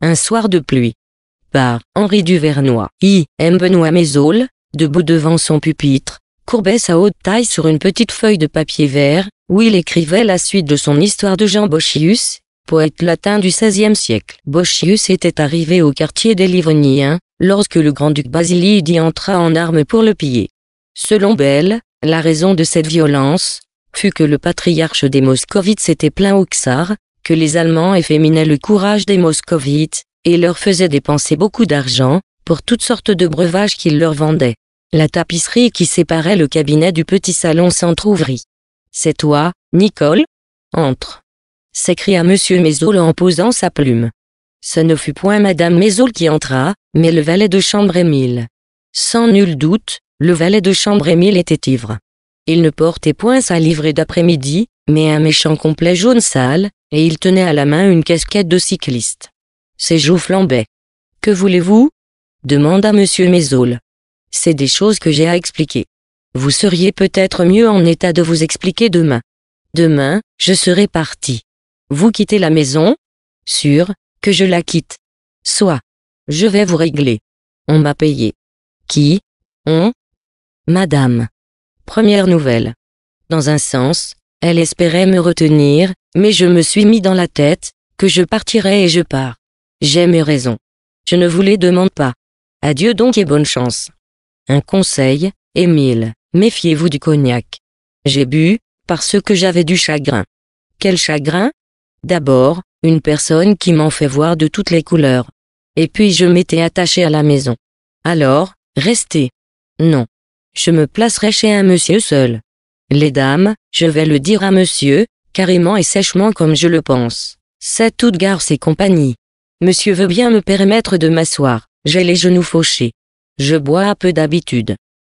Un soir de pluie. Par Henri Duvernois. I. M. Benoît Mézol, debout devant son pupitre, courbait sa haute taille sur une petite feuille de papier vert, où il écrivait la suite de son histoire de Jean Boschius, poète latin du XVIe siècle. Boschius était arrivé au quartier des Livoniens, lorsque le grand-duc Basilide y entra en armes pour le piller. Selon Bell, la raison de cette violence, fut que le patriarche des Moscovites s'était plaint au Tsar, que les Allemands efféminaient le courage des moscovites, et leur faisaient dépenser beaucoup d'argent, pour toutes sortes de breuvages qu'ils leur vendaient. La tapisserie qui séparait le cabinet du petit salon s'entr'ouvrit. C'est toi, Nicole Entre s'écria M. Mézol en posant sa plume. Ce ne fut point Madame Mézol qui entra, mais le valet de chambre Émile. Sans nul doute, le valet de chambre Émile était ivre. Il ne portait point sa livrée d'après-midi, mais un méchant complet jaune sale, et il tenait à la main une casquette de cycliste. Ses joues flambaient. Que voulez-vous demanda Monsieur Mézol. C'est des choses que j'ai à expliquer. Vous seriez peut-être mieux en état de vous expliquer demain. Demain, je serai parti. Vous quittez la maison Sûr que je la quitte. Soit. Je vais vous régler. On m'a payé. Qui On Madame. Première nouvelle. Dans un sens, elle espérait me retenir, mais je me suis mis dans la tête, que je partirais et je pars. J'ai mes raisons. Je ne vous les demande pas. Adieu donc et bonne chance. Un conseil, Émile, méfiez-vous du cognac. J'ai bu, parce que j'avais du chagrin. Quel chagrin D'abord, une personne qui m'en fait voir de toutes les couleurs. Et puis je m'étais attaché à la maison. Alors, restez. Non. Je me placerai chez un monsieur seul. Les dames, je vais le dire à monsieur, carrément et sèchement comme je le pense. C'est toute garce et compagnie. Monsieur veut bien me permettre de m'asseoir, j'ai les genoux fauchés. Je bois à peu d'habitude.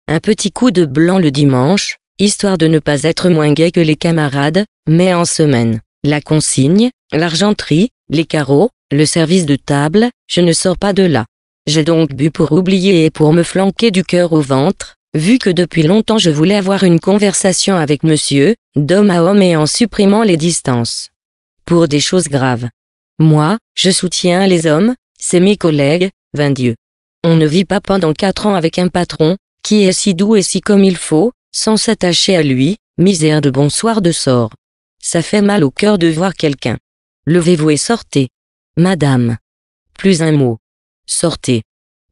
Un petit coup de blanc le dimanche, histoire de ne pas être moins gai que les camarades, mais en semaine. La consigne, l'argenterie, les carreaux, le service de table, je ne sors pas de là. J'ai donc bu pour oublier et pour me flanquer du cœur au ventre, Vu que depuis longtemps je voulais avoir une conversation avec monsieur, d'homme à homme et en supprimant les distances. Pour des choses graves. Moi, je soutiens les hommes, c'est mes collègues, Dieu. On ne vit pas pendant quatre ans avec un patron, qui est si doux et si comme il faut, sans s'attacher à lui, misère de bonsoir de sort. Ça fait mal au cœur de voir quelqu'un. Levez-vous et sortez. Madame. Plus un mot. Sortez.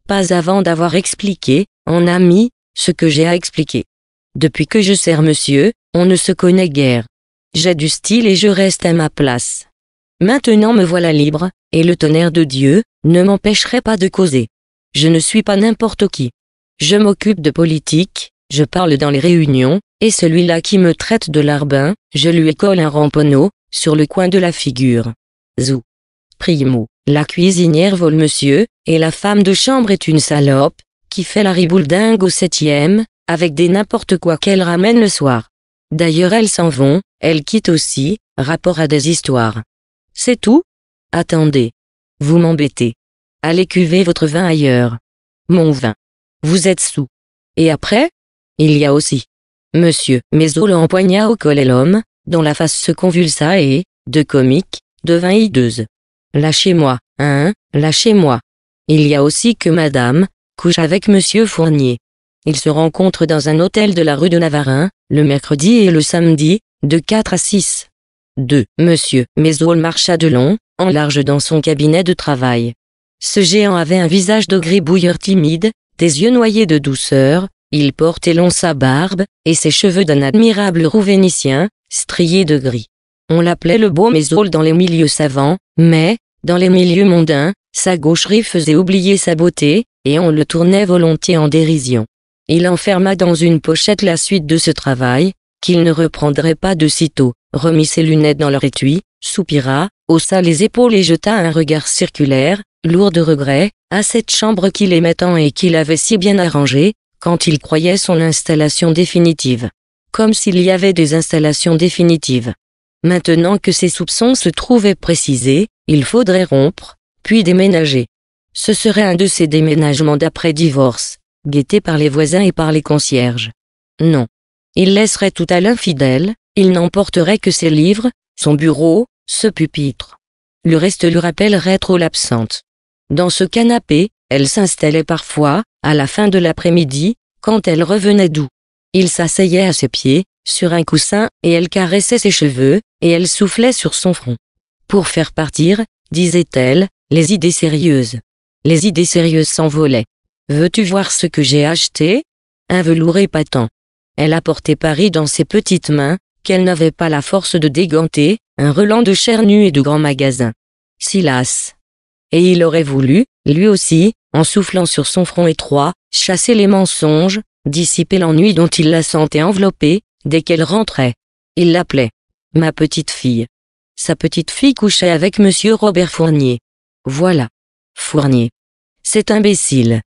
Pas avant d'avoir expliqué, en ami, ce que j'ai à expliquer. Depuis que je sers monsieur, on ne se connaît guère. J'ai du style et je reste à ma place. Maintenant me voilà libre, et le tonnerre de Dieu ne m'empêcherait pas de causer. Je ne suis pas n'importe qui. Je m'occupe de politique, je parle dans les réunions, et celui-là qui me traite de larbin, je lui colle un ramponneau, sur le coin de la figure. Zou. Primo. La cuisinière vole monsieur, et la femme de chambre est une salope, qui fait la dingue au septième, avec des n'importe quoi qu'elle ramène le soir. D'ailleurs elles s'en vont, elles quittent aussi, rapport à des histoires. C'est tout Attendez. Vous m'embêtez. Allez cuver votre vin ailleurs. Mon vin. Vous êtes sous. Et après Il y a aussi. Monsieur Mézo empoigna au col et l'homme, dont la face se convulsa et, de comique, devint hideuse. Lâchez-moi, hein, lâchez-moi. Il y a aussi que madame, couche avec Monsieur Fournier. Ils se rencontrent dans un hôtel de la rue de Navarin, le mercredi et le samedi, de 4 à 6. 2. Monsieur Mézol marcha de long, en large dans son cabinet de travail. Ce géant avait un visage de gris bouilleur timide, des yeux noyés de douceur, il portait long sa barbe, et ses cheveux d'un admirable roux vénitien, strié de gris. On l'appelait le beau Mézol dans les milieux savants, mais, dans les milieux mondains, sa gaucherie faisait oublier sa beauté, et on le tournait volontiers en dérision. Il enferma dans une pochette la suite de ce travail, qu'il ne reprendrait pas de sitôt, remit ses lunettes dans leur étui, soupira, haussa les épaules et jeta un regard circulaire, lourd de regrets, à cette chambre qu'il aimait tant et qu'il avait si bien arrangée, quand il croyait son installation définitive. Comme s'il y avait des installations définitives. Maintenant que ses soupçons se trouvaient précisés, il faudrait rompre, puis déménager. Ce serait un de ces déménagements d'après-divorce, guetté par les voisins et par les concierges. Non. Il laisserait tout à l'infidèle, il n'emporterait que ses livres, son bureau, ce pupitre. Le reste lui rappellerait trop l'absente. Dans ce canapé, elle s'installait parfois, à la fin de l'après-midi, quand elle revenait d'où. Il s'asseyait à ses pieds, sur un coussin, et elle caressait ses cheveux, et elle soufflait sur son front. Pour faire partir, disait-elle, les idées sérieuses. Les idées sérieuses s'envolaient. Veux-tu voir ce que j'ai acheté Un velours épatant. Elle apportait Paris dans ses petites mains, qu'elle n'avait pas la force de déganter, un relan de chair nue et de grands magasins. Silas. Et il aurait voulu, lui aussi, en soufflant sur son front étroit, chasser les mensonges, dissiper l'ennui dont il la sentait enveloppée, dès qu'elle rentrait. Il l'appelait. Ma petite fille. Sa petite fille couchait avec monsieur Robert Fournier. Voilà. Fournier. Cet imbécile.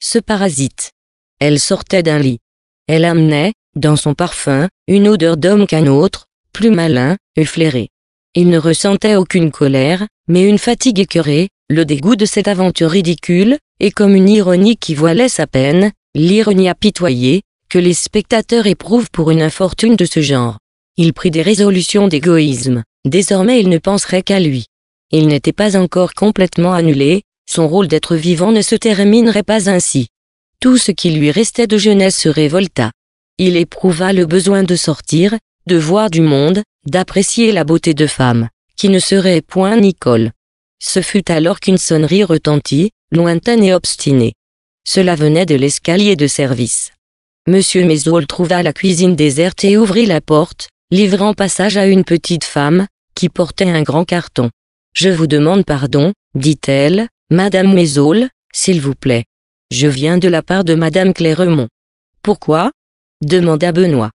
Ce parasite. Elle sortait d'un lit. Elle amenait, dans son parfum, une odeur d'homme qu'un autre, plus malin, eût flairé. Il ne ressentait aucune colère, mais une fatigue écœurée, le dégoût de cette aventure ridicule, et comme une ironie qui voilait sa peine, l'ironie apitoyée, que les spectateurs éprouvent pour une infortune de ce genre. Il prit des résolutions d'égoïsme. Désormais il ne penserait qu'à lui. Il n'était pas encore complètement annulé, son rôle d'être vivant ne se terminerait pas ainsi. Tout ce qui lui restait de jeunesse se révolta. Il éprouva le besoin de sortir, de voir du monde, d'apprécier la beauté de femme, qui ne serait point Nicole. Ce fut alors qu'une sonnerie retentit, lointaine et obstinée. Cela venait de l'escalier de service. Monsieur Mézol trouva la cuisine déserte et ouvrit la porte, livrant passage à une petite femme, qui portait un grand carton. Je vous demande pardon, dit-elle, Madame Mézol, s'il vous plaît. Je viens de la part de Madame Clairemont. Pourquoi demanda Benoît.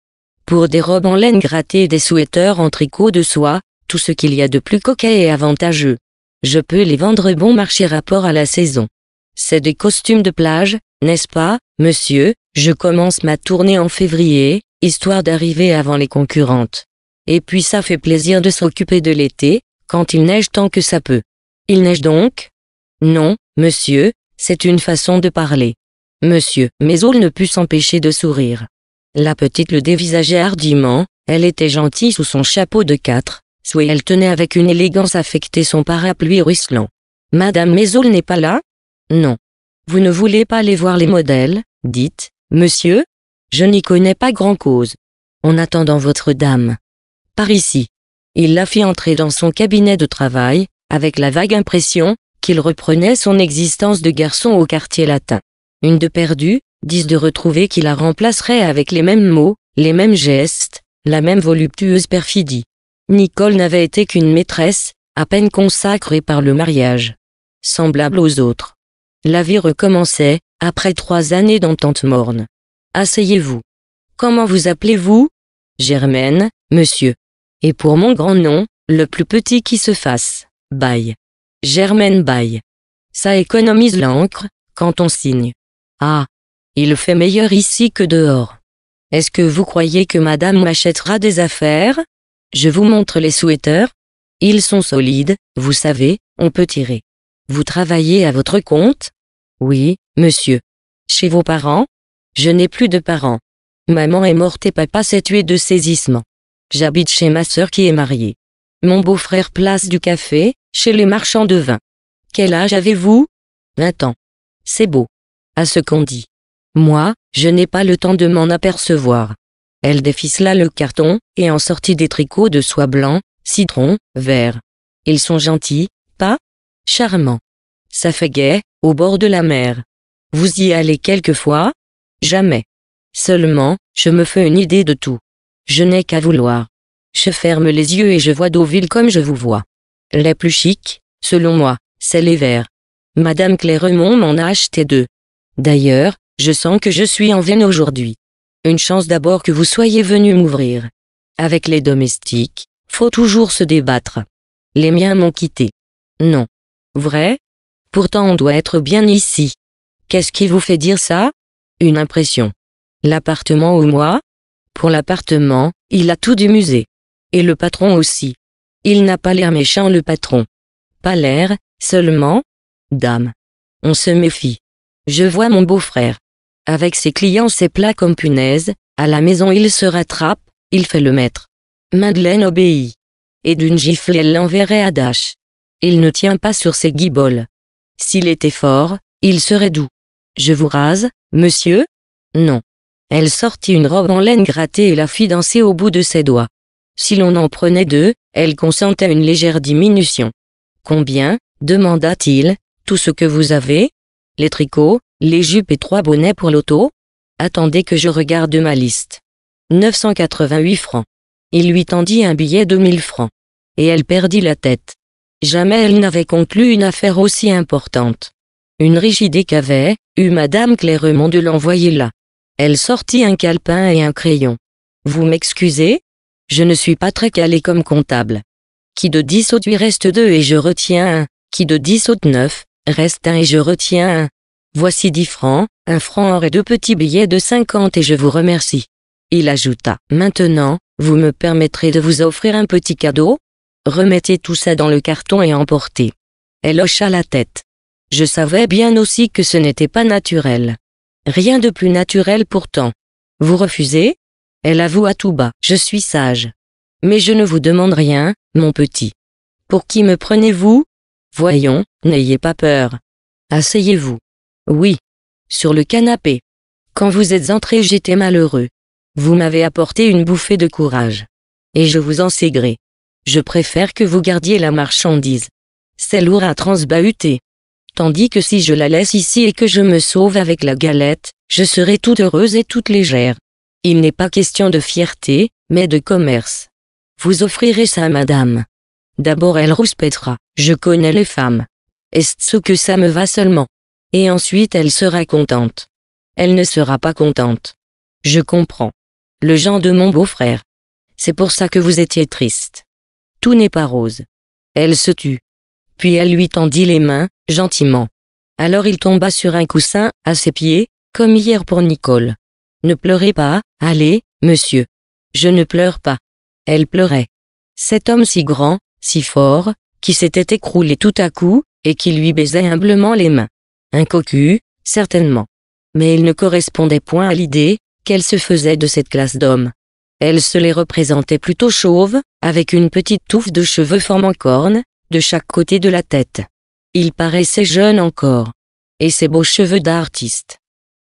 Pour des robes en laine grattée et des souhaiteurs en tricot de soie, tout ce qu'il y a de plus coquet et avantageux. Je peux les vendre bon marché rapport à la saison. C'est des costumes de plage, n'est-ce pas, monsieur Je commence ma tournée en février, histoire d'arriver avant les concurrentes. Et puis ça fait plaisir de s'occuper de l'été, quand il neige tant que ça peut. Il neige donc non, monsieur, c'est une façon de parler. Monsieur, mais ne put s'empêcher de sourire. La petite le dévisageait hardiment, elle était gentille sous son chapeau de quatre, soit elle tenait avec une élégance affectée son parapluie ruisselant. Madame Mésoul n'est pas là? Non. Vous ne voulez pas aller voir les modèles, dites, monsieur? Je n'y connais pas grand cause. En attendant votre dame. Par ici. Il la fit entrer dans son cabinet de travail, avec la vague impression, qu'il reprenait son existence de garçon au quartier latin. Une de perdue, dix de retrouver qui la remplacerait avec les mêmes mots, les mêmes gestes, la même voluptueuse perfidie. Nicole n'avait été qu'une maîtresse, à peine consacrée par le mariage. Semblable aux autres. La vie recommençait, après trois années d'entente morne. Asseyez-vous. Comment vous appelez-vous Germaine, monsieur. Et pour mon grand nom, le plus petit qui se fasse, Bye. Germaine Baye. Ça économise l'encre, quand on signe. Ah, il fait meilleur ici que dehors. Est-ce que vous croyez que madame m'achètera des affaires Je vous montre les souhaiteurs. Ils sont solides, vous savez, on peut tirer. Vous travaillez à votre compte Oui, monsieur. Chez vos parents Je n'ai plus de parents. Maman est morte et papa s'est tué de saisissement. J'habite chez ma sœur qui est mariée. Mon beau-frère place du café, chez les marchands de vin. Quel âge avez-vous Vingt ans. C'est beau. À ce qu'on dit. Moi, je n'ai pas le temps de m'en apercevoir. Elle déficela le carton, et en sortit des tricots de soie blanc, citron, vert. Ils sont gentils, pas Charmants. Ça fait gai, au bord de la mer. Vous y allez quelquefois Jamais. Seulement, je me fais une idée de tout. Je n'ai qu'à vouloir. Je ferme les yeux et je vois Deauville comme je vous vois. Les plus chic, selon moi, c'est les verts. Madame Clairemont m'en a acheté deux. D'ailleurs, je sens que je suis en veine aujourd'hui. Une chance d'abord que vous soyez venu m'ouvrir. Avec les domestiques, faut toujours se débattre. Les miens m'ont quitté. Non. Vrai Pourtant on doit être bien ici. Qu'est-ce qui vous fait dire ça Une impression. L'appartement ou moi Pour l'appartement, il a tout du musée. Et le patron aussi. Il n'a pas l'air méchant le patron. Pas l'air, seulement. Dame. On se méfie. Je vois mon beau-frère. Avec ses clients ses plats comme punaise, à la maison il se rattrape, il fait le maître. Madeleine obéit. Et d'une gifle elle l'enverrait à Dash. Il ne tient pas sur ses guiboles. S'il était fort, il serait doux. Je vous rase, monsieur Non. Elle sortit une robe en laine grattée et la fit danser au bout de ses doigts. Si l'on en prenait deux, elle consentait une légère diminution. Combien demanda-t-il. Tout ce que vous avez Les tricots, les jupes et trois bonnets pour l'auto Attendez que je regarde ma liste. 988 francs. Il lui tendit un billet de mille francs. Et elle perdit la tête. Jamais elle n'avait conclu une affaire aussi importante. Une riche idée qu'avait eu Madame Clairemont de l'envoyer là. Elle sortit un calepin et un crayon. Vous m'excusez je ne suis pas très calé comme comptable. Qui de 10 saute 8 reste deux et je retiens 1. Qui de 10 saute 9 reste un et je retiens 1. Voici 10 francs, un franc or et deux petits billets de 50 et je vous remercie. Il ajouta, maintenant, vous me permettrez de vous offrir un petit cadeau Remettez tout ça dans le carton et emportez. Elle hocha la tête. Je savais bien aussi que ce n'était pas naturel. Rien de plus naturel pourtant. Vous refusez elle avoue à tout bas, je suis sage. Mais je ne vous demande rien, mon petit. Pour qui me prenez-vous Voyons, n'ayez pas peur. Asseyez-vous. Oui. Sur le canapé. Quand vous êtes entré, j'étais malheureux. Vous m'avez apporté une bouffée de courage. Et je vous en sais Je préfère que vous gardiez la marchandise. C'est lourd à transbahuter. Tandis que si je la laisse ici et que je me sauve avec la galette, je serai toute heureuse et toute légère. Il n'est pas question de fierté, mais de commerce. Vous offrirez ça à madame. D'abord elle rouspètera, je connais les femmes. Est-ce ce que ça me va seulement Et ensuite elle sera contente. Elle ne sera pas contente. Je comprends. Le genre de mon beau-frère. C'est pour ça que vous étiez triste. Tout n'est pas rose. Elle se tut. Puis elle lui tendit les mains, gentiment. Alors il tomba sur un coussin, à ses pieds, comme hier pour Nicole. Ne pleurez pas, allez, monsieur. Je ne pleure pas. Elle pleurait. Cet homme si grand, si fort, qui s'était écroulé tout à coup, et qui lui baisait humblement les mains. Un cocu, certainement. Mais il ne correspondait point à l'idée qu'elle se faisait de cette classe d'hommes. Elle se les représentait plutôt chauves, avec une petite touffe de cheveux formant cornes, de chaque côté de la tête. Il paraissait jeune encore. Et ses beaux cheveux d'artiste.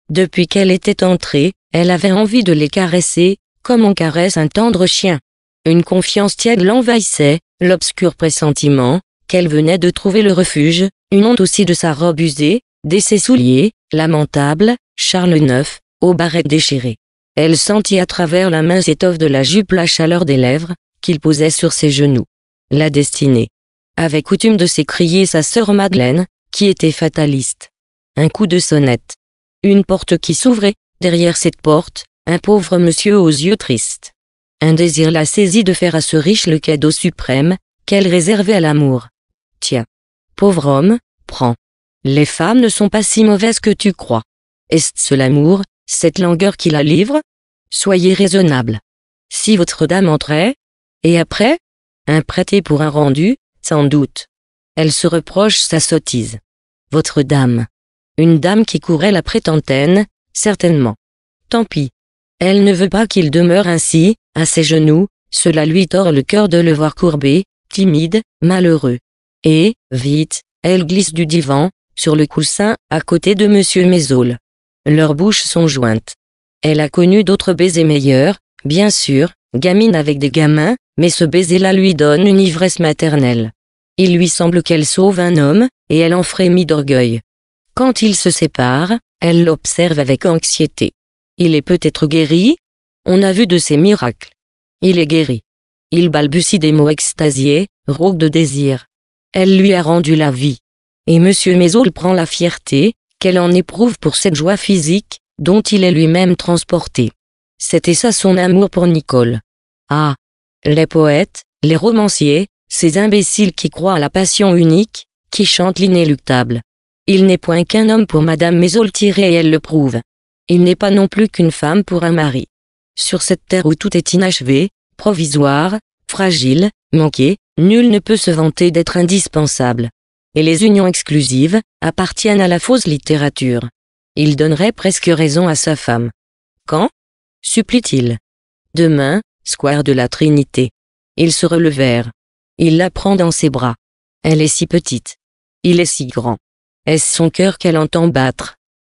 Depuis qu'elle était entrée, elle avait envie de les caresser, comme on caresse un tendre chien. Une confiance tiède l'envahissait, l'obscur pressentiment, qu'elle venait de trouver le refuge, une honte aussi de sa robe usée, de ses souliers, lamentables, Charles IX, aux barrettes déchirées. Elle sentit à travers la mince étoffe de la jupe la chaleur des lèvres, qu'il posait sur ses genoux. La destinée. Avait coutume de s'écrier sa sœur Madeleine, qui était fataliste. Un coup de sonnette. Une porte qui s'ouvrait, Derrière cette porte, un pauvre monsieur aux yeux tristes. Un désir la saisi de faire à ce riche le cadeau suprême, qu'elle réservait à l'amour. Tiens. Pauvre homme, prends. Les femmes ne sont pas si mauvaises que tu crois. Est-ce l'amour, cette langueur qui la livre Soyez raisonnable. Si votre dame entrait, et après Un prêté pour un rendu, sans doute. Elle se reproche sa sottise. Votre dame. Une dame qui courait la prétentaine, certainement. Tant pis. Elle ne veut pas qu'il demeure ainsi, à ses genoux, cela lui tord le cœur de le voir courbé, timide, malheureux. Et, vite, elle glisse du divan, sur le coussin, à côté de Monsieur Mézol. Leurs bouches sont jointes. Elle a connu d'autres baisers meilleurs, bien sûr, gamine avec des gamins, mais ce baiser-là lui donne une ivresse maternelle. Il lui semble qu'elle sauve un homme, et elle en frémit d'orgueil. Quand ils se séparent, elle l'observe avec anxiété. Il est peut-être guéri On a vu de ses miracles. Il est guéri. Il balbutie des mots extasiés, rauques de désir. Elle lui a rendu la vie. Et Monsieur Mézol prend la fierté, qu'elle en éprouve pour cette joie physique, dont il est lui-même transporté. C'était ça son amour pour Nicole. Ah Les poètes, les romanciers, ces imbéciles qui croient à la passion unique, qui chantent l'inéluctable. Il n'est point qu'un homme pour Madame Mézol et elle le prouve. Il n'est pas non plus qu'une femme pour un mari. Sur cette terre où tout est inachevé, provisoire, fragile, manqué, nul ne peut se vanter d'être indispensable. Et les unions exclusives appartiennent à la fausse littérature. Il donnerait presque raison à sa femme. Quand supplie-t-il. Demain, square de la Trinité. Ils se relevèrent. Il la prend dans ses bras. Elle est si petite. Il est si grand. Est-ce son cœur qu'elle entend battre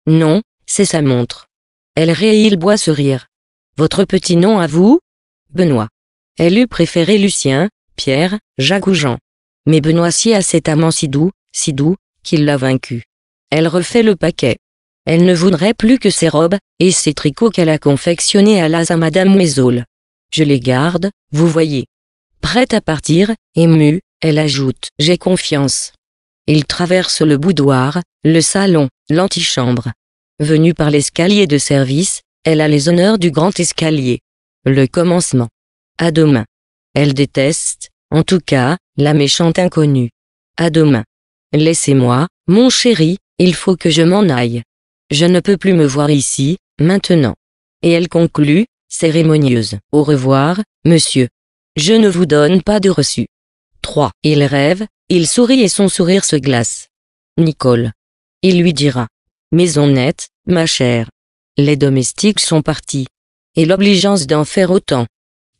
Non, c'est sa montre. Elle rit et il boit ce rire. Votre petit nom à vous Benoît. Elle eût préféré Lucien, Pierre, Jacques ou Jean. Mais Benoît si a cet amant si doux, si doux, qu'il l'a vaincu. Elle refait le paquet. Elle ne voudrait plus que ses robes et ses tricots qu'elle a confectionnés à l'as à Madame Mézole. Je les garde, vous voyez. Prête à partir, émue, elle ajoute, j'ai confiance. Il traverse le boudoir, le salon, l'antichambre. Venue par l'escalier de service, elle a les honneurs du grand escalier. Le commencement. À demain. Elle déteste, en tout cas, la méchante inconnue. À demain. Laissez-moi, mon chéri, il faut que je m'en aille. Je ne peux plus me voir ici, maintenant. Et elle conclut, cérémonieuse. Au revoir, monsieur. Je ne vous donne pas de reçu. 3. Il rêve, il sourit et son sourire se glace. Nicole. Il lui dira. Maison nette, ma chère. Les domestiques sont partis. Et l'obligeance d'en faire autant.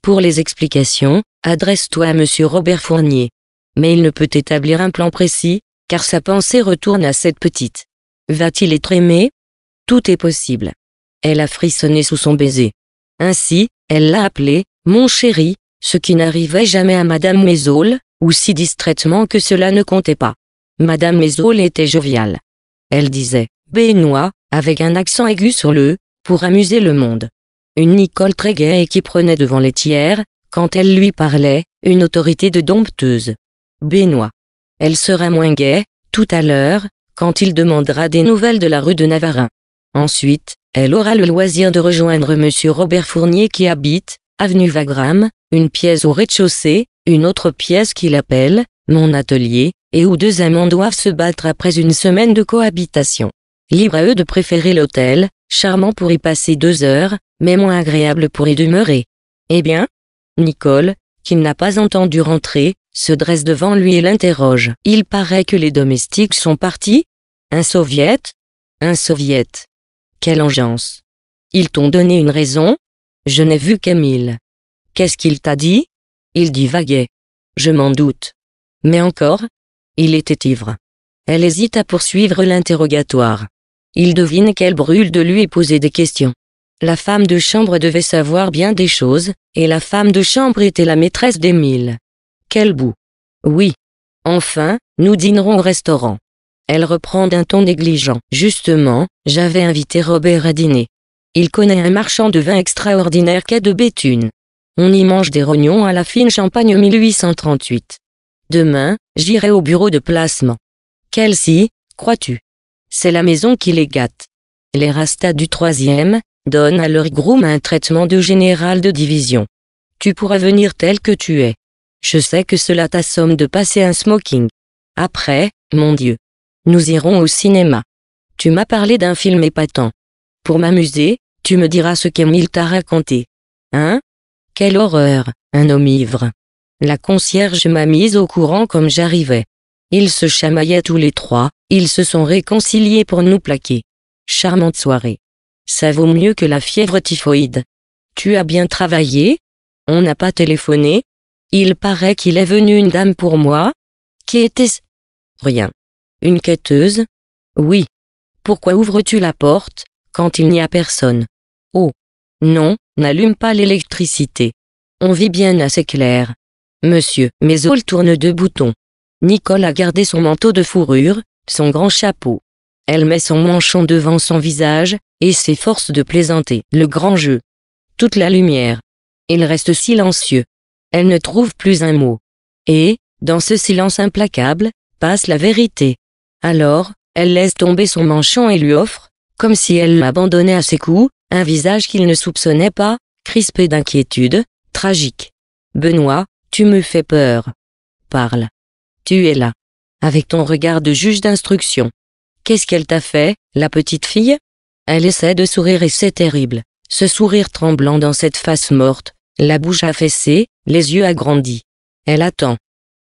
Pour les explications, adresse-toi à Monsieur Robert Fournier. Mais il ne peut établir un plan précis, car sa pensée retourne à cette petite. Va-t-il être aimé Tout est possible. Elle a frissonné sous son baiser. Ainsi, elle l'a appelé, mon chéri, ce qui n'arrivait jamais à Madame Mézole, ou si distraitement que cela ne comptait pas. Madame Mézol était joviale. Elle disait « Benoît » avec un accent aigu sur le « pour amuser le monde ». Une Nicole très gaie et qui prenait devant les tiers, quand elle lui parlait, une autorité de dompteuse. Benoît Elle sera moins gaie, tout à l'heure, quand il demandera des nouvelles de la rue de Navarin. Ensuite, elle aura le loisir de rejoindre Monsieur Robert Fournier qui habite, avenue Wagram, une pièce au rez-de-chaussée, une autre pièce qu'il appelle « Mon atelier » et où deux amants doivent se battre après une semaine de cohabitation. Libre à eux de préférer l'hôtel, charmant pour y passer deux heures, mais moins agréable pour y demeurer. Eh bien Nicole, qui n'a pas entendu rentrer, se dresse devant lui et l'interroge. Il paraît que les domestiques sont partis Un soviet Un soviet. Quelle engeance Ils t'ont donné une raison Je n'ai vu qu'Emile. Qu'est-ce qu'il t'a dit il divaguait. Je m'en doute. Mais encore Il était ivre. Elle hésite à poursuivre l'interrogatoire. Il devine qu'elle brûle de lui et poser des questions. La femme de chambre devait savoir bien des choses, et la femme de chambre était la maîtresse d'Émile. Quel bout. Oui. Enfin, nous dînerons au restaurant. Elle reprend d'un ton négligent. Justement, j'avais invité Robert à dîner. Il connaît un marchand de vin extraordinaire qu'est de Béthune. On y mange des rognons à la fine champagne 1838. Demain, j'irai au bureau de placement. Quelle si, crois-tu C'est la maison qui les gâte. Les rastas du troisième donnent à leur groom un traitement de général de division. Tu pourras venir tel que tu es. Je sais que cela t'assomme de passer un smoking. Après, mon Dieu. Nous irons au cinéma. Tu m'as parlé d'un film épatant. Pour m'amuser, tu me diras ce qu'Emile t'a raconté. Hein quelle horreur, un homme ivre. La concierge m'a mise au courant comme j'arrivais. Ils se chamaillaient tous les trois, ils se sont réconciliés pour nous plaquer. Charmante soirée. Ça vaut mieux que la fièvre typhoïde. Tu as bien travaillé On n'a pas téléphoné Il paraît qu'il est venu une dame pour moi. Qui était-ce Rien. Une quêteuse Oui. Pourquoi ouvres-tu la porte, quand il n'y a personne non, n'allume pas l'électricité. On vit bien assez clair. Monsieur on tourne deux boutons. Nicole a gardé son manteau de fourrure, son grand chapeau. Elle met son manchon devant son visage, et s'efforce de plaisanter le grand jeu. Toute la lumière. Il reste silencieux. Elle ne trouve plus un mot. Et, dans ce silence implacable, passe la vérité. Alors, elle laisse tomber son manchon et lui offre, comme si elle l'abandonnait à ses coups, un visage qu'il ne soupçonnait pas, crispé d'inquiétude, tragique. Benoît, tu me fais peur. Parle. Tu es là. Avec ton regard de juge d'instruction. Qu'est-ce qu'elle t'a fait, la petite fille Elle essaie de sourire et c'est terrible. Ce sourire tremblant dans cette face morte, la bouche affaissée, les yeux agrandis. Elle attend.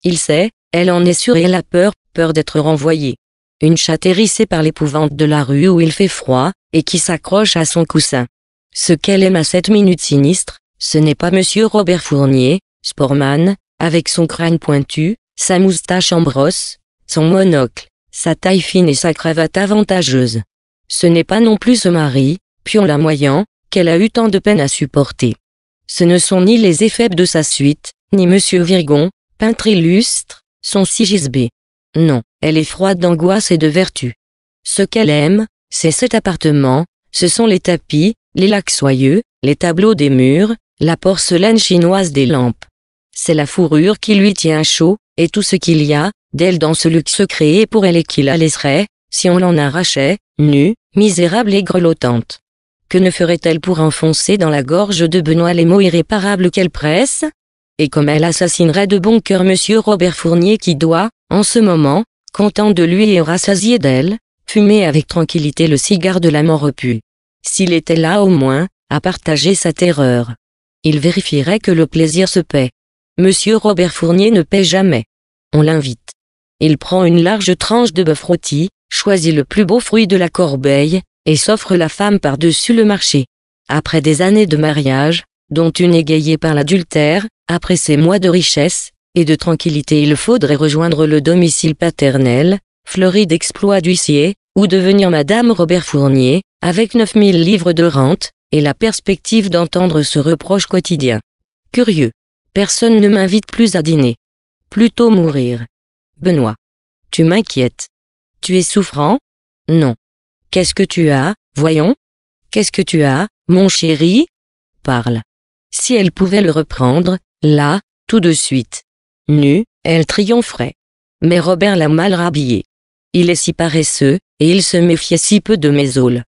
Il sait, elle en est sûre et elle a peur, peur d'être renvoyée une chatte hérissée par l'épouvante de la rue où il fait froid, et qui s'accroche à son coussin. Ce qu'elle aime à cette minute sinistre, ce n'est pas Monsieur Robert Fournier, sportman, avec son crâne pointu, sa moustache en brosse, son monocle, sa taille fine et sa cravate avantageuse. Ce n'est pas non plus ce mari, pion moyen, qu'elle a eu tant de peine à supporter. Ce ne sont ni les effets de sa suite, ni Monsieur Virgon, peintre illustre, son sigisbé. Non. Elle est froide d'angoisse et de vertu. Ce qu'elle aime, c'est cet appartement, ce sont les tapis, les lacs soyeux, les tableaux des murs, la porcelaine chinoise des lampes. C'est la fourrure qui lui tient chaud, et tout ce qu'il y a, d'elle dans ce luxe créé pour elle et qui la laisserait, si on l'en arrachait, nue, misérable et grelottante. Que ne ferait-elle pour enfoncer dans la gorge de Benoît les mots irréparables qu'elle presse Et comme elle assassinerait de bon cœur Monsieur Robert Fournier qui doit, en ce moment, content de lui et rassasié d'elle, fumait avec tranquillité le cigare de l'amant repu. S'il était là au moins, à partager sa terreur. Il vérifierait que le plaisir se paie. Monsieur Robert Fournier ne paie jamais. On l'invite. Il prend une large tranche de bœuf rôti, choisit le plus beau fruit de la corbeille, et s'offre la femme par-dessus le marché. Après des années de mariage, dont une égayée par l'adultère, après ses mois de richesse, et de tranquillité il faudrait rejoindre le domicile paternel, fleuri d'exploits d'huissier, ou devenir Madame Robert Fournier, avec 9000 livres de rente, et la perspective d'entendre ce reproche quotidien. Curieux. Personne ne m'invite plus à dîner. Plutôt mourir. Benoît. Tu m'inquiètes. Tu es souffrant Non. Qu'est-ce que tu as, voyons Qu'est-ce que tu as, mon chéri Parle. Si elle pouvait le reprendre, là, tout de suite nue, elle triompherait. Mais Robert l'a mal rhabillée. Il est si paresseux, et il se méfiait si peu de mes aules.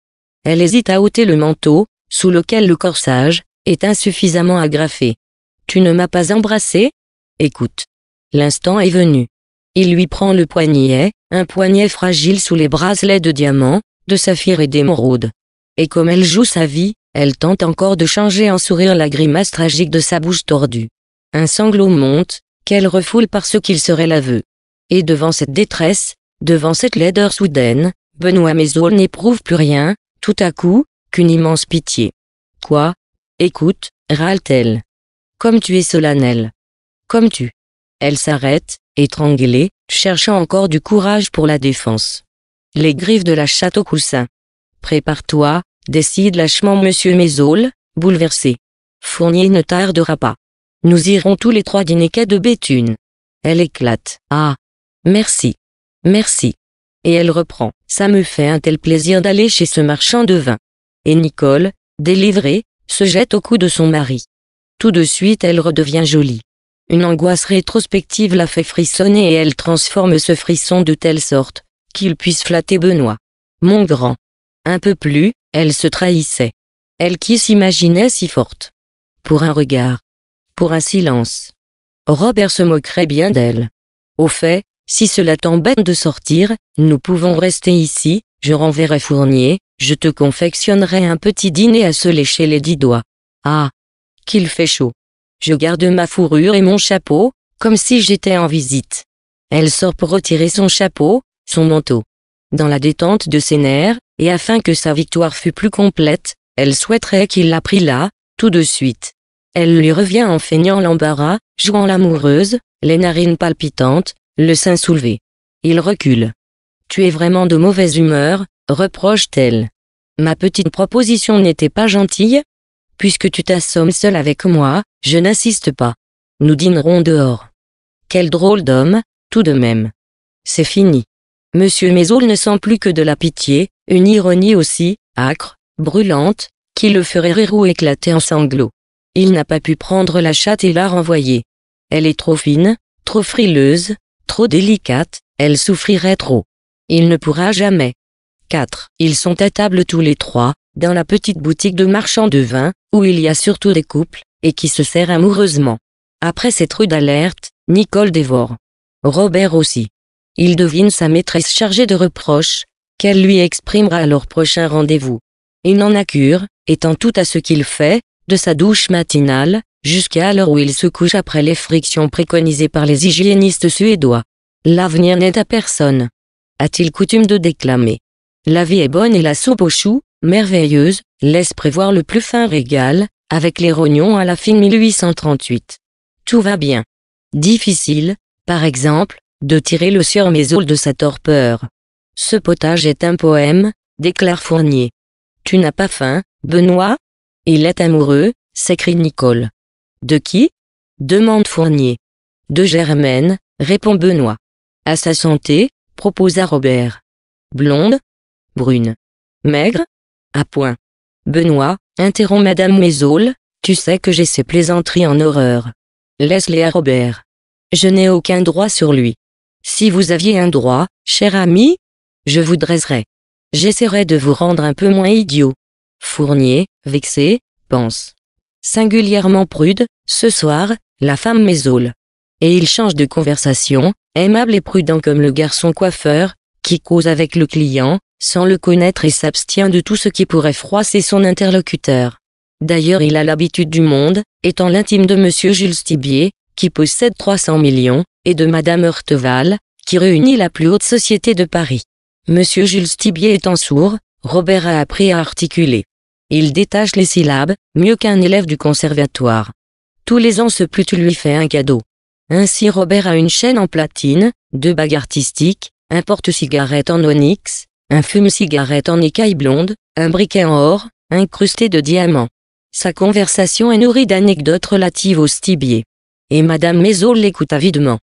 Elle hésite à ôter le manteau, sous lequel le corsage est insuffisamment agrafé. Tu ne m'as pas embrassé Écoute. L'instant est venu. Il lui prend le poignet, un poignet fragile sous les bracelets de diamants, de saphir et d'émeraudes. Et comme elle joue sa vie, elle tente encore de changer en sourire la grimace tragique de sa bouche tordue. Un sanglot monte, qu'elle refoule parce qu'il serait l'aveu. Et devant cette détresse, devant cette laideur soudaine, Benoît Mézol n'éprouve plus rien, tout à coup, qu'une immense pitié. Quoi Écoute, râle-t-elle. Comme tu es solennel. Comme tu. Elle s'arrête, étranglée, cherchant encore du courage pour la défense. Les griffes de la château coussin. Prépare-toi, décide lâchement Monsieur Mézol, bouleversé. Fournier ne tardera pas. Nous irons tous les trois dîner quai de Béthune. Elle éclate. Ah. Merci. Merci. Et elle reprend. Ça me fait un tel plaisir d'aller chez ce marchand de vin. Et Nicole, délivrée, se jette au cou de son mari. Tout de suite elle redevient jolie. Une angoisse rétrospective la fait frissonner et elle transforme ce frisson de telle sorte qu'il puisse flatter Benoît. Mon grand. Un peu plus, elle se trahissait. Elle qui s'imaginait si forte. Pour un regard, pour un silence. Robert se moquerait bien d'elle. Au fait, si cela t'embête de sortir, nous pouvons rester ici, je renverrai Fournier, je te confectionnerai un petit dîner à se lécher les dix doigts. Ah, qu'il fait chaud. Je garde ma fourrure et mon chapeau, comme si j'étais en visite. Elle sort pour retirer son chapeau, son manteau. Dans la détente de ses nerfs, et afin que sa victoire fût plus complète, elle souhaiterait qu'il la pris là, tout de suite. Elle lui revient en feignant l'embarras, jouant l'amoureuse, les narines palpitantes, le sein soulevé. Il recule. Tu es vraiment de mauvaise humeur, reproche-t-elle. Ma petite proposition n'était pas gentille Puisque tu t'assommes seul avec moi, je n'insiste pas. Nous dînerons dehors. Quel drôle d'homme, tout de même. C'est fini. Monsieur Mesaul ne sent plus que de la pitié, une ironie aussi, acre, brûlante, qui le ferait rire ou éclater en sanglots. Il n'a pas pu prendre la chatte et l'a renvoyer. Elle est trop fine, trop frileuse, trop délicate, elle souffrirait trop. Il ne pourra jamais. 4. Ils sont à table tous les trois, dans la petite boutique de marchand de vin, où il y a surtout des couples, et qui se serrent amoureusement. Après cette rude alerte, Nicole dévore. Robert aussi. Il devine sa maîtresse chargée de reproches, qu'elle lui exprimera à leur prochain rendez-vous. Il n'en a cure, étant tout à ce qu'il fait, de sa douche matinale, jusqu'à l'heure où il se couche après les frictions préconisées par les hygiénistes suédois. L'avenir n'est à personne. A-t-il coutume de déclamer. La vie est bonne et la soupe aux choux, merveilleuse, laisse prévoir le plus fin régal, avec les rognons à la fine 1838. Tout va bien. Difficile, par exemple, de tirer le sur mésol de sa torpeur. Ce potage est un poème, déclare Fournier. Tu n'as pas faim, Benoît il est amoureux, s'écrie Nicole. De qui demande Fournier. De Germaine, répond Benoît. À sa santé, proposa Robert. Blonde Brune. Maigre À point. Benoît, interrompt Madame Mézol, tu sais que j'ai ces plaisanteries en horreur. Laisse-les à Robert. Je n'ai aucun droit sur lui. Si vous aviez un droit, cher ami, je vous dresserais. J'essaierai de vous rendre un peu moins idiot. Fournier, vexé, pense. Singulièrement prude, ce soir, la femme m'ésole. Et il change de conversation, aimable et prudent comme le garçon coiffeur, qui cause avec le client, sans le connaître et s'abstient de tout ce qui pourrait froisser son interlocuteur. D'ailleurs il a l'habitude du monde, étant l'intime de Monsieur Jules Tibier, qui possède 300 millions, et de Madame Heurteval, qui réunit la plus haute société de Paris. Monsieur Jules Tibier étant sourd, Robert a appris à articuler. Il détache les syllabes, mieux qu'un élève du conservatoire. Tous les ans ce plus lui fait un cadeau. Ainsi Robert a une chaîne en platine, deux bagues artistiques, un porte-cigarette en onyx, un fume-cigarette en écaille blonde, un briquet en or, incrusté de diamants. Sa conversation est nourrie d'anecdotes relatives au stibier. Et Madame Mézot l'écoute avidement.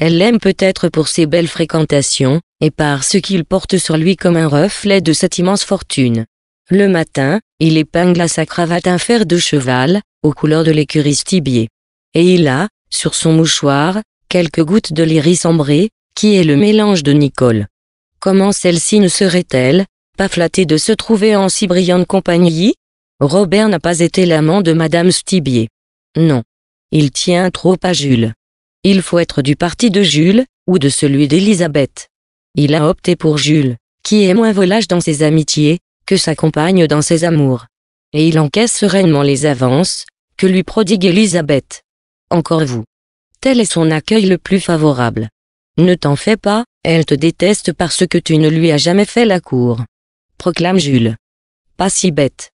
Elle l'aime peut-être pour ses belles fréquentations, et par ce qu'il porte sur lui comme un reflet de cette immense fortune. Le matin, il épingle à sa cravate un fer de cheval, aux couleurs de l'écurie Stibier. Et il a, sur son mouchoir, quelques gouttes de l'iris ambré, qui est le mélange de Nicole. Comment celle-ci ne serait-elle, pas flattée de se trouver en si brillante compagnie Robert n'a pas été l'amant de Madame Stibier. Non. Il tient trop à Jules. Il faut être du parti de Jules, ou de celui d'Élisabeth. Il a opté pour Jules, qui est moins volage dans ses amitiés, que sa compagne dans ses amours. Et il encaisse sereinement les avances, que lui prodigue Elisabeth. Encore vous. Tel est son accueil le plus favorable. Ne t'en fais pas, elle te déteste parce que tu ne lui as jamais fait la cour. Proclame Jules. Pas si bête.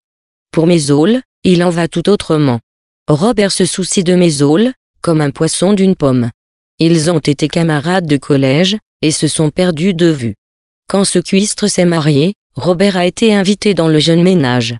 Pour aules, il en va tout autrement. Robert se soucie de aules comme un poisson d'une pomme. Ils ont été camarades de collège, et se sont perdus de vue. Quand ce cuistre s'est marié, Robert a été invité dans le jeune ménage.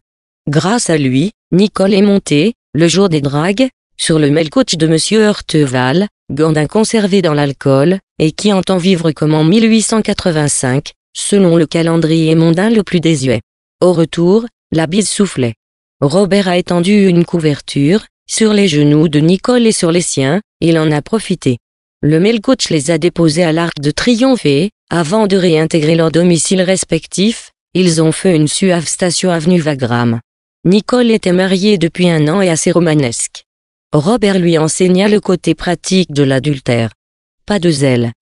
Grâce à lui, Nicole est montée, le jour des dragues, sur le mail de Monsieur Heurteval, gandin conservé dans l'alcool, et qui entend vivre comme en 1885, selon le calendrier mondain le plus désuet. Au retour, la bise soufflait. Robert a étendu une couverture, sur les genoux de Nicole et sur les siens, il en a profité. Le mail coach les a déposés à l'Arc de Triomphe et, avant de réintégrer leur domicile respectif, ils ont fait une suave station avenue Wagram. Nicole était mariée depuis un an et assez romanesque. Robert lui enseigna le côté pratique de l'adultère. Pas de zèle.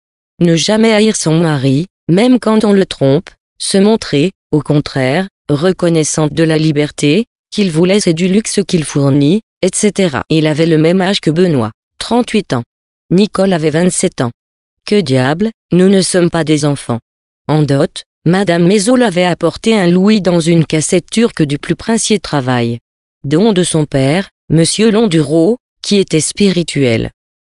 Ne jamais haïr son mari, même quand on le trompe, se montrer, au contraire, reconnaissante de la liberté, qu'il vous laisse et du luxe qu'il fournit, etc. Il avait le même âge que Benoît, 38 ans. Nicole avait 27 ans. Que diable, nous ne sommes pas des enfants. En dot, Madame Mézot avait apporté un louis dans une cassette turque du plus princier travail. Don de son père, Monsieur Landuro, qui était spirituel.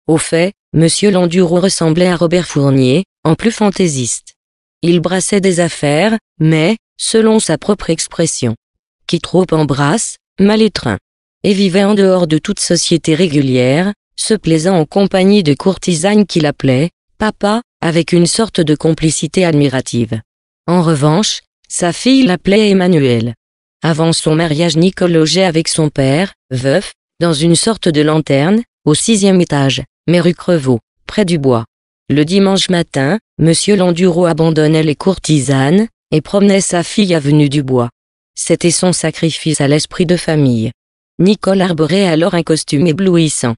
Au fait, Monsieur Londuro ressemblait à Robert Fournier, en plus fantaisiste. Il brassait des affaires, mais, selon sa propre expression, qui trop embrasse, mal étreint et vivait en dehors de toute société régulière, se plaisant en compagnie de courtisanes qu'il appelait « papa », avec une sorte de complicité admirative. En revanche, sa fille l'appelait Emmanuel. Avant son mariage Nicole logeait avec son père, veuf, dans une sorte de lanterne, au sixième étage, mais rue Crevaux, près du bois. Le dimanche matin, Monsieur Landuro abandonnait les courtisanes, et promenait sa fille avenue du bois. C'était son sacrifice à l'esprit de famille. Nicole arborait alors un costume éblouissant.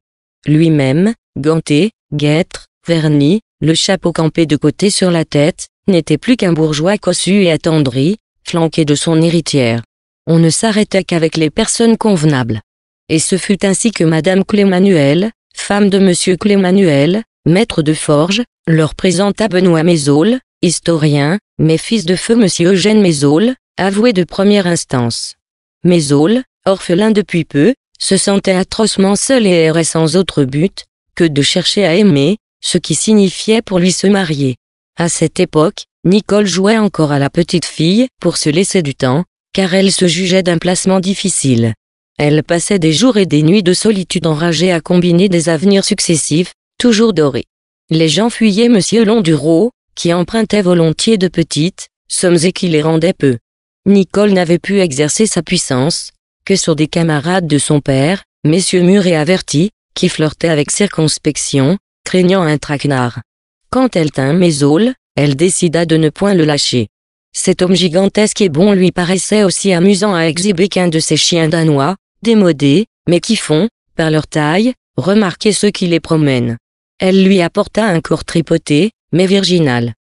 Lui-même, ganté, guêtre, verni, le chapeau campé de côté sur la tête, n'était plus qu'un bourgeois cossu et attendri, flanqué de son héritière. On ne s'arrêtait qu'avec les personnes convenables. Et ce fut ainsi que Madame Clémanuel, femme de Monsieur Clémanuel, maître de forge, leur présenta Benoît Mézol, historien, mais fils de feu Monsieur Eugène Mézol, avoué de première instance. Mézol, orphelin depuis peu, se sentait atrocement seul et errait sans autre but que de chercher à aimer, ce qui signifiait pour lui se marier. À cette époque, Nicole jouait encore à la petite fille pour se laisser du temps, car elle se jugeait d'un placement difficile. Elle passait des jours et des nuits de solitude enragée à combiner des avenirs successifs, toujours dorés. Les gens fuyaient Monsieur Londureau, qui empruntait volontiers de petites sommes et qui les rendait peu. Nicole n'avait pu exercer sa puissance, que sur des camarades de son père, messieurs mûrs et avertis, qui flirtaient avec circonspection, craignant un traquenard. Quand elle tint aules, elle décida de ne point le lâcher. Cet homme gigantesque et bon lui paraissait aussi amusant à exhiber qu'un de ces chiens danois, démodés, mais qui font, par leur taille, remarquer ceux qui les promènent. Elle lui apporta un corps tripoté, mais virginal.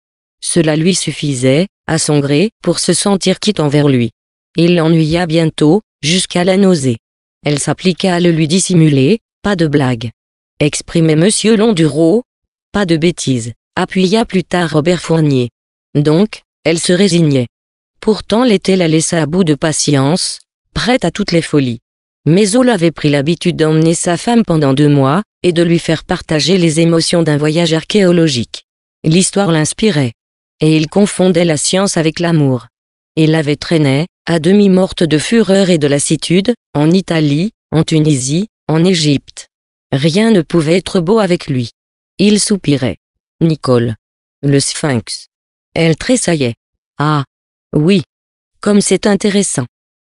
Cela lui suffisait, à son gré, pour se sentir quitte envers lui. Il l'ennuya bientôt, jusqu'à la nausée. Elle s'appliqua à le lui dissimuler, pas de blague. Exprimait Monsieur Londureau, pas de bêtises, appuya plus tard Robert Fournier. Donc, elle se résignait. Pourtant l'été la laissa à bout de patience, prête à toutes les folies. Maisot avait pris l'habitude d'emmener sa femme pendant deux mois, et de lui faire partager les émotions d'un voyage archéologique. L'histoire l'inspirait. Et il confondait la science avec l'amour et l'avait traîné, à demi morte de fureur et de lassitude, en Italie, en Tunisie, en Égypte. Rien ne pouvait être beau avec lui. Il soupirait. Nicole. Le sphinx. Elle tressaillait. Ah. Oui. Comme c'est intéressant.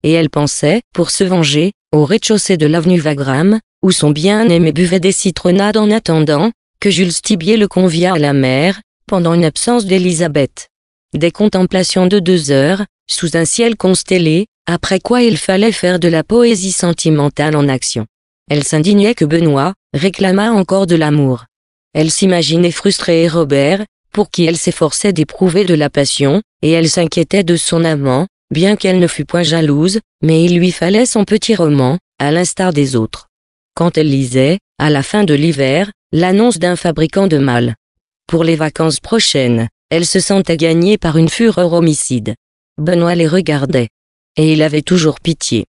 Et elle pensait, pour se venger, au rez-de-chaussée de, l'avenue Wagram, où son bien-aimé buvait des citronnades en attendant, que Jules Tibier le convia à la mer, pendant une absence d'Elisabeth. Des contemplations de deux heures, sous un ciel constellé, après quoi il fallait faire de la poésie sentimentale en action. Elle s'indignait que Benoît réclamât encore de l'amour. Elle s'imaginait frustrée Robert, pour qui elle s'efforçait d'éprouver de la passion, et elle s'inquiétait de son amant, bien qu'elle ne fût point jalouse, mais il lui fallait son petit roman, à l'instar des autres. Quand elle lisait, à la fin de l'hiver, l'annonce d'un fabricant de mal Pour les vacances prochaines, elle se sentait gagnée par une fureur homicide. Benoît les regardait. Et il avait toujours pitié.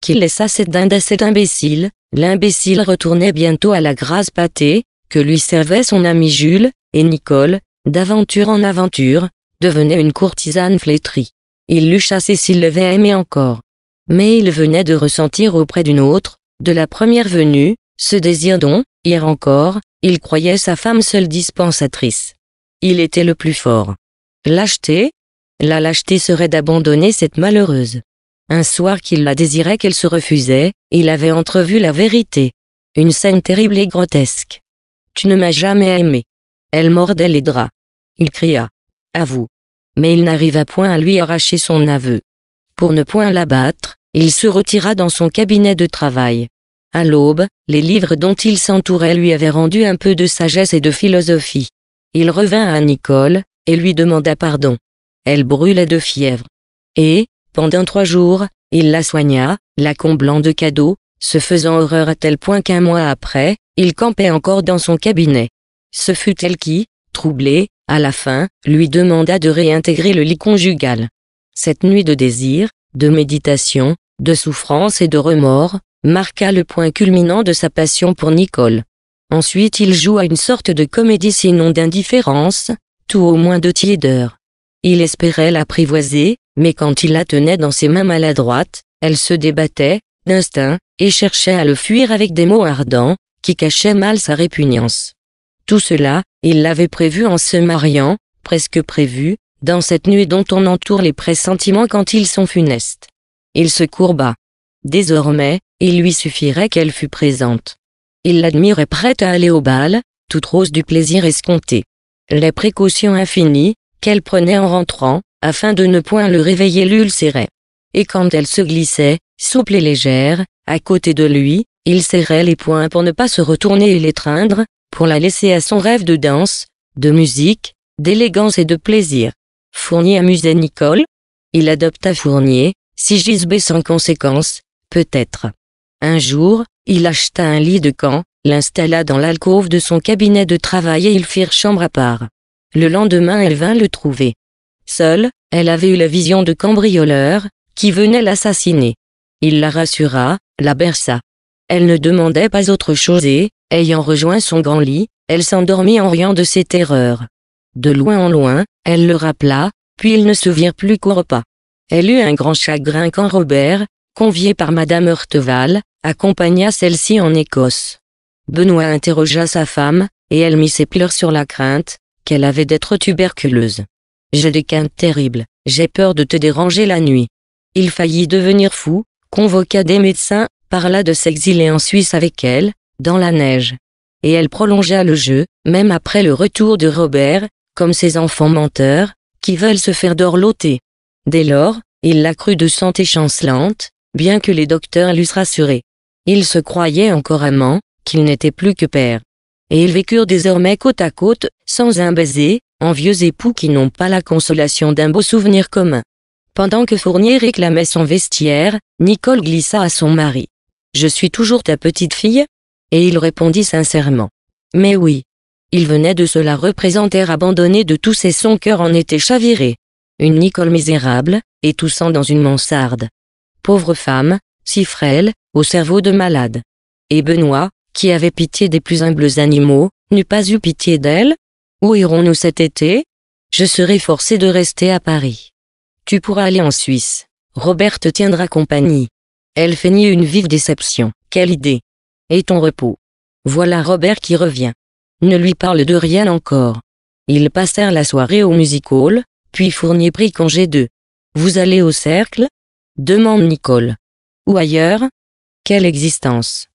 Qu'il laissa cette dinde à cet imbécile, l'imbécile retournait bientôt à la grasse pâtée, que lui servait son ami Jules, et Nicole, d'aventure en aventure, devenait une courtisane flétrie. Il l'eût chassé s'il l'avait aimé encore. Mais il venait de ressentir auprès d'une autre, de la première venue, ce désir dont, hier encore, il croyait sa femme seule dispensatrice. Il était le plus fort. L'acheter la lâcheté serait d'abandonner cette malheureuse. Un soir qu'il la désirait qu'elle se refusait, il avait entrevu la vérité. Une scène terrible et grotesque. Tu ne m'as jamais aimé. Elle mordait les draps. Il cria. À vous. Mais il n'arriva point à lui arracher son aveu. Pour ne point l'abattre, il se retira dans son cabinet de travail. À l'aube, les livres dont il s'entourait lui avaient rendu un peu de sagesse et de philosophie. Il revint à Nicole, et lui demanda pardon elle brûlait de fièvre. Et, pendant trois jours, il la soigna, la comblant de cadeaux, se faisant horreur à tel point qu'un mois après, il campait encore dans son cabinet. Ce fut elle qui, troublée, à la fin, lui demanda de réintégrer le lit conjugal. Cette nuit de désir, de méditation, de souffrance et de remords, marqua le point culminant de sa passion pour Nicole. Ensuite il joua une sorte de comédie sinon d'indifférence, tout au moins de tiédeur. Il espérait l'apprivoiser, mais quand il la tenait dans ses mains maladroites, elle se débattait, d'instinct, et cherchait à le fuir avec des mots ardents, qui cachaient mal sa répugnance. Tout cela, il l'avait prévu en se mariant, presque prévu, dans cette nuit dont on entoure les pressentiments quand ils sont funestes. Il se courba. Désormais, il lui suffirait qu'elle fût présente. Il l'admirait prête à aller au bal, toute rose du plaisir escompté. Les précautions infinies, qu'elle prenait en rentrant, afin de ne point le réveiller l'ulcérait. Et quand elle se glissait, souple et légère, à côté de lui, il serrait les poings pour ne pas se retourner et l'étreindre, pour la laisser à son rêve de danse, de musique, d'élégance et de plaisir. Fournier amusait Nicole. Il adopta Fournier, si Gisbet sans conséquence, peut-être. Un jour, il acheta un lit de camp, l'installa dans l'alcôve de son cabinet de travail et ils firent chambre à part. Le lendemain elle vint le trouver. Seule, elle avait eu la vision de cambrioleur, qui venait l'assassiner. Il la rassura, la berça. Elle ne demandait pas autre chose et, ayant rejoint son grand lit, elle s'endormit en riant de ses terreurs. De loin en loin, elle le rappela, puis ils ne se virent plus qu'au repas. Elle eut un grand chagrin quand Robert, convié par Madame Hurteval, accompagna celle-ci en Écosse. Benoît interrogea sa femme, et elle mit ses pleurs sur la crainte, qu'elle avait d'être tuberculeuse. J'ai des quintes terribles, j'ai peur de te déranger la nuit. Il faillit devenir fou, convoqua des médecins, parla de s'exiler en Suisse avec elle, dans la neige. Et elle prolongea le jeu, même après le retour de Robert, comme ces enfants menteurs, qui veulent se faire dorloter. Dès lors, il la crut de santé chancelante, bien que les docteurs l'eussent rassuré. Il se croyait encore amant, qu'il n'était plus que père et ils vécurent désormais côte à côte, sans un baiser, en vieux époux qui n'ont pas la consolation d'un beau souvenir commun. Pendant que Fournier réclamait son vestiaire, Nicole glissa à son mari. Je suis toujours ta petite fille? Et il répondit sincèrement. Mais oui. Il venait de se la représenter abandonnée de tous et son cœur en était chaviré. Une Nicole misérable, et toussant dans une mansarde. Pauvre femme, si frêle, au cerveau de malade. Et Benoît, qui avait pitié des plus humbles animaux, n'eût pas eu pitié d'elle Où irons-nous cet été Je serai forcé de rester à Paris. Tu pourras aller en Suisse. Robert te tiendra compagnie. Elle feignit une vive déception. Quelle idée Et ton repos Voilà Robert qui revient. Ne lui parle de rien encore. Ils passèrent la soirée au music hall, puis Fournier prit congé d'eux. Vous allez au cercle demande Nicole. Ou ailleurs Quelle existence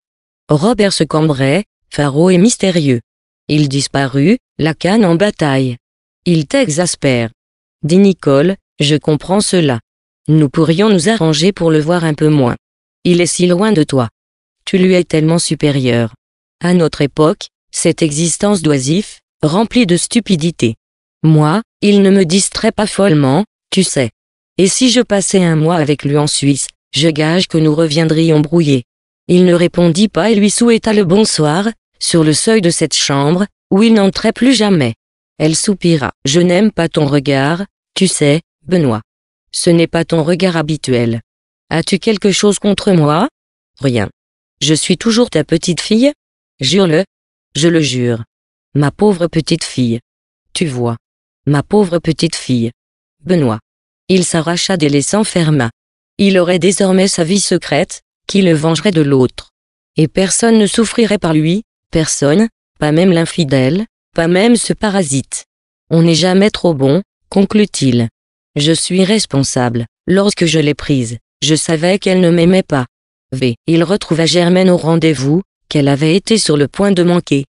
Robert se cambrait, pharaon et mystérieux. Il disparut, la canne en bataille. Il t'exaspère. Dit Nicole, je comprends cela. Nous pourrions nous arranger pour le voir un peu moins. Il est si loin de toi. Tu lui es tellement supérieur. À notre époque, cette existence d'oisif, remplie de stupidité. Moi, il ne me distrait pas follement, tu sais. Et si je passais un mois avec lui en Suisse, je gage que nous reviendrions brouillés. Il ne répondit pas et lui souhaita le bonsoir, sur le seuil de cette chambre, où il n'entrait plus jamais. Elle soupira. Je n'aime pas ton regard, tu sais, Benoît. Ce n'est pas ton regard habituel. As-tu quelque chose contre moi? Rien. Je suis toujours ta petite fille? Jure-le. Je le jure. Ma pauvre petite fille. Tu vois. Ma pauvre petite fille. Benoît. Il s'arracha des laissants ferma. Il aurait désormais sa vie secrète, qui le vengerait de l'autre. Et personne ne souffrirait par lui, personne, pas même l'infidèle, pas même ce parasite. On n'est jamais trop bon, conclut-il. Je suis responsable. Lorsque je l'ai prise, je savais qu'elle ne m'aimait pas. V. Il retrouva Germaine au rendez-vous, qu'elle avait été sur le point de manquer.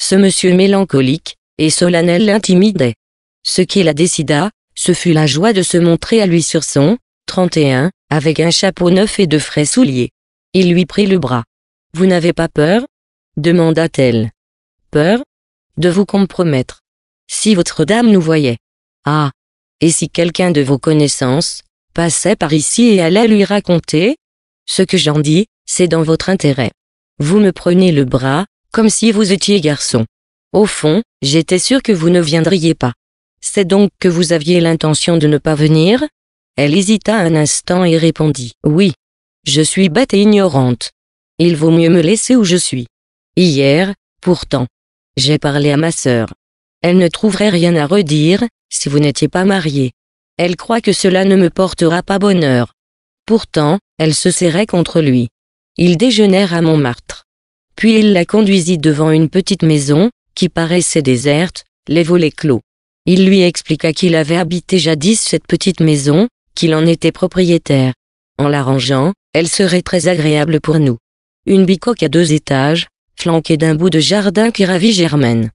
Ce monsieur mélancolique et solennel l'intimidait. Ce qui la décida, ce fut la joie de se montrer à lui sur son 31, avec un chapeau neuf et de frais souliers. Il lui prit le bras. Vous n'avez pas peur demanda-t-elle. Peur De vous compromettre. Si votre dame nous voyait. Ah. Et si quelqu'un de vos connaissances passait par ici et allait lui raconter Ce que j'en dis, c'est dans votre intérêt. Vous me prenez le bras, comme si vous étiez garçon. Au fond, j'étais sûr que vous ne viendriez pas. C'est donc que vous aviez l'intention de ne pas venir Elle hésita un instant et répondit ⁇ Oui ⁇ je suis bête et ignorante. Il vaut mieux me laisser où je suis. Hier, pourtant, j'ai parlé à ma sœur. Elle ne trouverait rien à redire, si vous n'étiez pas marié. Elle croit que cela ne me portera pas bonheur. Pourtant, elle se serrait contre lui. Ils déjeunèrent à Montmartre. Puis il la conduisit devant une petite maison, qui paraissait déserte, les volets clos. Il lui expliqua qu'il avait habité jadis cette petite maison, qu'il en était propriétaire. En l'arrangeant elle serait très agréable pour nous. Une bicoque à deux étages, flanquée d'un bout de jardin qui ravit Germaine.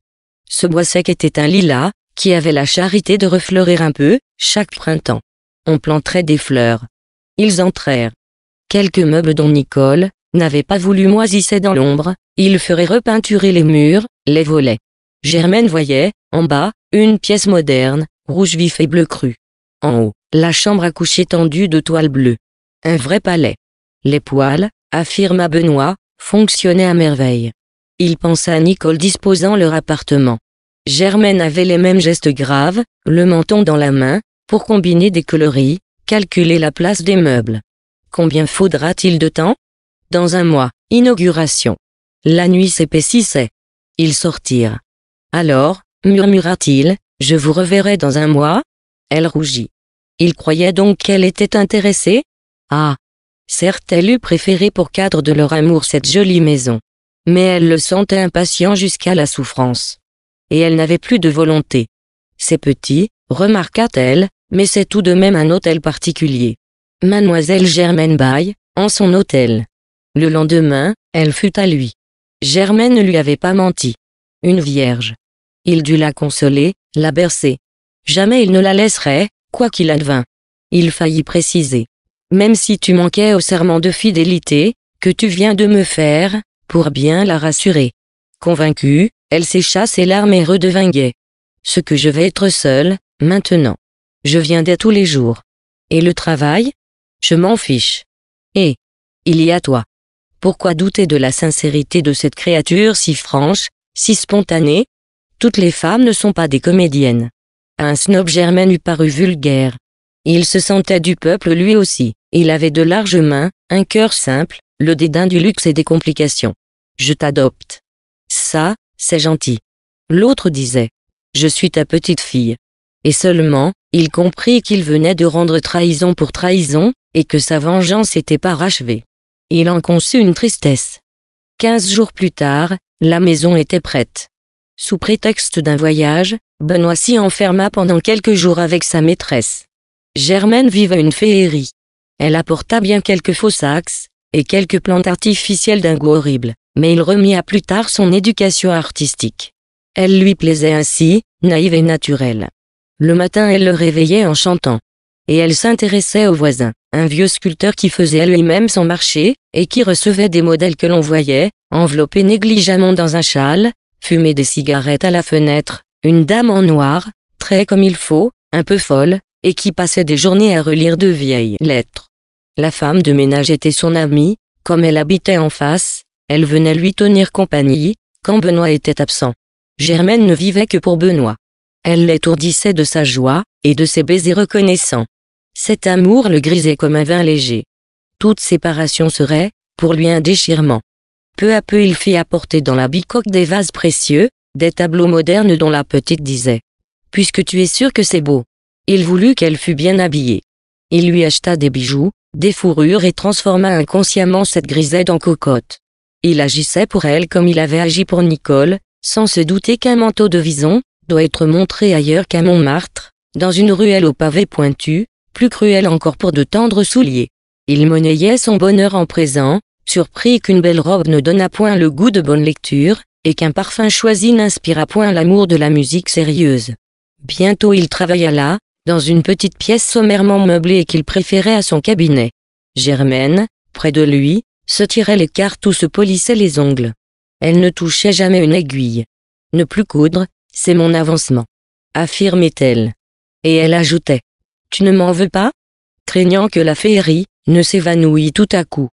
Ce bois sec était un lilas, qui avait la charité de refleurir un peu, chaque printemps. On planterait des fleurs. Ils entrèrent. Quelques meubles dont Nicole n'avait pas voulu moisissaient dans l'ombre, ils feraient repeinturer les murs, les volets. Germaine voyait, en bas, une pièce moderne, rouge vif et bleu cru. En haut, la chambre à coucher tendue de toile bleue. Un vrai palais. Les poils, affirma Benoît, fonctionnaient à merveille. Il pensa à Nicole disposant leur appartement. Germaine avait les mêmes gestes graves, le menton dans la main, pour combiner des coloris, calculer la place des meubles. Combien faudra-t-il de temps Dans un mois, inauguration. La nuit s'épaississait. Ils sortirent. Alors, murmura-t-il, je vous reverrai dans un mois Elle rougit. Il croyait donc qu'elle était intéressée Ah, Certes, elle eût préféré pour cadre de leur amour cette jolie maison. Mais elle le sentait impatient jusqu'à la souffrance. Et elle n'avait plus de volonté. C'est petit, remarqua-t-elle, mais c'est tout de même un hôtel particulier. Mademoiselle Germaine Baille, en son hôtel. Le lendemain, elle fut à lui. Germaine ne lui avait pas menti. Une vierge. Il dut la consoler, la bercer. Jamais il ne la laisserait, quoi qu'il advint. Il faillit préciser même si tu manquais au serment de fidélité, que tu viens de me faire, pour bien la rassurer. Convaincue, elle sécha ses larmes et redevint gaie. Ce que je vais être seule, maintenant. Je viendrai tous les jours. Et le travail Je m'en fiche. Et il y a toi. Pourquoi douter de la sincérité de cette créature si franche, si spontanée Toutes les femmes ne sont pas des comédiennes. Un snob germain eût paru vulgaire, il se sentait du peuple lui aussi. Il avait de larges mains, un cœur simple, le dédain du luxe et des complications. Je t'adopte. Ça, c'est gentil. L'autre disait. Je suis ta petite fille. Et seulement, il comprit qu'il venait de rendre trahison pour trahison, et que sa vengeance était parachevée. Il en conçut une tristesse. Quinze jours plus tard, la maison était prête. Sous prétexte d'un voyage, Benoît s'y enferma pendant quelques jours avec sa maîtresse. Germaine viva une féerie. Elle apporta bien quelques faux saxes, et quelques plantes artificielles d'un goût horrible, mais il remit à plus tard son éducation artistique. Elle lui plaisait ainsi, naïve et naturelle. Le matin elle le réveillait en chantant. Et elle s'intéressait au voisin, un vieux sculpteur qui faisait lui-même son marché, et qui recevait des modèles que l'on voyait, enveloppés négligemment dans un châle, fumer des cigarettes à la fenêtre, une dame en noir, très comme il faut, un peu folle, et qui passait des journées à relire de vieilles lettres. La femme de ménage était son amie, comme elle habitait en face, elle venait lui tenir compagnie, quand Benoît était absent. Germaine ne vivait que pour Benoît. Elle l'étourdissait de sa joie, et de ses baisers reconnaissants. Cet amour le grisait comme un vin léger. Toute séparation serait, pour lui un déchirement. Peu à peu il fit apporter dans la bicoque des vases précieux, des tableaux modernes dont la petite disait. Puisque tu es sûr que c'est beau, il voulut qu'elle fût bien habillée. Il lui acheta des bijoux, des fourrures et transforma inconsciemment cette grisette en cocotte. Il agissait pour elle comme il avait agi pour Nicole, sans se douter qu'un manteau de vison, doit être montré ailleurs qu'à Montmartre, dans une ruelle au pavé pointu, plus cruelle encore pour de tendres souliers. Il monnayait son bonheur en présent, surpris qu'une belle robe ne donna point le goût de bonne lecture, et qu'un parfum choisi n'inspira point l'amour de la musique sérieuse. Bientôt il travailla là, dans une petite pièce sommairement meublée et qu'il préférait à son cabinet. Germaine, près de lui, se tirait les cartes ou se polissait les ongles. Elle ne touchait jamais une aiguille. Ne plus coudre, c'est mon avancement. Affirmait-elle. Et elle ajoutait. Tu ne m'en veux pas? Craignant que la féerie ne s'évanouît tout à coup.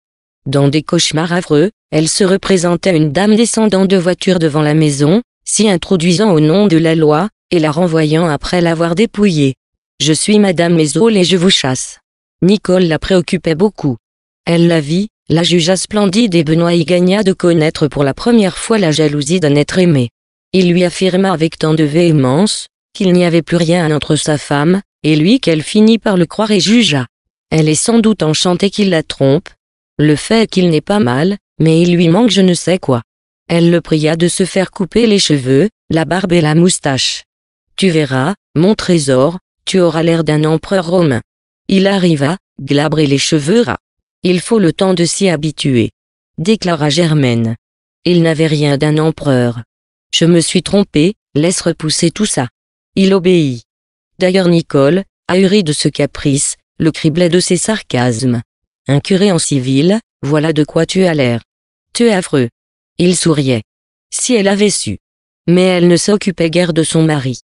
Dans des cauchemars affreux, elle se représentait une dame descendant de voiture devant la maison, s'y introduisant au nom de la loi, et la renvoyant après l'avoir dépouillée. Je suis Madame Mézol et je vous chasse. Nicole la préoccupait beaucoup. Elle la vit, la jugea splendide et Benoît y gagna de connaître pour la première fois la jalousie d'un être aimé. Il lui affirma avec tant de véhémence, qu'il n'y avait plus rien entre sa femme, et lui qu'elle finit par le croire et jugea. Elle est sans doute enchantée qu'il la trompe. Le fait qu'il n'est pas mal, mais il lui manque je ne sais quoi. Elle le pria de se faire couper les cheveux, la barbe et la moustache. Tu verras, mon trésor, tu auras l'air d'un empereur romain. Il arriva, glabré les cheveux ras. Il faut le temps de s'y habituer. Déclara Germaine. Il n'avait rien d'un empereur. Je me suis trompé, laisse repousser tout ça. Il obéit. D'ailleurs Nicole, ahuri de ce caprice, le criblait de ses sarcasmes. Un curé en civil, voilà de quoi tu as l'air. Tu es affreux. Il souriait. Si elle avait su. Mais elle ne s'occupait guère de son mari.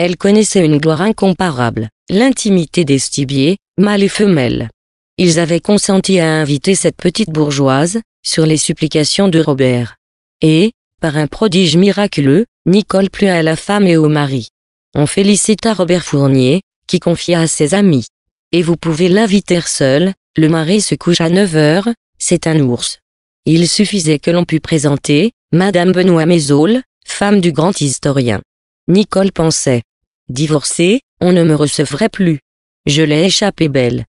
Elle connaissait une gloire incomparable, l'intimité des stibiers, mâles et femelles. Ils avaient consenti à inviter cette petite bourgeoise, sur les supplications de Robert. Et, par un prodige miraculeux, Nicole plut à la femme et au mari. On félicita Robert Fournier, qui confia à ses amis. Et vous pouvez l'inviter seul, le mari se couche à 9 heures, c'est un ours. Il suffisait que l'on pût présenter, Madame Benoît Mézol, femme du grand historien. Nicole pensait. divorcé, on ne me recevrait plus. Je l'ai échappé belle.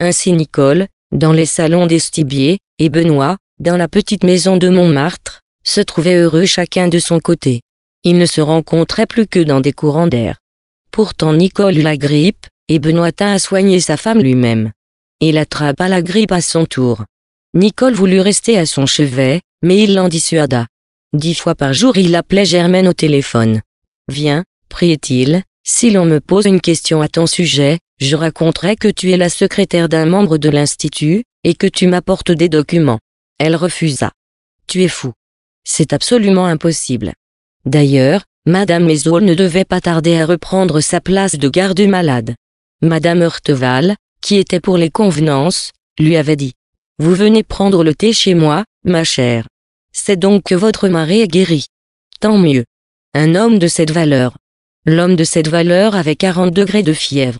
Ainsi Nicole, dans les salons d'Estibier, et Benoît, dans la petite maison de Montmartre, se trouvaient heureux chacun de son côté. Ils ne se rencontraient plus que dans des courants d'air. Pourtant Nicole eut la grippe, et Benoît tint à soigner sa femme lui-même. Il attrapa la grippe à son tour. Nicole voulut rester à son chevet, mais il l'en dissuada. Dix fois par jour il appelait Germaine au téléphone. Viens, priait-il, si l'on me pose une question à ton sujet, je raconterai que tu es la secrétaire d'un membre de l'Institut, et que tu m'apportes des documents. Elle refusa. Tu es fou. C'est absolument impossible. D'ailleurs, Madame Maison ne devait pas tarder à reprendre sa place de garde malade. Madame Hurteval, qui était pour les convenances, lui avait dit. Vous venez prendre le thé chez moi, ma chère. C'est donc que votre mari est guéri. Tant mieux. Un homme de cette valeur. L'homme de cette valeur avait 40 degrés de fièvre.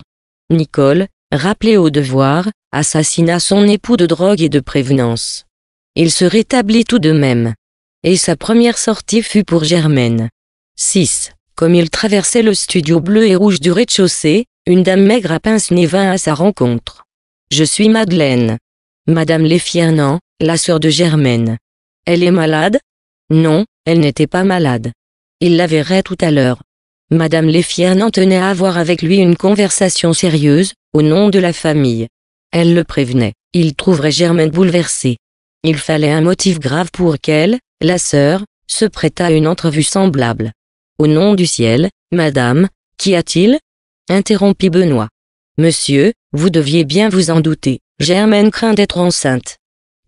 Nicole, rappelé au devoir, assassina son époux de drogue et de prévenance. Il se rétablit tout de même. Et sa première sortie fut pour Germaine. 6. Comme il traversait le studio bleu et rouge du rez-de-chaussée, une dame maigre à pince nez vint à sa rencontre. Je suis Madeleine. Madame Léfiernan, la sœur de Germaine. Elle est malade Non, elle n'était pas malade il la verrait tout à l'heure. Madame Lefière n'en tenait à avoir avec lui une conversation sérieuse, au nom de la famille. Elle le prévenait, il trouverait Germaine bouleversée. Il fallait un motif grave pour qu'elle, la sœur, se prêtât à une entrevue semblable. Au nom du ciel, madame, qu'y a-t-il interrompit Benoît. Monsieur, vous deviez bien vous en douter, Germaine craint d'être enceinte.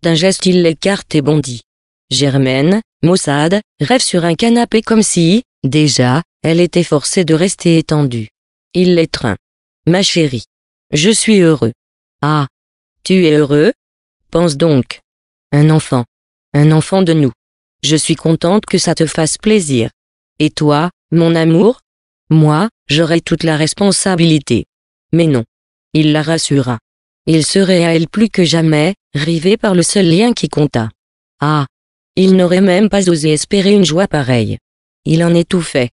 D'un geste il l'écarte et bondit. Germaine, maussade, rêve sur un canapé comme si, déjà, elle était forcée de rester étendue. Il l'étreint. Ma chérie, je suis heureux. Ah, tu es heureux Pense donc. Un enfant. Un enfant de nous. Je suis contente que ça te fasse plaisir. Et toi, mon amour Moi, j'aurai toute la responsabilité. Mais non. Il la rassura. Il serait à elle plus que jamais, rivé par le seul lien qui compta. Ah, il n'aurait même pas osé espérer une joie pareille. Il en étouffait.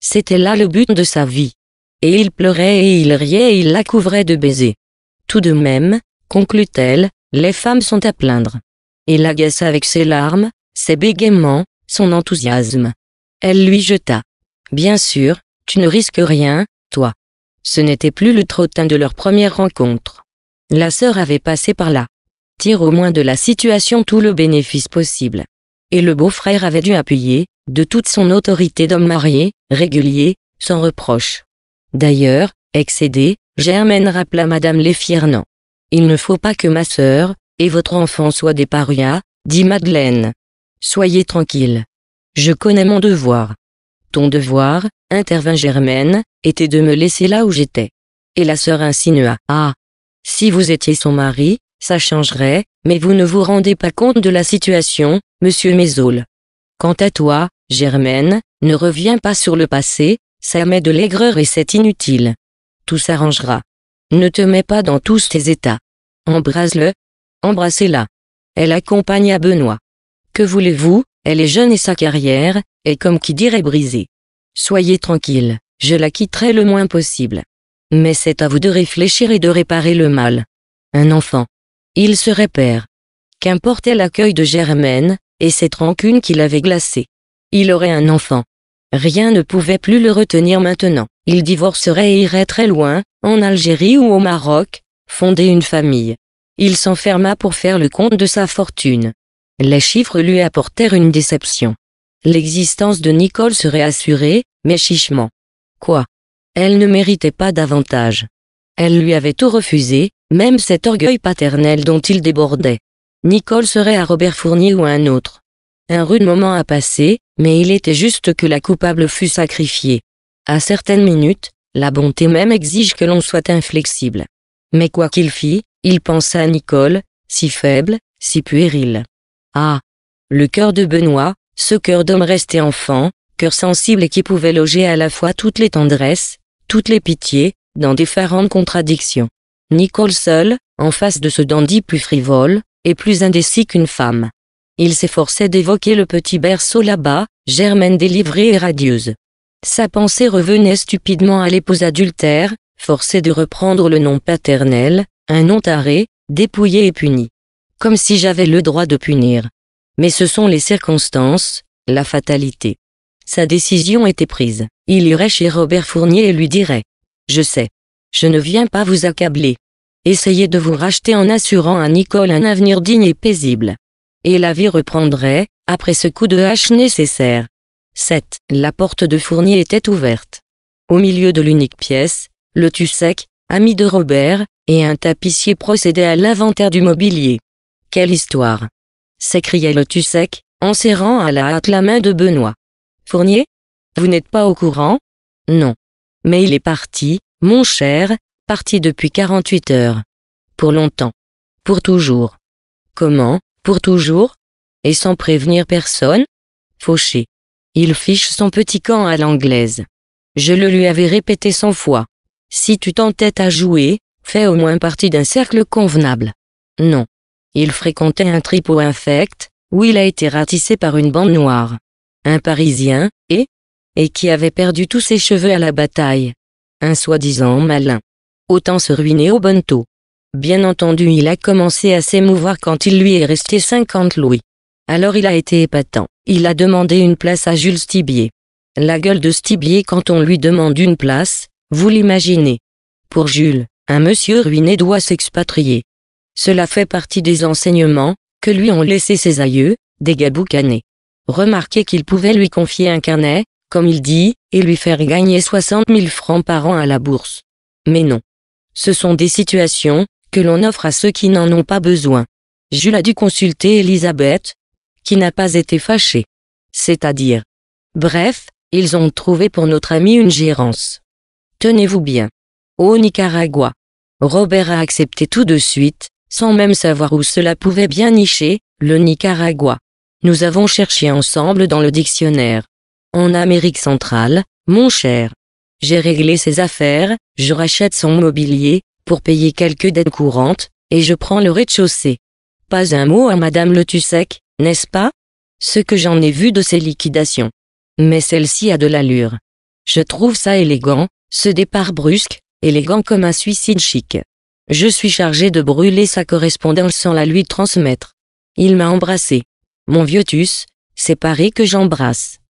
C'était là le but de sa vie. Et il pleurait et il riait et il la couvrait de baisers. Tout de même, conclut-elle, les femmes sont à plaindre. Il l'agaça avec ses larmes, ses bégaiements, son enthousiasme. Elle lui jeta. Bien sûr, tu ne risques rien, toi. Ce n'était plus le trottin de leur première rencontre. La sœur avait passé par là. Tire au moins de la situation tout le bénéfice possible et le beau-frère avait dû appuyer, de toute son autorité d'homme marié, régulier, sans reproche. D'ailleurs, excédé, Germaine rappela Madame Léfiernan. Il ne faut pas que ma sœur, et votre enfant soient des parias, dit Madeleine. Soyez tranquille. Je connais mon devoir. Ton devoir, intervint Germaine, était de me laisser là où j'étais. Et la sœur insinua. Ah. Si vous étiez son mari, ça changerait, mais vous ne vous rendez pas compte de la situation, monsieur Mézole. Quant à toi, Germaine, ne reviens pas sur le passé, ça met de l'aigreur et c'est inutile. Tout s'arrangera. Ne te mets pas dans tous tes états. Embrasse-le. Embrassez-la. Elle accompagne à Benoît. Que voulez-vous, elle est jeune et sa carrière, est comme qui dirait brisée. Soyez tranquille, je la quitterai le moins possible. Mais c'est à vous de réfléchir et de réparer le mal. Un enfant. Il se repère. Qu'importait l'accueil de Germaine, et cette rancune qui l'avait glacé. Il aurait un enfant. Rien ne pouvait plus le retenir maintenant. Il divorcerait et irait très loin, en Algérie ou au Maroc, fonder une famille. Il s'enferma pour faire le compte de sa fortune. Les chiffres lui apportèrent une déception. L'existence de Nicole serait assurée, mais chichement. Quoi Elle ne méritait pas davantage. Elle lui avait tout refusé, même cet orgueil paternel dont il débordait. Nicole serait à Robert Fournier ou à un autre. Un rude moment a passé, mais il était juste que la coupable fût sacrifiée. À certaines minutes, la bonté même exige que l'on soit inflexible. Mais quoi qu'il fît, il pensa à Nicole, si faible, si puérile. Ah Le cœur de Benoît, ce cœur d'homme resté enfant, cœur sensible et qui pouvait loger à la fois toutes les tendresses, toutes les pitiés, dans différentes contradictions. Nicole seule, en face de ce dandy plus frivole, et plus indécis qu'une femme. Il s'efforçait d'évoquer le petit berceau là-bas, germaine délivrée et radieuse. Sa pensée revenait stupidement à l'épouse adultère, forcée de reprendre le nom paternel, un nom taré, dépouillé et puni. Comme si j'avais le droit de punir. Mais ce sont les circonstances, la fatalité. Sa décision était prise. Il irait chez Robert Fournier et lui dirait je sais. Je ne viens pas vous accabler. Essayez de vous racheter en assurant à Nicole un avenir digne et paisible. Et la vie reprendrait, après ce coup de hache nécessaire. 7. La porte de Fournier était ouverte. Au milieu de l'unique pièce, le sec, ami de Robert, et un tapissier procédaient à l'inventaire du mobilier. Quelle histoire s'écria le sec, en serrant à la hâte la main de Benoît. Fournier Vous n'êtes pas au courant Non. Mais il est parti, mon cher, parti depuis 48 heures. Pour longtemps. Pour toujours. Comment, pour toujours Et sans prévenir personne Fauché. Il fiche son petit camp à l'anglaise. Je le lui avais répété cent fois. Si tu t'entêtes à jouer, fais au moins partie d'un cercle convenable. Non. Il fréquentait un tripot infect, où il a été ratissé par une bande noire. Un Parisien, et, et qui avait perdu tous ses cheveux à la bataille. Un soi-disant malin. Autant se ruiner au bon taux. Bien entendu il a commencé à s'émouvoir quand il lui est resté 50 louis. Alors il a été épatant. Il a demandé une place à Jules Stibier. La gueule de Stibier quand on lui demande une place, vous l'imaginez. Pour Jules, un monsieur ruiné doit s'expatrier. Cela fait partie des enseignements que lui ont laissé ses aïeux, des gaboucanés. Remarquez qu'il pouvait lui confier un carnet, comme il dit, et lui faire gagner 60 mille francs par an à la bourse. Mais non. Ce sont des situations que l'on offre à ceux qui n'en ont pas besoin. Jules a dû consulter Elisabeth, qui n'a pas été fâchée. C'est-à-dire. Bref, ils ont trouvé pour notre ami une gérance. Tenez-vous bien. Au Nicaragua. Robert a accepté tout de suite, sans même savoir où cela pouvait bien nicher, le Nicaragua. Nous avons cherché ensemble dans le dictionnaire en Amérique centrale, mon cher. J'ai réglé ses affaires, je rachète son mobilier, pour payer quelques dettes courantes, et je prends le rez-de-chaussée. Pas un mot à Madame Le n'est-ce pas Ce que j'en ai vu de ses liquidations. Mais celle-ci a de l'allure. Je trouve ça élégant, ce départ brusque, élégant comme un suicide chic. Je suis chargé de brûler sa correspondance sans la lui transmettre. Il m'a embrassé. Mon vieux Tus, c'est pareil que j'embrasse.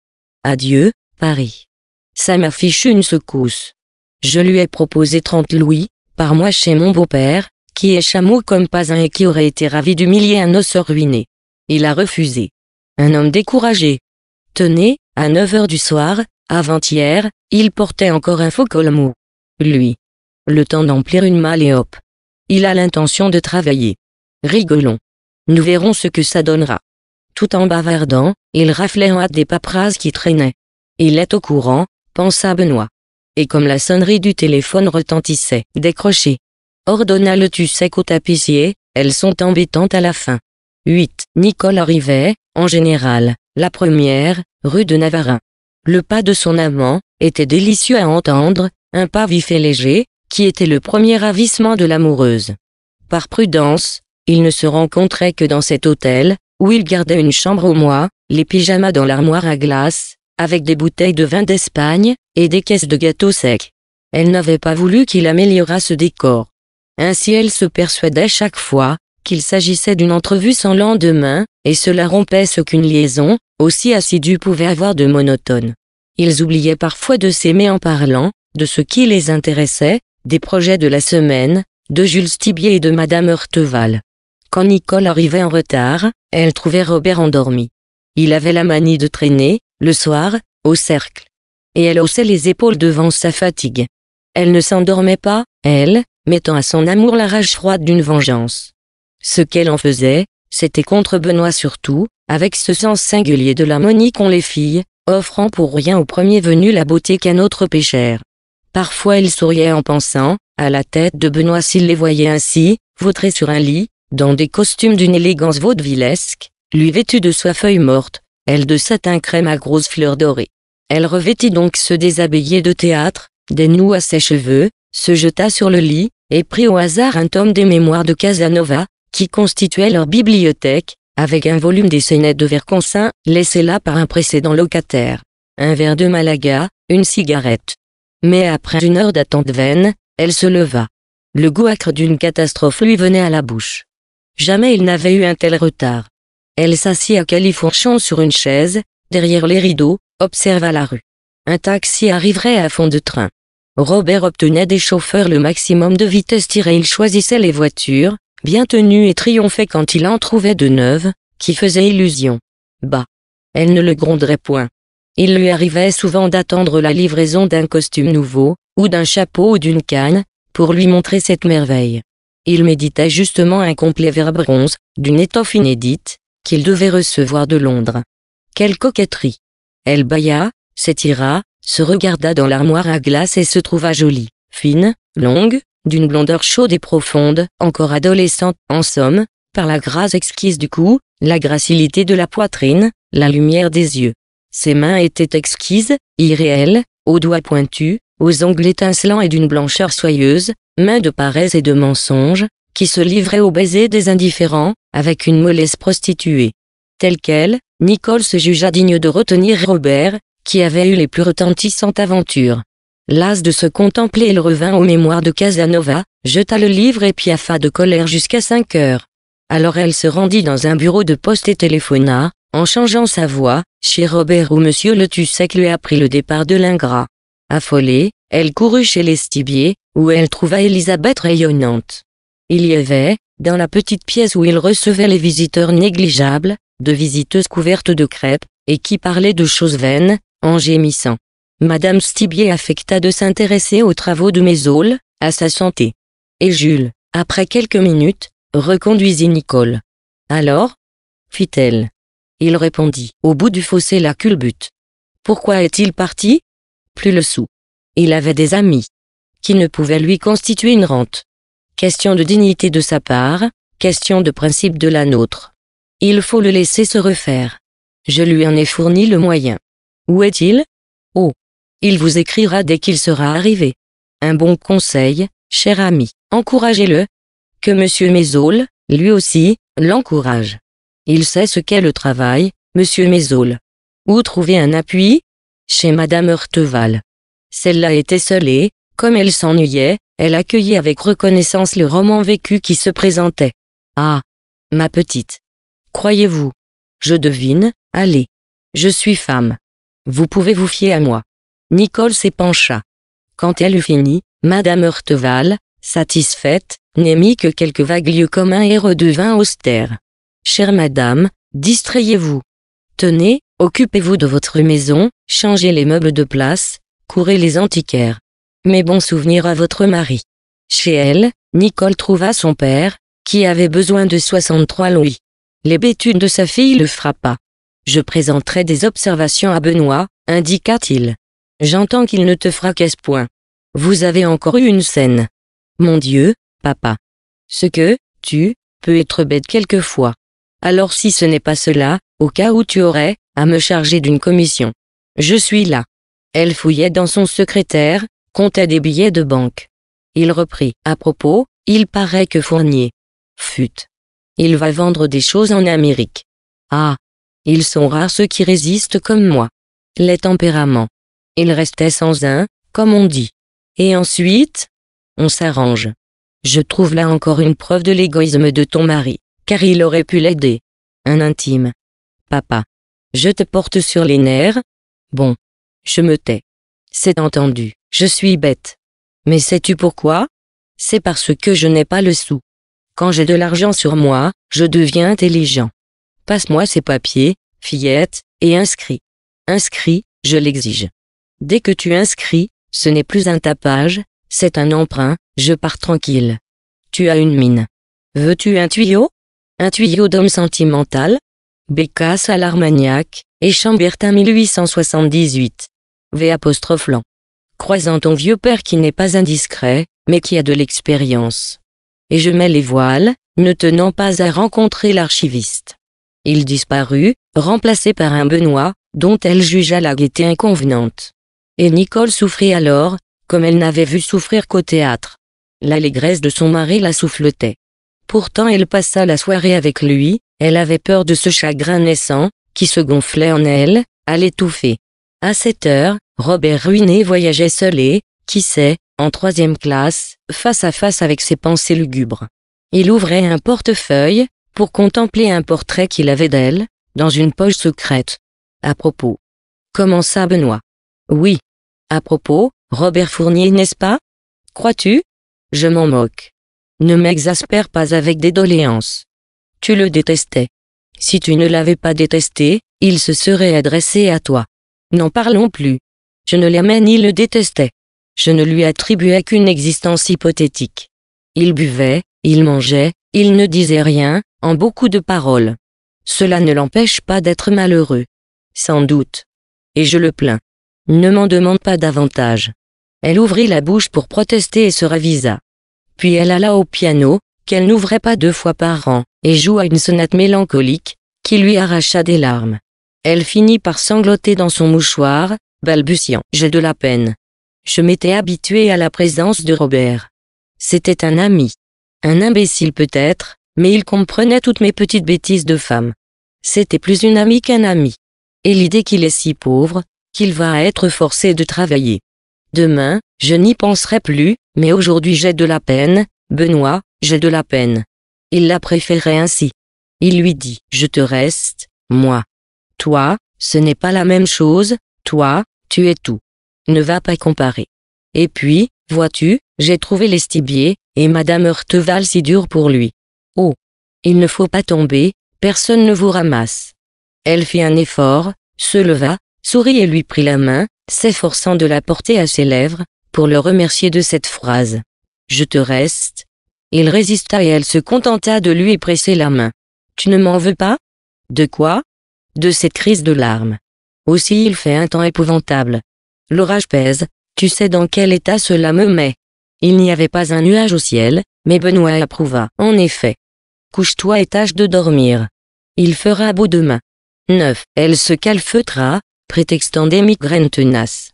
Adieu, Paris. Ça m'a fichu une secousse. Je lui ai proposé 30 louis, par mois chez mon beau-père, qui est chameau comme pas un et qui aurait été ravi d'humilier un osseur ruiné. Il a refusé. Un homme découragé. Tenez, à 9 heures du soir, avant-hier, il portait encore un faux col mou. Lui. Le temps d'emplir une malle et hop. Il a l'intention de travailler. Rigolons. Nous verrons ce que ça donnera. Tout en bavardant, il raflait en hâte des paperasses qui traînaient. Il est au courant, pensa Benoît. Et comme la sonnerie du téléphone retentissait, décroché. Ordonna le tu sec au tapissier, elles sont embêtantes à la fin. 8. Nicole arrivait, en général, la première, rue de Navarin. Le pas de son amant, était délicieux à entendre, un pas vif et léger, qui était le premier ravissement de l'amoureuse. Par prudence, il ne se rencontrait que dans cet hôtel, où il gardait une chambre au mois, les pyjamas dans l'armoire à glace, avec des bouteilles de vin d'Espagne, et des caisses de gâteaux secs. Elle n'avait pas voulu qu'il améliorât ce décor. Ainsi elle se persuadait chaque fois, qu'il s'agissait d'une entrevue sans lendemain, et cela rompait ce qu'une liaison, aussi assidue pouvait avoir de monotone. Ils oubliaient parfois de s'aimer en parlant, de ce qui les intéressait, des projets de la semaine, de Jules Tibier et de Madame Heurteval. Quand Nicole arrivait en retard, elle trouvait Robert endormi. Il avait la manie de traîner, le soir, au cercle. Et elle haussait les épaules devant sa fatigue. Elle ne s'endormait pas, elle, mettant à son amour la rage froide d'une vengeance. Ce qu'elle en faisait, c'était contre Benoît surtout, avec ce sens singulier de l'harmonie qu'ont les filles, offrant pour rien au premier venu la beauté qu'un autre péchère. Parfois elle souriait en pensant, à la tête de Benoît s'il les voyait ainsi, vautrés sur un lit, dans des costumes d'une élégance vaudevillesque, lui vêtue de soie feuille morte, elle de satin crème à grosses fleurs dorées. Elle revêtit donc ce déshabillé de théâtre, des noues à ses cheveux, se jeta sur le lit, et prit au hasard un tome des mémoires de Casanova, qui constituait leur bibliothèque, avec un volume des scénettes de Verconcin laissé là par un précédent locataire, un verre de Malaga, une cigarette. Mais après une heure d'attente vaine, elle se leva. Le goût d'une catastrophe lui venait à la bouche. Jamais il n'avait eu un tel retard. Elle s'assit à califourchon sur une chaise, derrière les rideaux, observa la rue. Un taxi arriverait à fond de train. Robert obtenait des chauffeurs le maximum de vitesse tirée il choisissait les voitures, bien tenues et triomphait quand il en trouvait de neuves, qui faisaient illusion. Bah. Elle ne le gronderait point. Il lui arrivait souvent d'attendre la livraison d'un costume nouveau, ou d'un chapeau ou d'une canne, pour lui montrer cette merveille. Il méditait justement un complet vert bronze, d'une étoffe inédite, qu'il devait recevoir de Londres. Quelle coquetterie Elle bâilla, s'étira, se regarda dans l'armoire à glace et se trouva jolie, fine, longue, d'une blondeur chaude et profonde, encore adolescente, en somme, par la grâce exquise du cou, la gracilité de la poitrine, la lumière des yeux. Ses mains étaient exquises, irréelles, aux doigts pointus, aux ongles étincelants et d'une blancheur soyeuse, mains de paresse et de mensonge, qui se livrait au baiser des indifférents, avec une mollesse prostituée. Telle qu'elle, Nicole se jugea digne de retenir Robert, qui avait eu les plus retentissantes aventures. Las de se contempler, elle revint aux mémoires de Casanova, jeta le livre et piaffa de colère jusqu'à cinq heures. Alors elle se rendit dans un bureau de poste et téléphona, en changeant sa voix, chez Robert où Monsieur Le Tussec lui apprit le départ de l'ingrat. Affolée, elle courut chez l'Estibier, où elle trouva Elisabeth rayonnante. Il y avait, dans la petite pièce où il recevait les visiteurs négligeables, de visiteuses couvertes de crêpes, et qui parlaient de choses vaines, en gémissant. Madame Stibier affecta de s'intéresser aux travaux de Mézol, à sa santé. Et Jules, après quelques minutes, reconduisit Nicole. Alors fit-elle. Il répondit, au bout du fossé la culbute. Pourquoi est-il parti Plus le sou. Il avait des amis qui ne pouvaient lui constituer une rente question de dignité de sa part, question de principe de la nôtre. Il faut le laisser se refaire. Je lui en ai fourni le moyen. Où est-il Oh Il vous écrira dès qu'il sera arrivé. Un bon conseil, cher ami, encouragez-le. Que Monsieur Mézol, lui aussi, l'encourage. Il sait ce qu'est le travail, Monsieur Mézol. Où trouver un appui Chez Madame Heurteval. Celle-là était seule et, comme elle s'ennuyait, elle accueillit avec reconnaissance le roman vécu qui se présentait. Ah, ma petite. Croyez-vous Je devine, allez. Je suis femme. Vous pouvez vous fier à moi. Nicole s'épancha. Quand elle eut fini, Madame Heurteval, satisfaite, n'émit que quelques vagues lieux communs et redevint austère. Chère madame, distrayez-vous. Tenez, occupez-vous de votre maison, changez les meubles de place, courez les antiquaires. Mes bons souvenirs à votre mari. Chez elle, Nicole trouva son père, qui avait besoin de 63 louis. Les bêtunes de sa fille le frappa. Je présenterai des observations à Benoît, indiqua-t-il. J'entends qu'il ne te fracasse point. Vous avez encore eu une scène. Mon Dieu, papa. Ce que, tu, peux être bête quelquefois. Alors si ce n'est pas cela, au cas où tu aurais, à me charger d'une commission. Je suis là. Elle fouillait dans son secrétaire, comptait des billets de banque. Il reprit. À propos, il paraît que Fournier. Fut. Il va vendre des choses en Amérique. Ah. Ils sont rares ceux qui résistent comme moi. Les tempéraments. Il restait sans un, comme on dit. Et ensuite? On s'arrange. Je trouve là encore une preuve de l'égoïsme de ton mari, car il aurait pu l'aider. Un intime. Papa. Je te porte sur les nerfs? Bon. Je me tais. C'est entendu. Je suis bête. Mais sais-tu pourquoi C'est parce que je n'ai pas le sou. Quand j'ai de l'argent sur moi, je deviens intelligent. Passe-moi ces papiers, fillette, et inscris. Inscris, je l'exige. Dès que tu inscris, ce n'est plus un tapage, c'est un emprunt, je pars tranquille. Tu as une mine. Veux-tu un tuyau Un tuyau d'homme sentimental Bécasse à l'Armagnac, et Chambertin 1878. V. Lan croisant ton vieux père qui n'est pas indiscret, mais qui a de l'expérience. Et je mets les voiles, ne tenant pas à rencontrer l'archiviste. Il disparut, remplacé par un Benoît, dont elle jugea la gaieté inconvenante. Et Nicole souffrit alors, comme elle n'avait vu souffrir qu'au théâtre. L'allégresse de son mari la souffletait. Pourtant elle passa la soirée avec lui, elle avait peur de ce chagrin naissant, qui se gonflait en elle, à l'étouffer. À cette heure, Robert Ruiné voyageait seul et, qui sait, en troisième classe, face à face avec ses pensées lugubres. Il ouvrait un portefeuille pour contempler un portrait qu'il avait d'elle, dans une poche secrète. À propos. commença Benoît Oui. À propos, Robert Fournier, n'est-ce pas Crois-tu Je m'en moque. Ne m'exaspère pas avec des doléances. Tu le détestais. Si tu ne l'avais pas détesté, il se serait adressé à toi. N'en parlons plus. Je ne l'aimais ni le détestais. Je ne lui attribuais qu'une existence hypothétique. Il buvait, il mangeait, il ne disait rien, en beaucoup de paroles. Cela ne l'empêche pas d'être malheureux. Sans doute. Et je le plains. Ne m'en demande pas davantage. Elle ouvrit la bouche pour protester et se ravisa. Puis elle alla au piano, qu'elle n'ouvrait pas deux fois par an, et joua une sonate mélancolique, qui lui arracha des larmes. Elle finit par sangloter dans son mouchoir, balbutiant ⁇ J'ai de la peine ⁇ Je m'étais habitué à la présence de Robert. C'était un ami. Un imbécile peut-être, mais il comprenait toutes mes petites bêtises de femme. C'était plus une amie qu'un ami. Et l'idée qu'il est si pauvre, qu'il va être forcé de travailler. Demain, je n'y penserai plus, mais aujourd'hui j'ai de la peine, Benoît, j'ai de la peine. Il la préférait ainsi. Il lui dit, je te reste, moi. Toi, ce n'est pas la même chose, toi, tu es tout. Ne va pas comparer. Et puis, vois-tu, j'ai trouvé l'estibier, et Madame Herteval si dure pour lui. Oh. Il ne faut pas tomber, personne ne vous ramasse. Elle fit un effort, se leva, sourit et lui prit la main, s'efforçant de la porter à ses lèvres, pour le remercier de cette phrase. Je te reste. Il résista et elle se contenta de lui presser la main. Tu ne m'en veux pas? De quoi? de cette crise de larmes. Aussi il fait un temps épouvantable. L'orage pèse, tu sais dans quel état cela me met. Il n'y avait pas un nuage au ciel, mais Benoît approuva. En effet. Couche-toi et tâche de dormir. Il fera beau demain. 9. Elle se calfeutra, prétextant des migraines tenaces.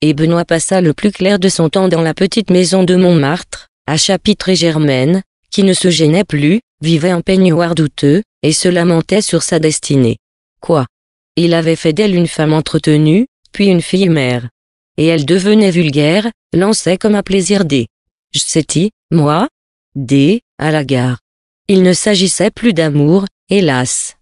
Et Benoît passa le plus clair de son temps dans la petite maison de Montmartre, à Chapitre et Germaine, qui ne se gênait plus, vivait en peignoir douteux, et se lamentait sur sa destinée. Quoi Il avait fait d'elle une femme entretenue, puis une fille mère. Et elle devenait vulgaire, lançait comme un plaisir des « y, moi ?» des « à la gare. Il ne s'agissait plus d'amour, hélas.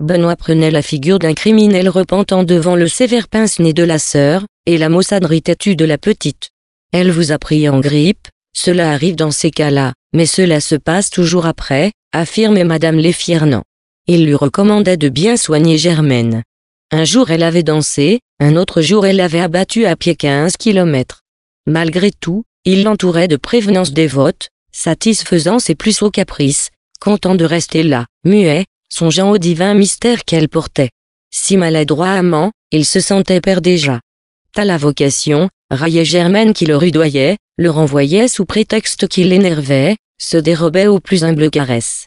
Benoît prenait la figure d'un criminel repentant devant le sévère pince-nez de la sœur, et la maussaderie têtue de la petite. Elle vous a pris en grippe, cela arrive dans ces cas-là, mais cela se passe toujours après, affirmait Madame Léfiernant. Il lui recommandait de bien soigner Germaine. Un jour elle avait dansé, un autre jour elle avait abattu à pied 15 kilomètres. Malgré tout, il l'entourait de prévenances dévotes, satisfaisant ses plus hauts caprices, content de rester là, muet, songeant au divin mystère qu'elle portait. Si maladroitement, amant, il se sentait père déjà. T'as la vocation, raillait Germaine qui le rudoyait, le renvoyait sous prétexte qu'il l'énervait, se dérobait aux plus humbles caresses.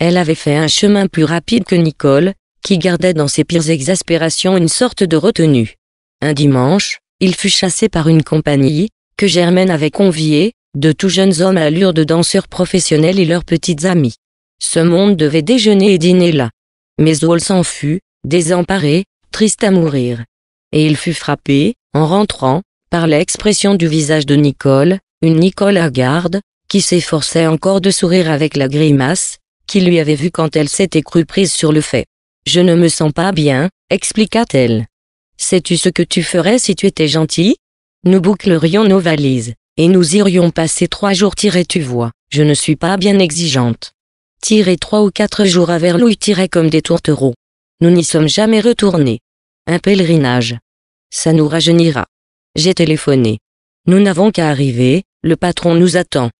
Elle avait fait un chemin plus rapide que Nicole, qui gardait dans ses pires exaspérations une sorte de retenue. Un dimanche, il fut chassé par une compagnie, que Germaine avait conviée, de tout jeunes hommes à allure de danseurs professionnels et leurs petites amies. Ce monde devait déjeuner et dîner là. Mais Zoll s'en fut, désemparé, triste à mourir. Et il fut frappé, en rentrant, par l'expression du visage de Nicole, une Nicole à garde, qui s'efforçait encore de sourire avec la grimace, qui lui avait vu quand elle s'était crue prise sur le fait. Je ne me sens pas bien, expliqua-t-elle. Sais-tu ce que tu ferais si tu étais gentil Nous bouclerions nos valises, et nous irions passer trois jours tirer, tu vois, je ne suis pas bien exigeante. Tirer trois ou quatre jours à Verlouille tirait comme des tourtereaux. Nous n'y sommes jamais retournés. Un pèlerinage. Ça nous rajeunira. J'ai téléphoné. Nous n'avons qu'à arriver, le patron nous attend.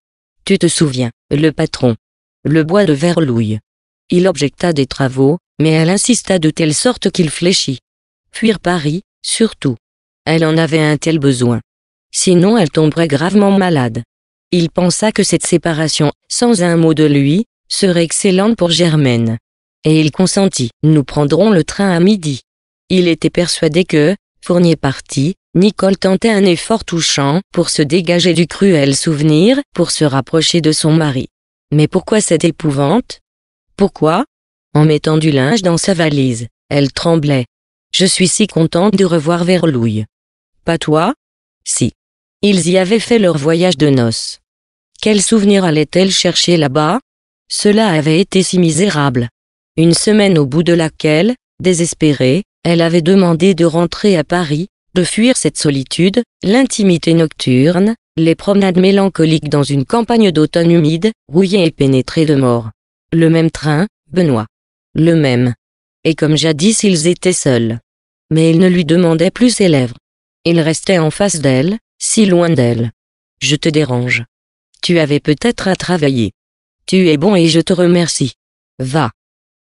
Tu te souviens, le patron le bois de Verlouille. Il objecta des travaux, mais elle insista de telle sorte qu'il fléchit. Fuir Paris, surtout. Elle en avait un tel besoin. Sinon elle tomberait gravement malade. Il pensa que cette séparation, sans un mot de lui, serait excellente pour Germaine. Et il consentit. Nous prendrons le train à midi. Il était persuadé que, Fournier parti, Nicole tentait un effort touchant pour se dégager du cruel souvenir, pour se rapprocher de son mari. Mais pourquoi cette épouvante Pourquoi En mettant du linge dans sa valise, elle tremblait. Je suis si contente de revoir Verlouille. Pas toi Si. Ils y avaient fait leur voyage de noces. Quel souvenir allait-elle chercher là-bas Cela avait été si misérable. Une semaine au bout de laquelle, désespérée, elle avait demandé de rentrer à Paris, de fuir cette solitude, l'intimité nocturne, les promenades mélancoliques dans une campagne d'automne humide, rouillée et pénétrée de mort. Le même train, Benoît. Le même. Et comme jadis ils étaient seuls. Mais il ne lui demandait plus ses lèvres. Il restait en face d'elle, si loin d'elle. Je te dérange. Tu avais peut-être à travailler. Tu es bon et je te remercie. Va.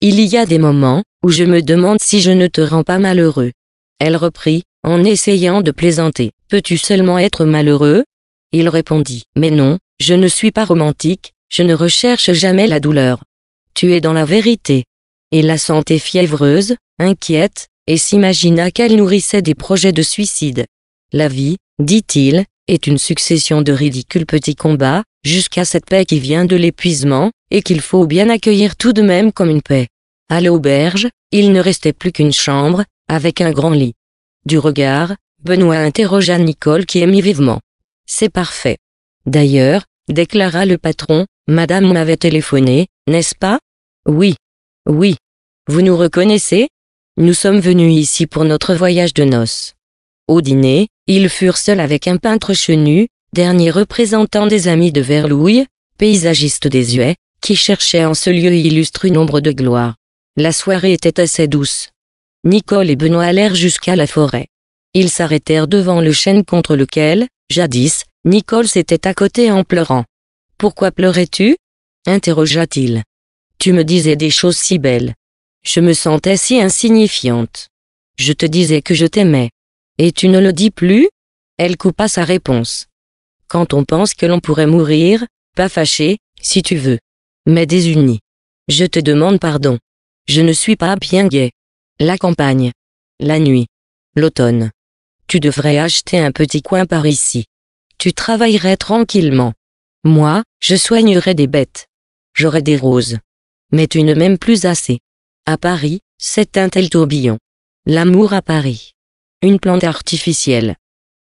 Il y a des moments où je me demande si je ne te rends pas malheureux. Elle reprit, en essayant de plaisanter. Peux-tu seulement être malheureux Il répondit, mais non, je ne suis pas romantique, je ne recherche jamais la douleur. Tu es dans la vérité. Et la santé fiévreuse, inquiète, et s'imagina qu'elle nourrissait des projets de suicide. La vie, dit-il, est une succession de ridicules petits combats, jusqu'à cette paix qui vient de l'épuisement, et qu'il faut bien accueillir tout de même comme une paix. À l'auberge, il ne restait plus qu'une chambre, avec un grand lit. Du regard, Benoît interrogea Nicole qui émit vivement. C'est parfait. D'ailleurs, déclara le patron, Madame m'avait téléphoné, n'est-ce pas Oui. Oui. Vous nous reconnaissez Nous sommes venus ici pour notre voyage de noces. Au dîner, ils furent seuls avec un peintre chenu, dernier représentant des amis de Verlouille, paysagiste des Huets, qui cherchait en ce lieu illustre une ombre de gloire. La soirée était assez douce. Nicole et Benoît allèrent jusqu'à la forêt. Ils s'arrêtèrent devant le chêne contre lequel, jadis, Nicole s'était accotée en pleurant. Pourquoi pleurais-tu interrogea-t-il. Tu me disais des choses si belles. Je me sentais si insignifiante. Je te disais que je t'aimais. Et tu ne le dis plus Elle coupa sa réponse. Quand on pense que l'on pourrait mourir, pas fâché, si tu veux. Mais désuni. Je te demande pardon. Je ne suis pas bien gai. La campagne. La nuit. L'automne. Tu devrais acheter un petit coin par ici. Tu travaillerais tranquillement. Moi, je soignerais des bêtes. J'aurais des roses. Mais tu ne m'aimes plus assez. À Paris, c'est un tel tourbillon. L'amour à Paris. Une plante artificielle.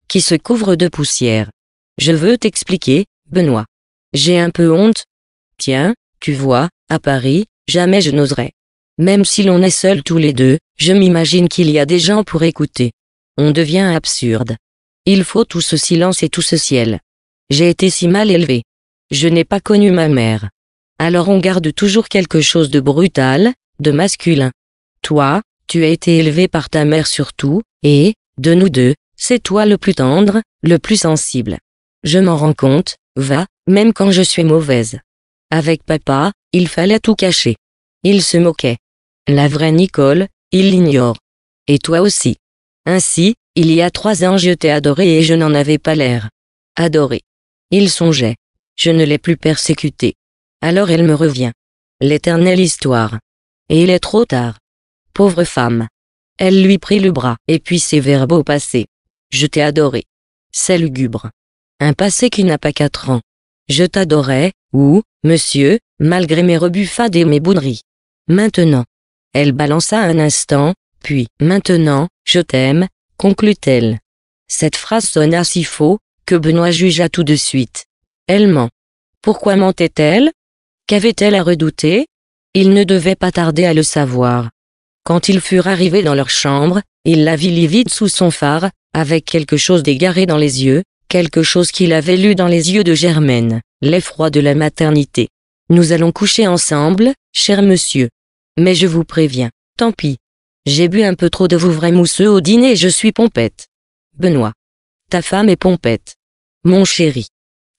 Qui se couvre de poussière. Je veux t'expliquer, Benoît. J'ai un peu honte. Tiens, tu vois, à Paris, jamais je n'oserais. Même si l'on est seul tous les deux, je m'imagine qu'il y a des gens pour écouter. On devient absurde. Il faut tout ce silence et tout ce ciel. J'ai été si mal élevé. Je n'ai pas connu ma mère. Alors on garde toujours quelque chose de brutal, de masculin. Toi, tu as été élevé par ta mère surtout, et, de nous deux, c'est toi le plus tendre, le plus sensible. Je m'en rends compte, va, même quand je suis mauvaise. Avec papa, il fallait tout cacher. Il se moquait. La vraie Nicole, il l'ignore. Et toi aussi. Ainsi, il y a trois ans je t'ai adoré et je n'en avais pas l'air. Adoré. Il songeait. Je ne l'ai plus persécuté. Alors elle me revient. L'éternelle histoire. Et il est trop tard. Pauvre femme. Elle lui prit le bras, et puis ses verbes au passé. Je t'ai adoré. C'est lugubre. Un passé qui n'a pas quatre ans. Je t'adorais, ou, monsieur, malgré mes rebuffades et mes bouderies. Maintenant, elle balança un instant, puis, maintenant, je t'aime, conclut-elle. Cette phrase sonna si faux, que Benoît jugea tout de suite. Elle ment. Pourquoi mentait-elle Qu'avait-elle à redouter Il ne devait pas tarder à le savoir. Quand ils furent arrivés dans leur chambre, il la vit livide sous son phare, avec quelque chose d'égaré dans les yeux, quelque chose qu'il avait lu dans les yeux de Germaine, l'effroi de la maternité. Nous allons coucher ensemble, cher monsieur. Mais je vous préviens, tant pis. J'ai bu un peu trop de vrais mousseux au dîner et je suis pompette. Benoît. Ta femme est pompette. Mon chéri.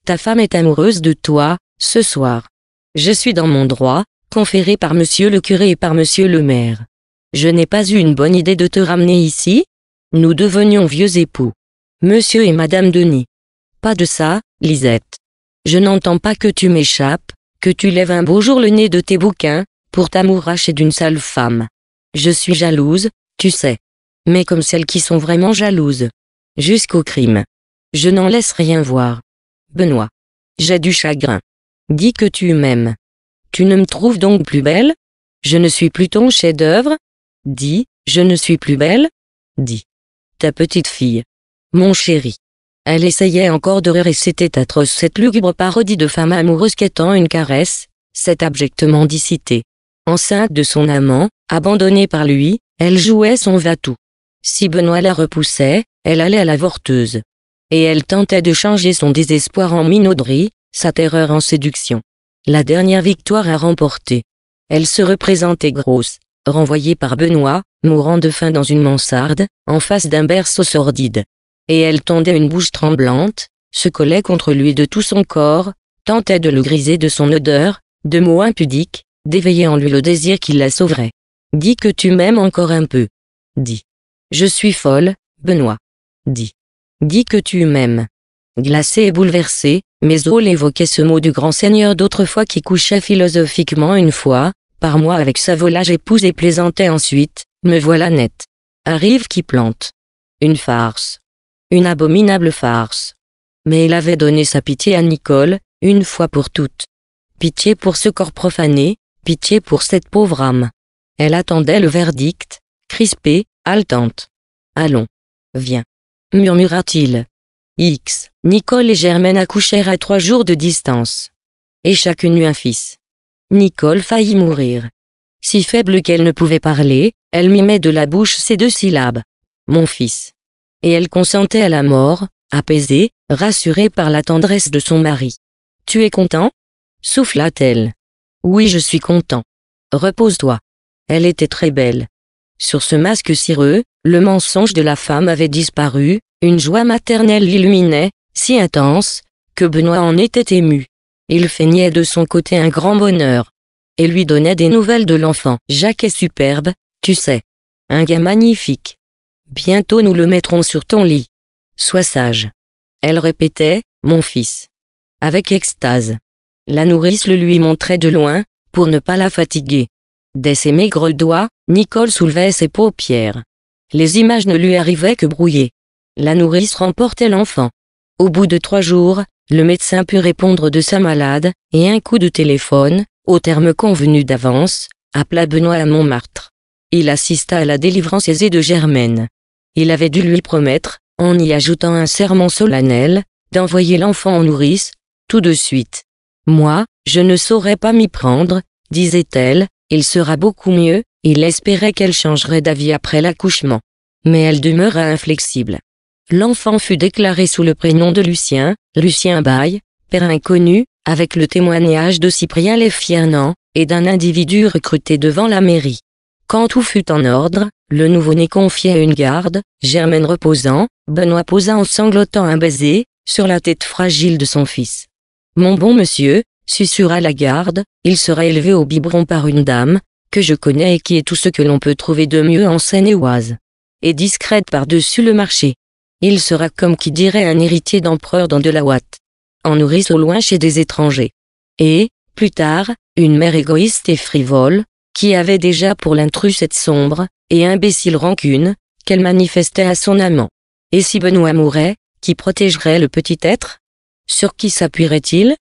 Ta femme est amoureuse de toi, ce soir. Je suis dans mon droit, conféré par monsieur le curé et par monsieur le maire. Je n'ai pas eu une bonne idée de te ramener ici. Nous devenions vieux époux. Monsieur et madame Denis. Pas de ça, Lisette. Je n'entends pas que tu m'échappes, que tu lèves un beau jour le nez de tes bouquins, pour t'amouracher d'une sale femme. Je suis jalouse, tu sais. Mais comme celles qui sont vraiment jalouses. Jusqu'au crime. Je n'en laisse rien voir. Benoît. J'ai du chagrin. Dis que tu m'aimes. Tu ne me trouves donc plus belle Je ne suis plus ton chef-d'œuvre Dis, je ne suis plus belle Dis. Ta petite fille. Mon chéri. Elle essayait encore de rire et c'était atroce cette lugubre parodie de femme amoureuse qu'étant une caresse, cette abjectement enceinte de son amant, abandonnée par lui, elle jouait son va Si Benoît la repoussait, elle allait à la vorteuse. Et elle tentait de changer son désespoir en minauderie, sa terreur en séduction. La dernière victoire à remporter. Elle se représentait grosse, renvoyée par Benoît, mourant de faim dans une mansarde, en face d'un berceau sordide. Et elle tendait une bouche tremblante, se collait contre lui de tout son corps, tentait de le griser de son odeur, de mots impudiques, d'éveiller en lui le désir qui la sauverait. Dis que tu m'aimes encore un peu. Dis. Je suis folle, Benoît. Dis. Dis que tu m'aimes. Glacé et bouleversé, Mézol évoquait ce mot du grand seigneur d'autrefois qui couchait philosophiquement une fois, par mois avec sa volage épouse et plaisantait ensuite, me voilà net. Arrive qui plante. Une farce. Une abominable farce. Mais il avait donné sa pitié à Nicole, une fois pour toutes. Pitié pour ce corps profané, Pitié pour cette pauvre âme. Elle attendait le verdict, crispée, haletante. Allons. Viens. murmura-t-il. X. Nicole et Germaine accouchèrent à trois jours de distance. Et chacune eut un fils. Nicole faillit mourir. Si faible qu'elle ne pouvait parler, elle mimait de la bouche ces deux syllabes. Mon fils. Et elle consentait à la mort, apaisée, rassurée par la tendresse de son mari. Tu es content? souffla-t-elle. Oui, je suis content. Repose-toi. Elle était très belle. Sur ce masque cireux, le mensonge de la femme avait disparu, une joie maternelle l'illuminait, si intense, que Benoît en était ému. Il feignait de son côté un grand bonheur. Et lui donnait des nouvelles de l'enfant. Jacques est superbe, tu sais. Un gars magnifique. Bientôt nous le mettrons sur ton lit. Sois sage. Elle répétait, mon fils. Avec extase. La nourrice le lui montrait de loin, pour ne pas la fatiguer. Dès ses maigres doigts, Nicole soulevait ses paupières. Les images ne lui arrivaient que brouillées. La nourrice remportait l'enfant. Au bout de trois jours, le médecin put répondre de sa malade, et un coup de téléphone, au terme convenu d'avance, appela Benoît à Montmartre. Il assista à la délivrance aisée de Germaine. Il avait dû lui promettre, en y ajoutant un serment solennel, d'envoyer l'enfant en nourrice, tout de suite. Moi, je ne saurais pas m'y prendre, disait-elle, il sera beaucoup mieux, il espérait qu'elle changerait d'avis après l'accouchement. Mais elle demeura inflexible. L'enfant fut déclaré sous le prénom de Lucien, Lucien Baille, père inconnu, avec le témoignage de Cyprien Lefiernan, et d'un individu recruté devant la mairie. Quand tout fut en ordre, le nouveau-né confié à une garde, Germaine reposant, Benoît posa en sanglotant un baiser, sur la tête fragile de son fils. Mon bon monsieur, susurra la garde, il sera élevé au biberon par une dame, que je connais et qui est tout ce que l'on peut trouver de mieux en Seine-et-Oise. Et discrète par-dessus le marché. Il sera comme qui dirait un héritier d'empereur dans de la En nourrice au loin chez des étrangers. Et, plus tard, une mère égoïste et frivole, qui avait déjà pour l'intrus cette sombre, et imbécile rancune, qu'elle manifestait à son amant. Et si Benoît mourait, qui protégerait le petit être sur qui s'appuierait-il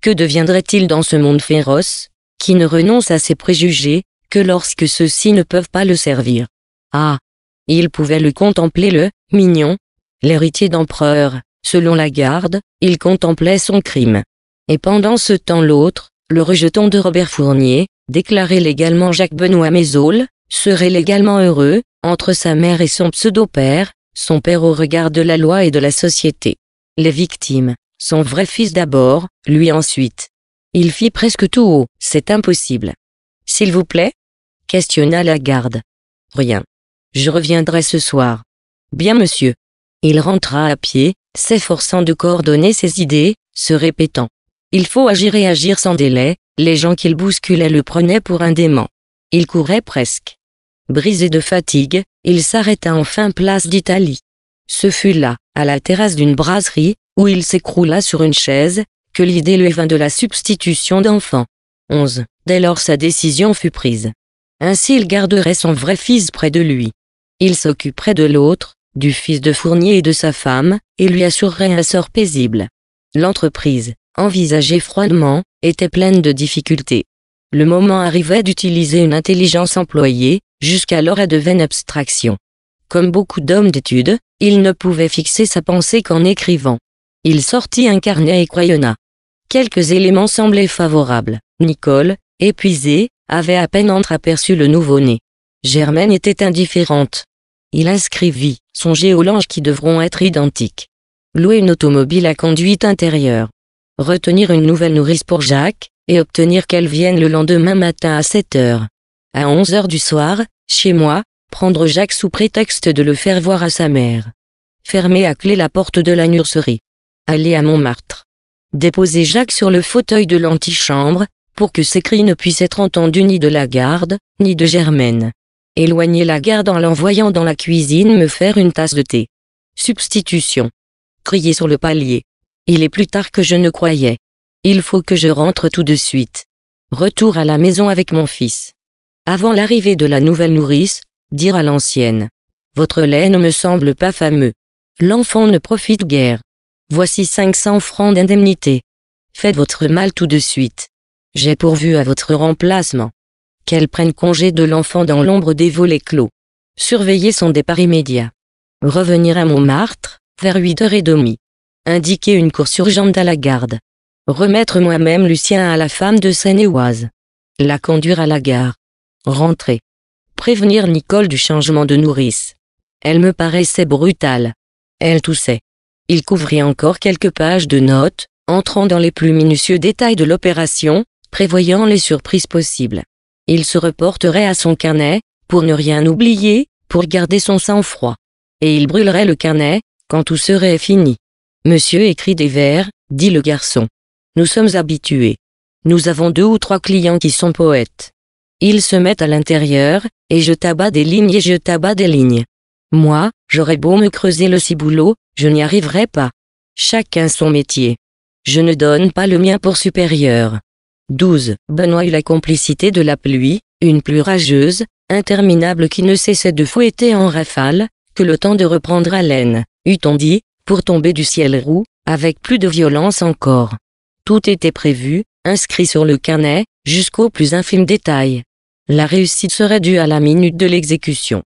Que deviendrait-il dans ce monde féroce, qui ne renonce à ses préjugés, que lorsque ceux-ci ne peuvent pas le servir Ah Il pouvait le contempler le, mignon, l'héritier d'empereur, selon la garde, il contemplait son crime. Et pendant ce temps l'autre, le rejeton de Robert Fournier, déclaré légalement Jacques Benoît Mézol, serait légalement heureux, entre sa mère et son pseudo-père, son père au regard de la loi et de la société. Les victimes, son vrai fils d'abord, lui ensuite. Il fit presque tout haut, c'est impossible. S'il vous plaît questionna la garde. Rien. Je reviendrai ce soir. Bien monsieur. Il rentra à pied, s'efforçant de coordonner ses idées, se répétant. Il faut agir et agir sans délai, les gens qu'il bousculait le prenaient pour un dément. Il courait presque. Brisé de fatigue, il s'arrêta enfin place d'Italie. Ce fut là, à la terrasse d'une brasserie, où il s'écroula sur une chaise, que l'idée lui vint de la substitution d'enfants. 11. Dès lors sa décision fut prise. Ainsi il garderait son vrai fils près de lui. Il s'occuperait de l'autre, du fils de Fournier et de sa femme, et lui assurerait un sort paisible. L'entreprise, envisagée froidement, était pleine de difficultés. Le moment arrivait d'utiliser une intelligence employée, jusqu'alors de vaines abstraction. Comme beaucoup d'hommes d'études, il ne pouvait fixer sa pensée qu'en écrivant. Il sortit un carnet et crayonna. Quelques éléments semblaient favorables. Nicole, épuisée, avait à peine entreaperçu le nouveau-né. Germaine était indifférente. Il inscrivit, songez aux langes qui devront être identiques. Louer une automobile à conduite intérieure. Retenir une nouvelle nourrice pour Jacques, et obtenir qu'elle vienne le lendemain matin à 7 heures. À 11 heures du soir, chez moi, prendre Jacques sous prétexte de le faire voir à sa mère. Fermer à clé la porte de la nurserie aller à Montmartre. Déposer Jacques sur le fauteuil de l'antichambre, pour que ses cris ne puissent être entendus ni de la garde, ni de Germaine. Éloigner la garde en l'envoyant dans la cuisine me faire une tasse de thé. Substitution. Crier sur le palier. Il est plus tard que je ne croyais. Il faut que je rentre tout de suite. Retour à la maison avec mon fils. Avant l'arrivée de la nouvelle nourrice, dire à l'ancienne. Votre lait ne me semble pas fameux. L'enfant ne profite guère. Voici 500 francs d'indemnité. Faites votre mal tout de suite. J'ai pourvu à votre remplacement. Qu'elle prenne congé de l'enfant dans l'ombre des volets clos. Surveillez son départ immédiat. Revenir à Montmartre, vers 8h30. Indiquer une course urgente à la garde. Remettre moi-même Lucien à la femme de Seine-et-Oise. La conduire à la gare. Rentrer. Prévenir Nicole du changement de nourrice. Elle me paraissait brutale. Elle toussait. Il couvrit encore quelques pages de notes, entrant dans les plus minutieux détails de l'opération, prévoyant les surprises possibles. Il se reporterait à son carnet, pour ne rien oublier, pour garder son sang-froid. Et il brûlerait le carnet, quand tout serait fini. Monsieur écrit des vers, dit le garçon. Nous sommes habitués. Nous avons deux ou trois clients qui sont poètes. Ils se mettent à l'intérieur, et je tabats des lignes et je tabats des lignes. Moi, j'aurais beau me creuser le ciboulot, je n'y arriverai pas. Chacun son métier. Je ne donne pas le mien pour supérieur. 12. Benoît eut la complicité de la pluie, une pluie rageuse, interminable qui ne cessait de fouetter en rafale, que le temps de reprendre haleine, eût-on dit, pour tomber du ciel roux, avec plus de violence encore. Tout était prévu, inscrit sur le carnet, jusqu'au plus infime détail. La réussite serait due à la minute de l'exécution.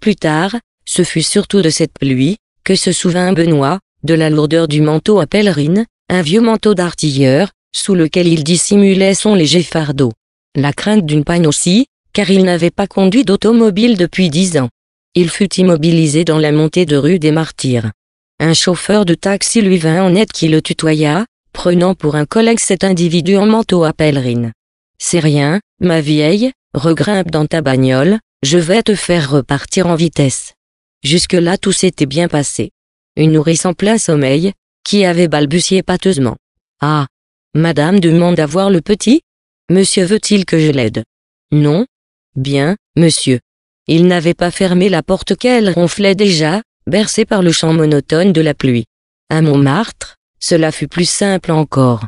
Plus tard, ce fut surtout de cette pluie, que se souvint Benoît, de la lourdeur du manteau à pèlerine, un vieux manteau d'artilleur, sous lequel il dissimulait son léger fardeau. La crainte d'une panne aussi, car il n'avait pas conduit d'automobile depuis dix ans. Il fut immobilisé dans la montée de rue des Martyrs. Un chauffeur de taxi lui vint en aide qui le tutoya, prenant pour un collègue cet individu en manteau à pèlerine. C'est rien, ma vieille, regrimpe dans ta bagnole, je vais te faire repartir en vitesse. Jusque-là tout s'était bien passé. Une nourrice en plein sommeil, qui avait balbutié pâteusement. Ah, Madame demande à voir le petit Monsieur veut-il que je l'aide Non Bien, monsieur. Il n'avait pas fermé la porte qu'elle ronflait déjà, bercée par le chant monotone de la pluie. À Montmartre, cela fut plus simple encore.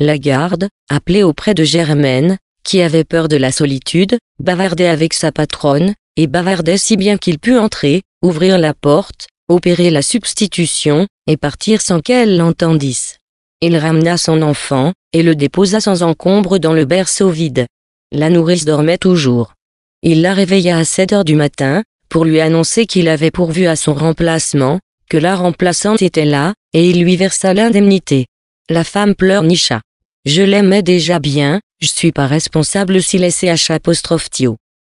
La garde, appelée auprès de Germaine, qui avait peur de la solitude, bavardait avec sa patronne, et bavardait si bien qu'il put entrer, ouvrir la porte, opérer la substitution, et partir sans qu'elle l'entendisse. Il ramena son enfant, et le déposa sans encombre dans le berceau vide. La nourrice dormait toujours. Il la réveilla à 7 heures du matin, pour lui annoncer qu'il avait pourvu à son remplacement, que la remplaçante était là, et il lui versa l'indemnité. La femme pleurnicha. Je l'aimais déjà bien, je suis pas responsable si laissé H.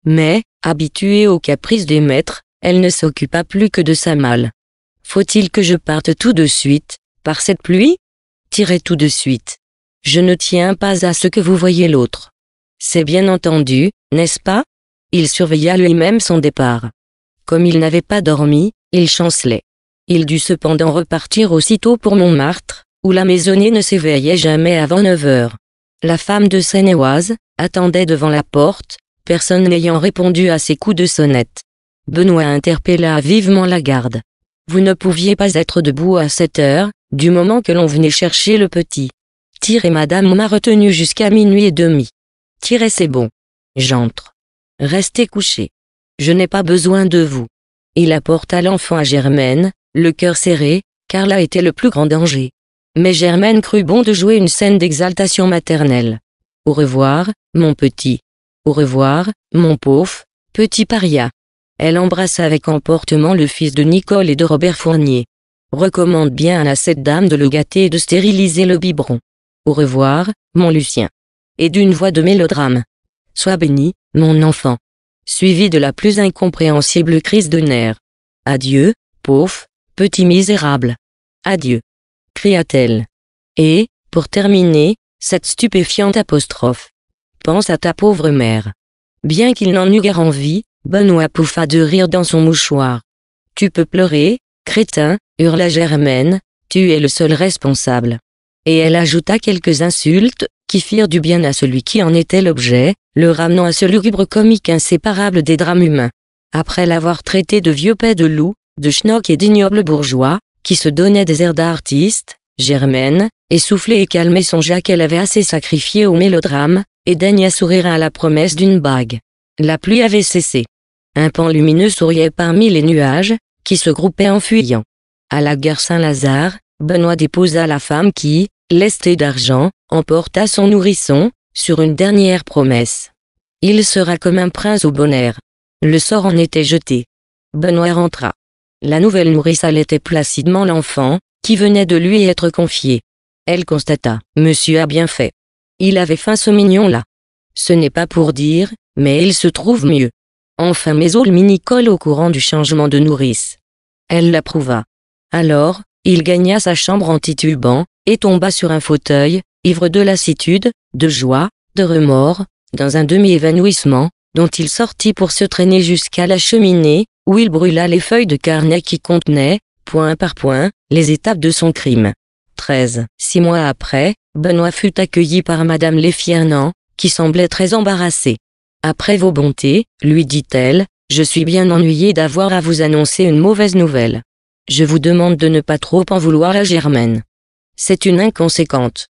Mais, habitué aux caprices des maîtres, elle ne s'occupa plus que de sa malle. Faut-il que je parte tout de suite, par cette pluie Tirez tout de suite. Je ne tiens pas à ce que vous voyez l'autre. C'est bien entendu, n'est-ce pas Il surveilla lui-même son départ. Comme il n'avait pas dormi, il chancelait. Il dut cependant repartir aussitôt pour Montmartre, où la maisonnée ne s'éveillait jamais avant 9 heures. La femme de Seine-et-Oise attendait devant la porte, personne n'ayant répondu à ses coups de sonnette. Benoît interpella vivement la garde… Vous ne pouviez pas être debout à cette heure, du moment que l'on venait chercher le petit. Tirez madame m'a retenu jusqu'à minuit et demi. Tirez c'est bon. J'entre. Restez couché. Je n'ai pas besoin de vous. Il apporta l'enfant à Germaine, le cœur serré, car là était le plus grand danger. Mais Germaine crut bon de jouer une scène d'exaltation maternelle. Au revoir, mon petit. Au revoir, mon pauvre, petit paria. Elle embrasse avec emportement le fils de Nicole et de Robert Fournier. Recommande bien à cette dame de le gâter et de stériliser le biberon. Au revoir, mon Lucien. Et d'une voix de mélodrame. Sois béni, mon enfant. Suivi de la plus incompréhensible crise de nerfs. Adieu, pauvre, petit misérable. Adieu. Cria-t-elle. Et, pour terminer, cette stupéfiante apostrophe. Pense à ta pauvre mère. Bien qu'il n'en eût guère envie, Benoît pouffa de rire dans son mouchoir. Tu peux pleurer, crétin, hurla Germaine, tu es le seul responsable. Et elle ajouta quelques insultes, qui firent du bien à celui qui en était l'objet, le ramenant à ce lugubre comique inséparable des drames humains. Après l'avoir traité de vieux paix de loup, de schnock et d'ignoble bourgeois, qui se donnait des airs d'artiste, Germaine, essoufflée et calmée songea qu'elle avait assez sacrifié au mélodrame, et daigna sourire à la promesse d'une bague. La pluie avait cessé. Un pan lumineux souriait parmi les nuages, qui se groupaient en fuyant. À la gare Saint-Lazare, Benoît déposa la femme qui, lestée d'argent, emporta son nourrisson, sur une dernière promesse. Il sera comme un prince au bon air.» Le sort en était jeté. Benoît rentra. La nouvelle nourrice allaitait placidement l'enfant, qui venait de lui être confié. Elle constata, Monsieur a bien fait. Il avait faim ce mignon-là. Ce n'est pas pour dire, mais il se trouve mieux. Enfin Mini minicole au courant du changement de nourrice. Elle l'approuva. Alors, il gagna sa chambre en titubant, et tomba sur un fauteuil, ivre de lassitude, de joie, de remords, dans un demi-évanouissement, dont il sortit pour se traîner jusqu'à la cheminée, où il brûla les feuilles de carnet qui contenaient, point par point, les étapes de son crime. 13. Six mois après, Benoît fut accueilli par Madame Léfiernand, qui semblait très embarrassée. Après vos bontés, lui dit-elle, je suis bien ennuyée d'avoir à vous annoncer une mauvaise nouvelle. Je vous demande de ne pas trop en vouloir à Germaine. C'est une inconséquente.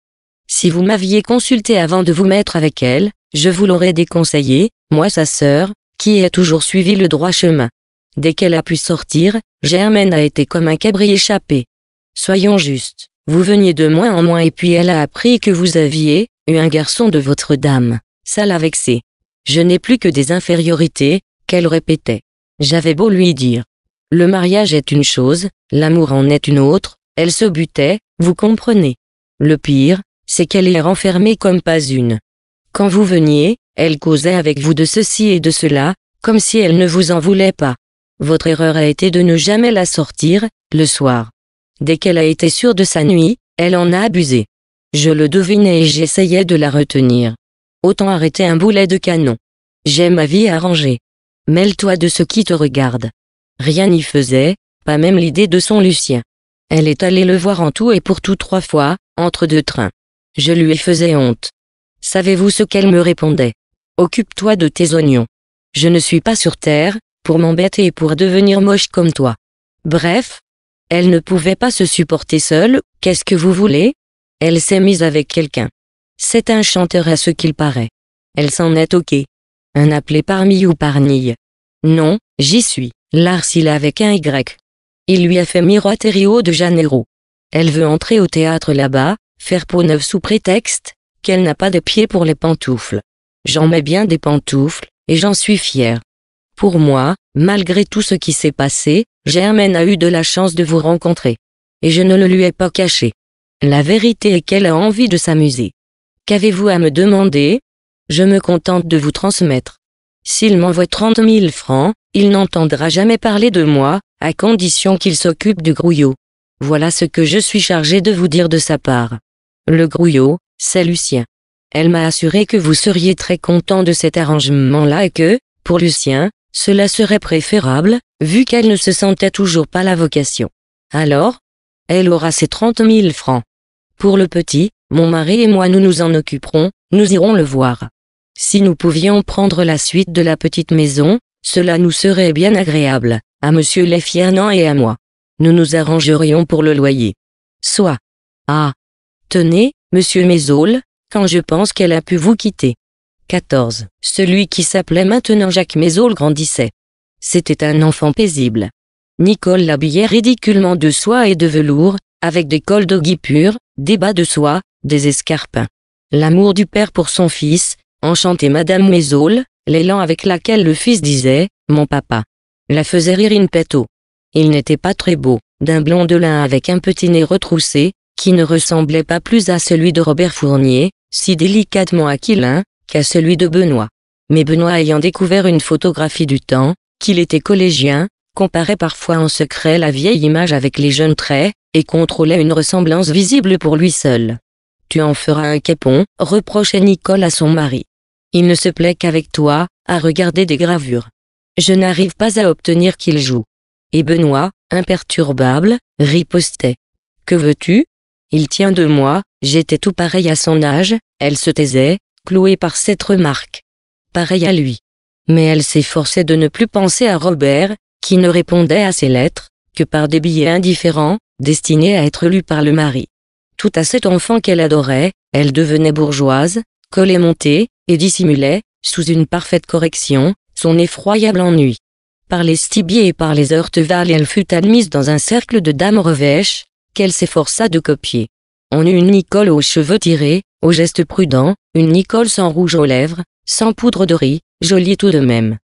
Si vous m'aviez consulté avant de vous mettre avec elle, je vous l'aurais déconseillé, moi sa sœur, qui a toujours suivi le droit chemin. Dès qu'elle a pu sortir, Germaine a été comme un cabri échappé. Soyons justes, vous veniez de moins en moins et puis elle a appris que vous aviez eu un garçon de votre dame. Ça l'a vexée. Je n'ai plus que des infériorités, qu'elle répétait. J'avais beau lui dire. Le mariage est une chose, l'amour en est une autre, elle se butait, vous comprenez. Le pire, c'est qu'elle est renfermée comme pas une. Quand vous veniez, elle causait avec vous de ceci et de cela, comme si elle ne vous en voulait pas. Votre erreur a été de ne jamais la sortir, le soir. Dès qu'elle a été sûre de sa nuit, elle en a abusé. Je le devinais et j'essayais de la retenir. Autant arrêter un boulet de canon. J'ai ma vie arrangée. Mêle-toi de ce qui te regarde. Rien n'y faisait, pas même l'idée de son Lucien. Elle est allée le voir en tout et pour tout trois fois, entre deux trains. Je lui faisais honte. Savez-vous ce qu'elle me répondait Occupe-toi de tes oignons. Je ne suis pas sur terre, pour m'embêter et pour devenir moche comme toi. Bref, elle ne pouvait pas se supporter seule, qu'est-ce que vous voulez Elle s'est mise avec quelqu'un. C'est un chanteur à ce qu'il paraît. Elle s'en est OK. Un appelé parmi ou parnille. Non, j'y suis. s'il avec un Y. Il lui a fait miroiter de Janeiro. Elle veut entrer au théâtre là-bas, faire peau neuve sous prétexte qu'elle n'a pas de pieds pour les pantoufles. J'en mets bien des pantoufles, et j'en suis fière. Pour moi, malgré tout ce qui s'est passé, Germaine a eu de la chance de vous rencontrer. Et je ne le lui ai pas caché. La vérité est qu'elle a envie de s'amuser. Qu'avez-vous à me demander Je me contente de vous transmettre. S'il m'envoie trente mille francs, il n'entendra jamais parler de moi, à condition qu'il s'occupe du grouillot. Voilà ce que je suis chargé de vous dire de sa part. Le grouillot, c'est Lucien. Elle m'a assuré que vous seriez très content de cet arrangement-là et que, pour Lucien, cela serait préférable, vu qu'elle ne se sentait toujours pas la vocation. Alors, elle aura ses trente mille francs. Pour le petit, mon mari et moi nous nous en occuperons, nous irons le voir. Si nous pouvions prendre la suite de la petite maison, cela nous serait bien agréable, à monsieur Lefiernan et à moi. Nous nous arrangerions pour le loyer. Soit. Ah. Tenez, monsieur Mézol, quand je pense qu'elle a pu vous quitter. 14. Celui qui s'appelait maintenant Jacques Mézol grandissait. C'était un enfant paisible. Nicole l'habillait ridiculement de soie et de velours, avec des cols de guipure, des bas de soie, des escarpins. L'amour du père pour son fils, enchantait Madame Mézol, l'élan avec laquelle le fils disait « mon papa ». La faisait rire in petto. Il n'était pas très beau, d'un blond de lin avec un petit nez retroussé, qui ne ressemblait pas plus à celui de Robert Fournier, si délicatement aquilin, qu'à celui de Benoît. Mais Benoît ayant découvert une photographie du temps, qu'il était collégien, comparait parfois en secret la vieille image avec les jeunes traits, et contrôlait une ressemblance visible pour lui seul tu en feras un capon, reprochait Nicole à son mari. Il ne se plaît qu'avec toi, à regarder des gravures. Je n'arrive pas à obtenir qu'il joue. Et Benoît, imperturbable, ripostait. Que veux-tu Il tient de moi, j'étais tout pareil à son âge, elle se taisait, clouée par cette remarque. Pareil à lui. Mais elle s'efforçait de ne plus penser à Robert, qui ne répondait à ses lettres, que par des billets indifférents, destinés à être lus par le mari. Tout à cet enfant qu'elle adorait, elle devenait bourgeoise, collait montée, et dissimulait, sous une parfaite correction, son effroyable ennui. Par les stibiers et par les heurte-vales, elle fut admise dans un cercle de dames revêches, qu'elle s'efforça de copier. On eut une Nicole aux cheveux tirés, aux gestes prudents, une Nicole sans rouge aux lèvres, sans poudre de riz, jolie tout de même.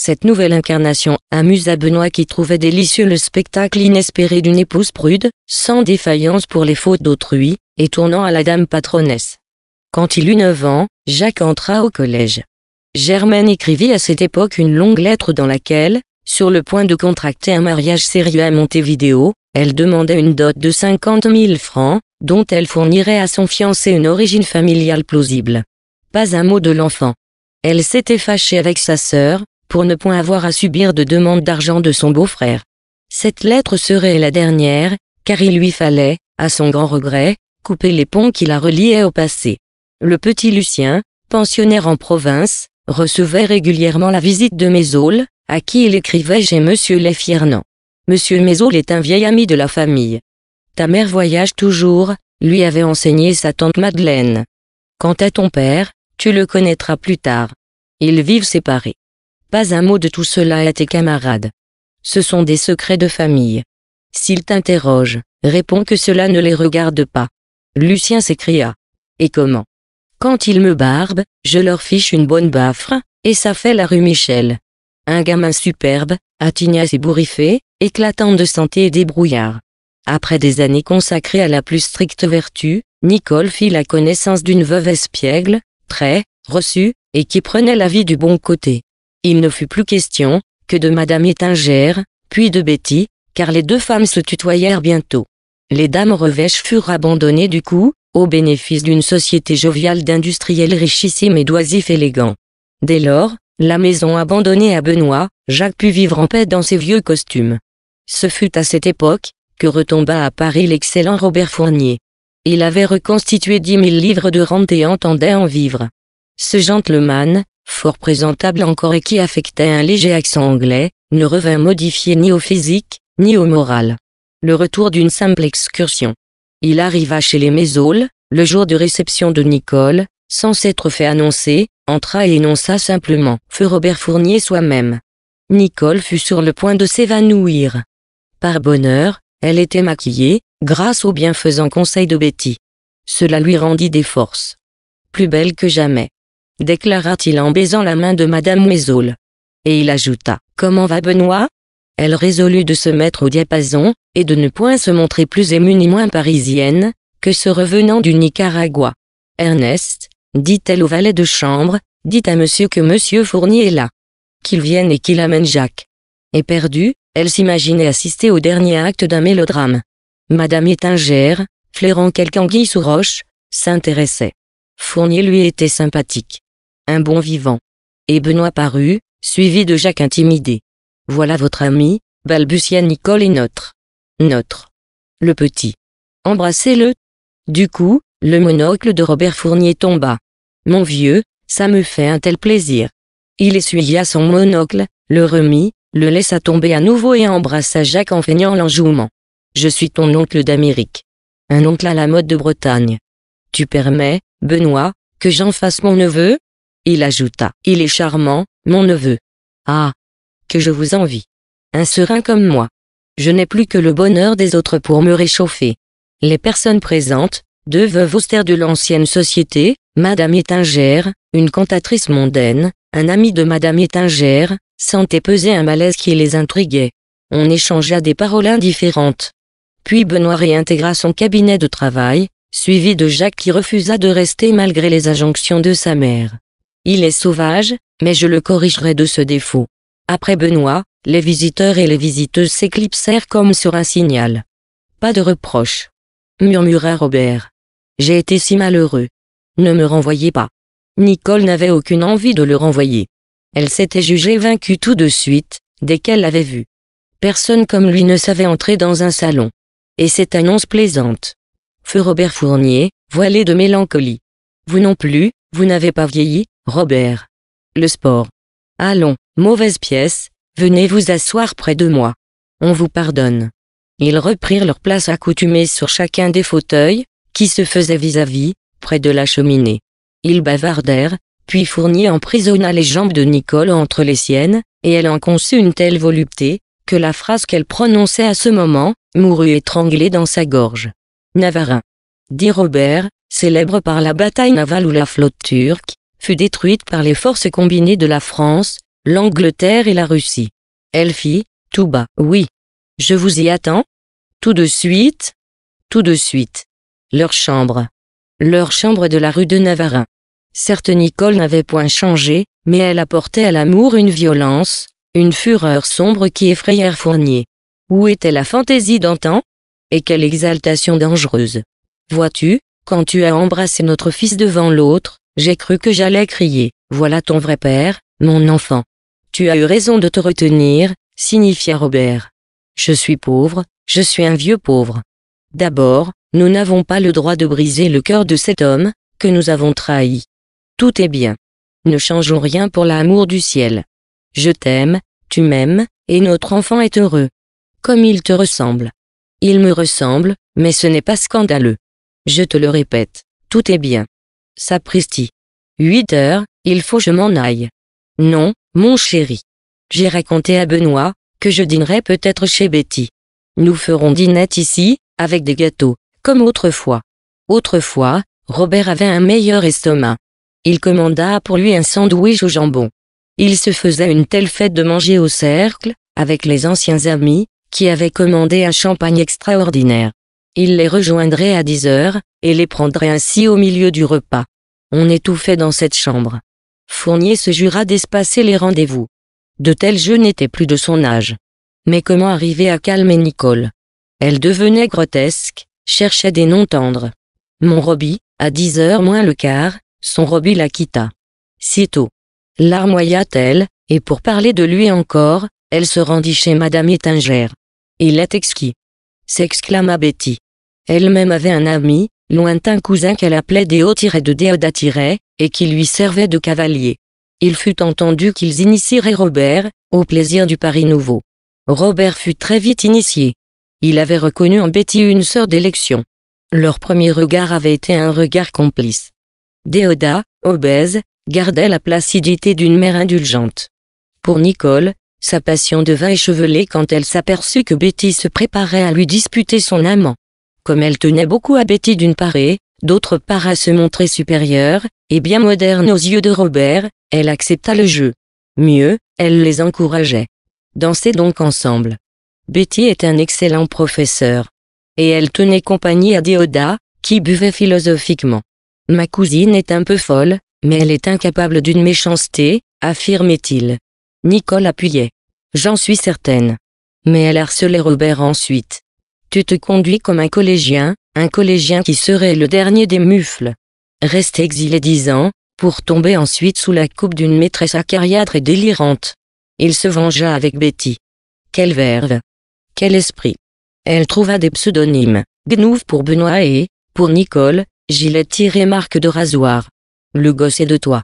Cette nouvelle incarnation amusa Benoît qui trouvait délicieux le spectacle inespéré d'une épouse prude, sans défaillance pour les fautes d'autrui, et tournant à la dame patronesse. Quand il eut neuf ans, Jacques entra au collège. Germaine écrivit à cette époque une longue lettre dans laquelle, sur le point de contracter un mariage sérieux à Montevideo, elle demandait une dot de cinquante mille francs, dont elle fournirait à son fiancé une origine familiale plausible. Pas un mot de l'enfant. Elle s'était fâchée avec sa sœur, pour ne point avoir à subir de demande d'argent de son beau-frère. Cette lettre serait la dernière, car il lui fallait, à son grand regret, couper les ponts qui la reliaient au passé. Le petit Lucien, pensionnaire en province, recevait régulièrement la visite de Mézol, à qui il écrivait chez Monsieur Lefiernan. Monsieur Mézol est un vieil ami de la famille. Ta mère voyage toujours, lui avait enseigné sa tante Madeleine. Quant à ton père, tu le connaîtras plus tard. Ils vivent séparés. Pas un mot de tout cela à tes camarades. Ce sont des secrets de famille. S'ils t'interrogent, réponds que cela ne les regarde pas. Lucien s'écria. Et comment Quand ils me barbent, je leur fiche une bonne baffre, et ça fait la rue Michel. Un gamin superbe, attignasse et bourriffé, éclatant de santé et débrouillard. Après des années consacrées à la plus stricte vertu, Nicole fit la connaissance d'une veuve espiègle, très reçue, et qui prenait la vie du bon côté. Il ne fut plus question que de Madame Étingère, puis de Betty, car les deux femmes se tutoyèrent bientôt. Les dames revêches furent abandonnées du coup, au bénéfice d'une société joviale d'industriels richissimes et d'oisifs élégants. Dès lors, la maison abandonnée à Benoît, Jacques put vivre en paix dans ses vieux costumes. Ce fut à cette époque que retomba à Paris l'excellent Robert Fournier. Il avait reconstitué dix mille livres de rente et entendait en vivre. Ce gentleman, fort présentable encore et qui affectait un léger accent anglais, ne revint modifié ni au physique, ni au moral. Le retour d'une simple excursion. Il arriva chez les Mésoles, le jour de réception de Nicole, sans s'être fait annoncer, entra et énonça simplement « Feu Robert Fournier soi-même ». Nicole fut sur le point de s'évanouir. Par bonheur, elle était maquillée, grâce au bienfaisant conseil de Betty. Cela lui rendit des forces. Plus belle que jamais déclara-t-il en baisant la main de Madame Mézoul. Et il ajouta, Comment va Benoît Elle résolut de se mettre au diapason, et de ne point se montrer plus émue ni moins parisienne, que ce revenant du Nicaragua. Ernest, dit-elle au valet de chambre, dit à monsieur que monsieur Fournier est là. Qu'il vienne et qu'il amène Jacques. Éperdue, elle s'imaginait assister au dernier acte d'un mélodrame. Madame Étingère, flairant quelque anguille sous roche, s'intéressait. Fournier lui était sympathique un bon vivant. Et Benoît parut, suivi de Jacques intimidé. Voilà votre ami, balbutia Nicole et notre. Notre. Le petit. Embrassez-le. Du coup, le monocle de Robert Fournier tomba. Mon vieux, ça me fait un tel plaisir. Il essuya son monocle, le remit, le laissa tomber à nouveau et embrassa Jacques en feignant l'enjouement. Je suis ton oncle d'Amérique. Un oncle à la mode de Bretagne. Tu permets, Benoît, que j'en fasse mon neveu il ajouta. Il est charmant, mon neveu. Ah Que je vous envie Un serein comme moi. Je n'ai plus que le bonheur des autres pour me réchauffer. Les personnes présentes, deux veuves austères de l'ancienne société, Madame Étingère, une cantatrice mondaine, un ami de Madame Étingère, sentaient peser un malaise qui les intriguait. On échangea des paroles indifférentes. Puis Benoît réintégra son cabinet de travail, suivi de Jacques qui refusa de rester malgré les injonctions de sa mère. Il est sauvage, mais je le corrigerai de ce défaut. Après Benoît, les visiteurs et les visiteuses s'éclipsèrent comme sur un signal. Pas de reproche. Murmura Robert. J'ai été si malheureux. Ne me renvoyez pas. Nicole n'avait aucune envie de le renvoyer. Elle s'était jugée vaincue tout de suite, dès qu'elle l'avait vu. Personne comme lui ne savait entrer dans un salon. Et cette annonce plaisante. Feu Robert Fournier, voilé de mélancolie. Vous non plus, vous n'avez pas vieilli, Robert. Le sport. Allons, mauvaise pièce, venez vous asseoir près de moi. On vous pardonne. Ils reprirent leur place accoutumée sur chacun des fauteuils, qui se faisaient vis-à-vis, près de la cheminée. Ils bavardèrent, puis Fournier emprisonna les jambes de Nicole entre les siennes, et elle en conçut une telle volupté, que la phrase qu'elle prononçait à ce moment, mourut étranglée dans sa gorge. Navarin. Dit Robert, célèbre par la bataille navale ou la flotte turque, fut détruite par les forces combinées de la France, l'Angleterre et la Russie. Elle fit, tout bas, oui. Je vous y attends. Tout de suite. Tout de suite. Leur chambre. Leur chambre de la rue de Navarin. Certes Nicole n'avait point changé, mais elle apportait à l'amour une violence, une fureur sombre qui effrayèrent Fournier. Où était la fantaisie d'antan Et quelle exaltation dangereuse. Vois-tu, quand tu as embrassé notre fils devant l'autre, j'ai cru que j'allais crier, voilà ton vrai père, mon enfant. Tu as eu raison de te retenir, signifia Robert. Je suis pauvre, je suis un vieux pauvre. D'abord, nous n'avons pas le droit de briser le cœur de cet homme, que nous avons trahi. Tout est bien. Ne changeons rien pour l'amour du ciel. Je t'aime, tu m'aimes, et notre enfant est heureux. Comme il te ressemble. Il me ressemble, mais ce n'est pas scandaleux. Je te le répète, tout est bien. Sapristi. Huit heures, il faut que je m'en aille. Non, mon chéri. J'ai raconté à Benoît que je dînerais peut-être chez Betty. Nous ferons dînette ici, avec des gâteaux, comme autrefois. Autrefois, Robert avait un meilleur estomac. Il commanda pour lui un sandwich au jambon. Il se faisait une telle fête de manger au cercle, avec les anciens amis, qui avaient commandé un champagne extraordinaire. Il les rejoindrait à 10 heures, et les prendrait ainsi au milieu du repas. On étouffait dans cette chambre. Fournier se jura d'espacer les rendez-vous. De tels jeux n'étaient plus de son âge. Mais comment arriver à calmer Nicole Elle devenait grotesque, cherchait des noms tendres. Mon Roby, à dix heures moins le quart, son Roby la quitta. Sitôt. Larmoya-t-elle, et pour parler de lui encore, elle se rendit chez Madame Étingère. « Il est exquis. s'exclama Betty. Elle-même avait un ami, lointain cousin qu'elle appelait Déo-de-Déoda- et qui lui servait de cavalier. Il fut entendu qu'ils initieraient Robert, au plaisir du Paris nouveau. Robert fut très vite initié. Il avait reconnu en Betty une sœur d'élection. Leur premier regard avait été un regard complice. Déoda, obèse, gardait la placidité d'une mère indulgente. Pour Nicole, sa passion devint échevelée quand elle s'aperçut que Betty se préparait à lui disputer son amant comme elle tenait beaucoup à Betty d'une part et, d'autre part à se montrer supérieure, et bien moderne aux yeux de Robert, elle accepta le jeu. Mieux, elle les encourageait. Dansez donc ensemble. Betty est un excellent professeur. Et elle tenait compagnie à Déoda, qui buvait philosophiquement. Ma cousine est un peu folle, mais elle est incapable d'une méchanceté, affirmait-il. Nicole appuyait. J'en suis certaine. Mais elle harcelait Robert ensuite. Tu te conduis comme un collégien, un collégien qui serait le dernier des mufles. Reste exilé dix ans, pour tomber ensuite sous la coupe d'une maîtresse acariâtre et délirante. Il se vengea avec Betty. Quelle verve Quel esprit Elle trouva des pseudonymes, Gnouf pour Benoît et, pour Nicole, gilet-marque de rasoir. Le gosse est de toi.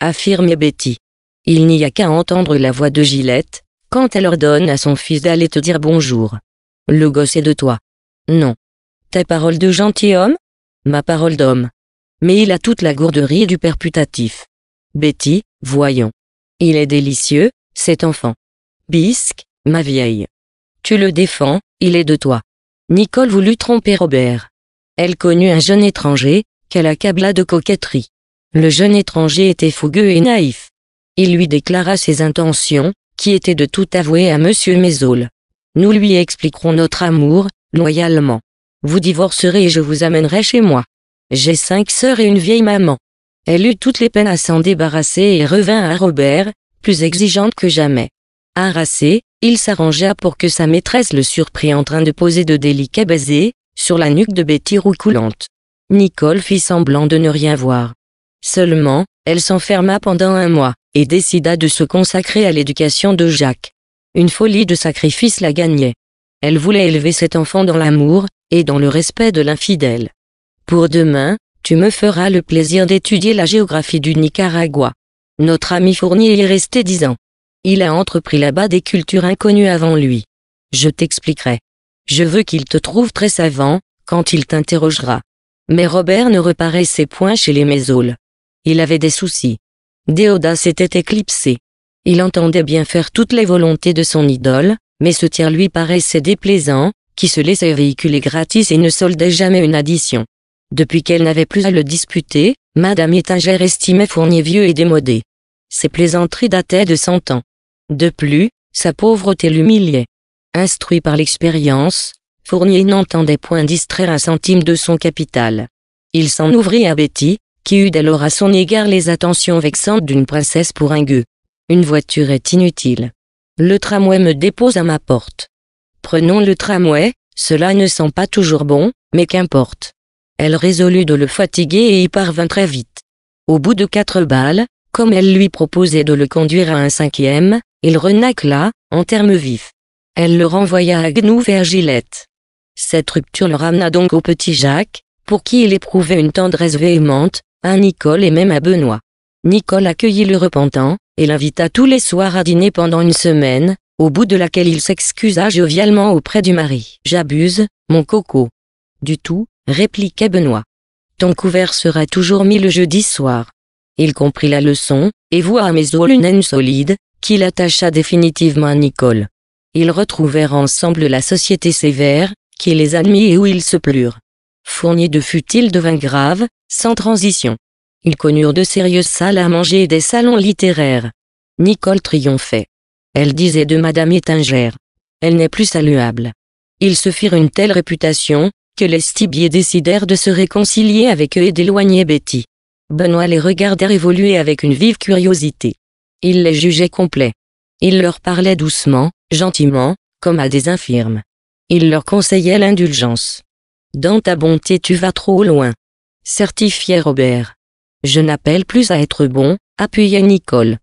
Affirmait Betty. Il n'y a qu'à entendre la voix de Gillette, quand elle ordonne à son fils d'aller te dire bonjour. Le gosse est de toi. Non. Ta parole de gentilhomme Ma parole d'homme. Mais il a toute la gourderie du perputatif. Betty, voyons. Il est délicieux, cet enfant. Bisque, ma vieille. Tu le défends, il est de toi. Nicole voulut tromper Robert. Elle connut un jeune étranger, qu'elle accabla de coquetterie. Le jeune étranger était fougueux et naïf. Il lui déclara ses intentions, qui étaient de tout avouer à Monsieur Mézol. Nous lui expliquerons notre amour, loyalement. Vous divorcerez et je vous amènerai chez moi. J'ai cinq sœurs et une vieille maman. Elle eut toutes les peines à s'en débarrasser et revint à Robert, plus exigeante que jamais. Harassé, il s'arrangea pour que sa maîtresse le surprît en train de poser de délicats baisers, sur la nuque de Betty roucoulante. Nicole fit semblant de ne rien voir. Seulement, elle s'enferma pendant un mois, et décida de se consacrer à l'éducation de Jacques. Une folie de sacrifice la gagnait. Elle voulait élever cet enfant dans l'amour, et dans le respect de l'infidèle. Pour demain, tu me feras le plaisir d'étudier la géographie du Nicaragua. Notre ami Fournier y est resté dix ans. Il a entrepris là-bas des cultures inconnues avant lui. Je t'expliquerai. Je veux qu'il te trouve très savant, quand il t'interrogera. Mais Robert ne reparaissait point chez les Mésoles. Il avait des soucis. Déodat s'était éclipsé. Il entendait bien faire toutes les volontés de son idole, mais ce tiers lui paraissait déplaisant, qui se laissait véhiculer gratis et ne soldait jamais une addition. Depuis qu'elle n'avait plus à le disputer, Madame Étagère estimait Fournier vieux et démodé. Ses plaisanteries dataient de cent ans. De plus, sa pauvreté l'humiliait. Instruit par l'expérience, Fournier n'entendait point distraire un centime de son capital. Il s'en ouvrit à Betty, qui eut dès à son égard les attentions vexantes d'une princesse pour un gueux. Une voiture est inutile. Le tramway me dépose à ma porte. Prenons le tramway, cela ne sent pas toujours bon, mais qu'importe. Elle résolut de le fatiguer et y parvint très vite. Au bout de quatre balles, comme elle lui proposait de le conduire à un cinquième, il renacla, en termes vifs. Elle le renvoya à Gnouve et à Gillette. Cette rupture le ramena donc au petit Jacques, pour qui il éprouvait une tendresse véhémente, à Nicole et même à Benoît. Nicole accueillit le repentant, et l'invita tous les soirs à dîner pendant une semaine, au bout de laquelle il s'excusa jovialement auprès du mari. J'abuse, mon coco. Du tout, répliquait Benoît. Ton couvert sera toujours mis le jeudi soir. Il comprit la leçon, et voit à mes une solide, qu'il attacha définitivement à Nicole. Ils retrouvèrent ensemble la société sévère, qui les admit et où ils se plurent. Fournier de futiles devint grave, sans transition. Ils connurent de sérieuses salles à manger et des salons littéraires. Nicole triomphait. Elle disait de Madame Étingère, « Elle n'est plus saluable. Ils se firent une telle réputation, que les Stibiers décidèrent de se réconcilier avec eux et d'éloigner Betty. Benoît les regardait évoluer avec une vive curiosité. Il les jugeait complets. Il leur parlait doucement, gentiment, comme à des infirmes. Il leur conseillait l'indulgence. Dans ta bonté tu vas trop loin. Certifiait Robert. Je n'appelle plus à être bon, appuyait Nicole.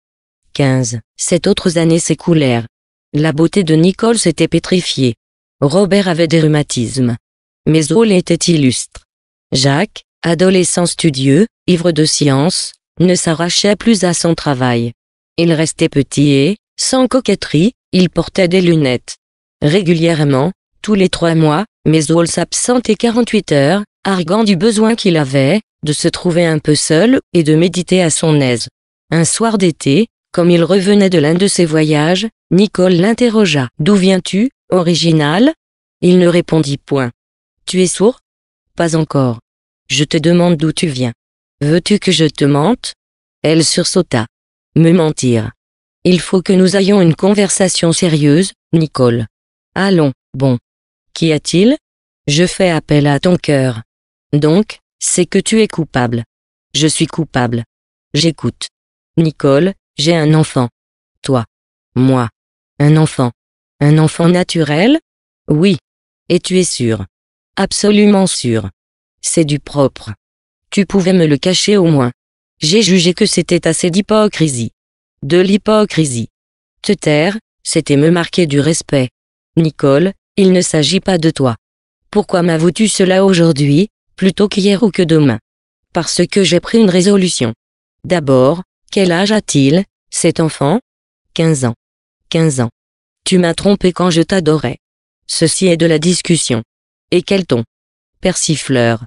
15. Sept autres années s'écoulèrent. La beauté de Nicole s'était pétrifiée. Robert avait des rhumatismes. Mais all était illustre. Jacques, adolescent studieux, ivre de science, ne s'arrachait plus à son travail. Il restait petit et, sans coquetterie, il portait des lunettes. Régulièrement, tous les trois mois, Mesol s'absentait 48 heures, arguant du besoin qu'il avait, de se trouver un peu seul et de méditer à son aise. Un soir d'été, comme il revenait de l'un de ses voyages, Nicole l'interrogea. D'où viens-tu, original Il ne répondit point. Tu es sourd Pas encore. Je te demande d'où tu viens. Veux-tu que je te mente Elle sursauta. Me mentir. Il faut que nous ayons une conversation sérieuse, Nicole. Allons, bon. Qu'y a-t-il Je fais appel à ton cœur. Donc, c'est que tu es coupable. Je suis coupable. J'écoute. Nicole, j'ai un enfant. Toi. Moi. Un enfant. Un enfant naturel Oui. Et tu es sûr. Absolument sûr. C'est du propre. Tu pouvais me le cacher au moins. J'ai jugé que c'était assez d'hypocrisie. De l'hypocrisie. Te taire, c'était me marquer du respect. Nicole, il ne s'agit pas de toi. Pourquoi m'avoues-tu cela aujourd'hui plutôt qu'hier ou que demain. Parce que j'ai pris une résolution. D'abord, quel âge a-t-il, cet enfant 15 ans. 15 ans. Tu m'as trompé quand je t'adorais. Ceci est de la discussion. Et quel ton Persifleur.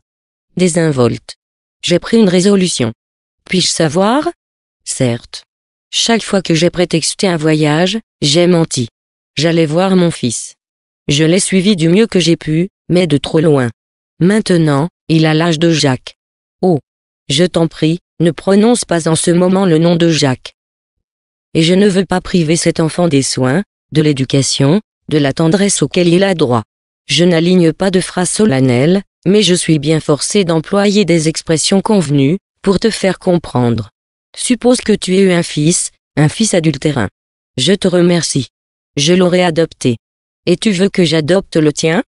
Désinvolte. J'ai pris une résolution. Puis-je savoir Certes. Chaque fois que j'ai prétexté un voyage, j'ai menti. J'allais voir mon fils. Je l'ai suivi du mieux que j'ai pu, mais de trop loin. Maintenant, il a l'âge de Jacques. Oh Je t'en prie, ne prononce pas en ce moment le nom de Jacques. Et je ne veux pas priver cet enfant des soins, de l'éducation, de la tendresse auquel il a droit. Je n'aligne pas de phrases solennelles, mais je suis bien forcé d'employer des expressions convenues, pour te faire comprendre. Suppose que tu aies eu un fils, un fils adultérin. Je te remercie. Je l'aurais adopté. Et tu veux que j'adopte le tien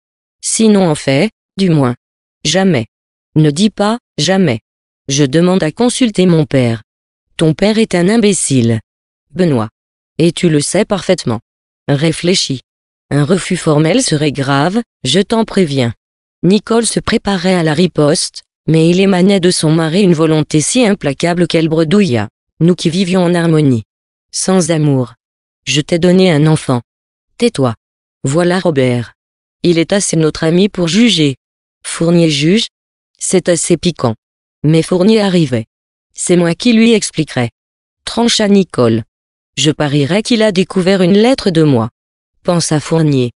Sinon en fait, du moins, Jamais. Ne dis pas, jamais. Je demande à consulter mon père. Ton père est un imbécile. Benoît. Et tu le sais parfaitement. Réfléchis. Un refus formel serait grave, je t'en préviens. Nicole se préparait à la riposte, mais il émanait de son mari une volonté si implacable qu'elle bredouilla. Nous qui vivions en harmonie. Sans amour. Je t'ai donné un enfant. Tais-toi. Voilà Robert. Il est assez notre ami pour juger. Fournier juge. C'est assez piquant. Mais Fournier arrivait. C'est moi qui lui expliquerai. trancha Nicole. Je parierais qu'il a découvert une lettre de moi. pensa Fournier.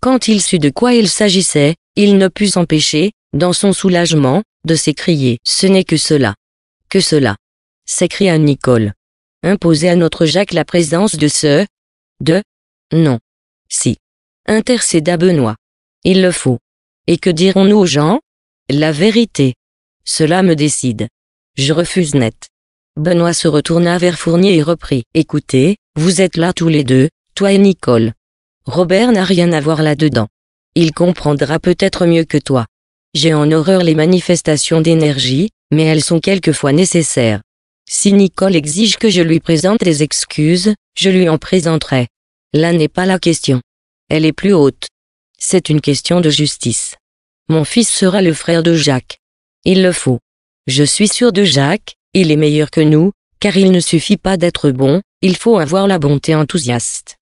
Quand il sut de quoi il s'agissait, il ne put s'empêcher, dans son soulagement, de s'écrier « Ce n'est que cela. Que cela. » s'écria Nicole. Imposer à notre Jacques la présence de ce... de... non. Si. Intercéda Benoît. Il le faut. Et que dirons-nous aux gens La vérité. Cela me décide. Je refuse net. Benoît se retourna vers Fournier et reprit. Écoutez, vous êtes là tous les deux, toi et Nicole. Robert n'a rien à voir là-dedans. Il comprendra peut-être mieux que toi. J'ai en horreur les manifestations d'énergie, mais elles sont quelquefois nécessaires. Si Nicole exige que je lui présente des excuses, je lui en présenterai. Là n'est pas la question. Elle est plus haute. C'est une question de justice. Mon fils sera le frère de Jacques. Il le faut. Je suis sûr de Jacques, il est meilleur que nous, car il ne suffit pas d'être bon, il faut avoir la bonté enthousiaste.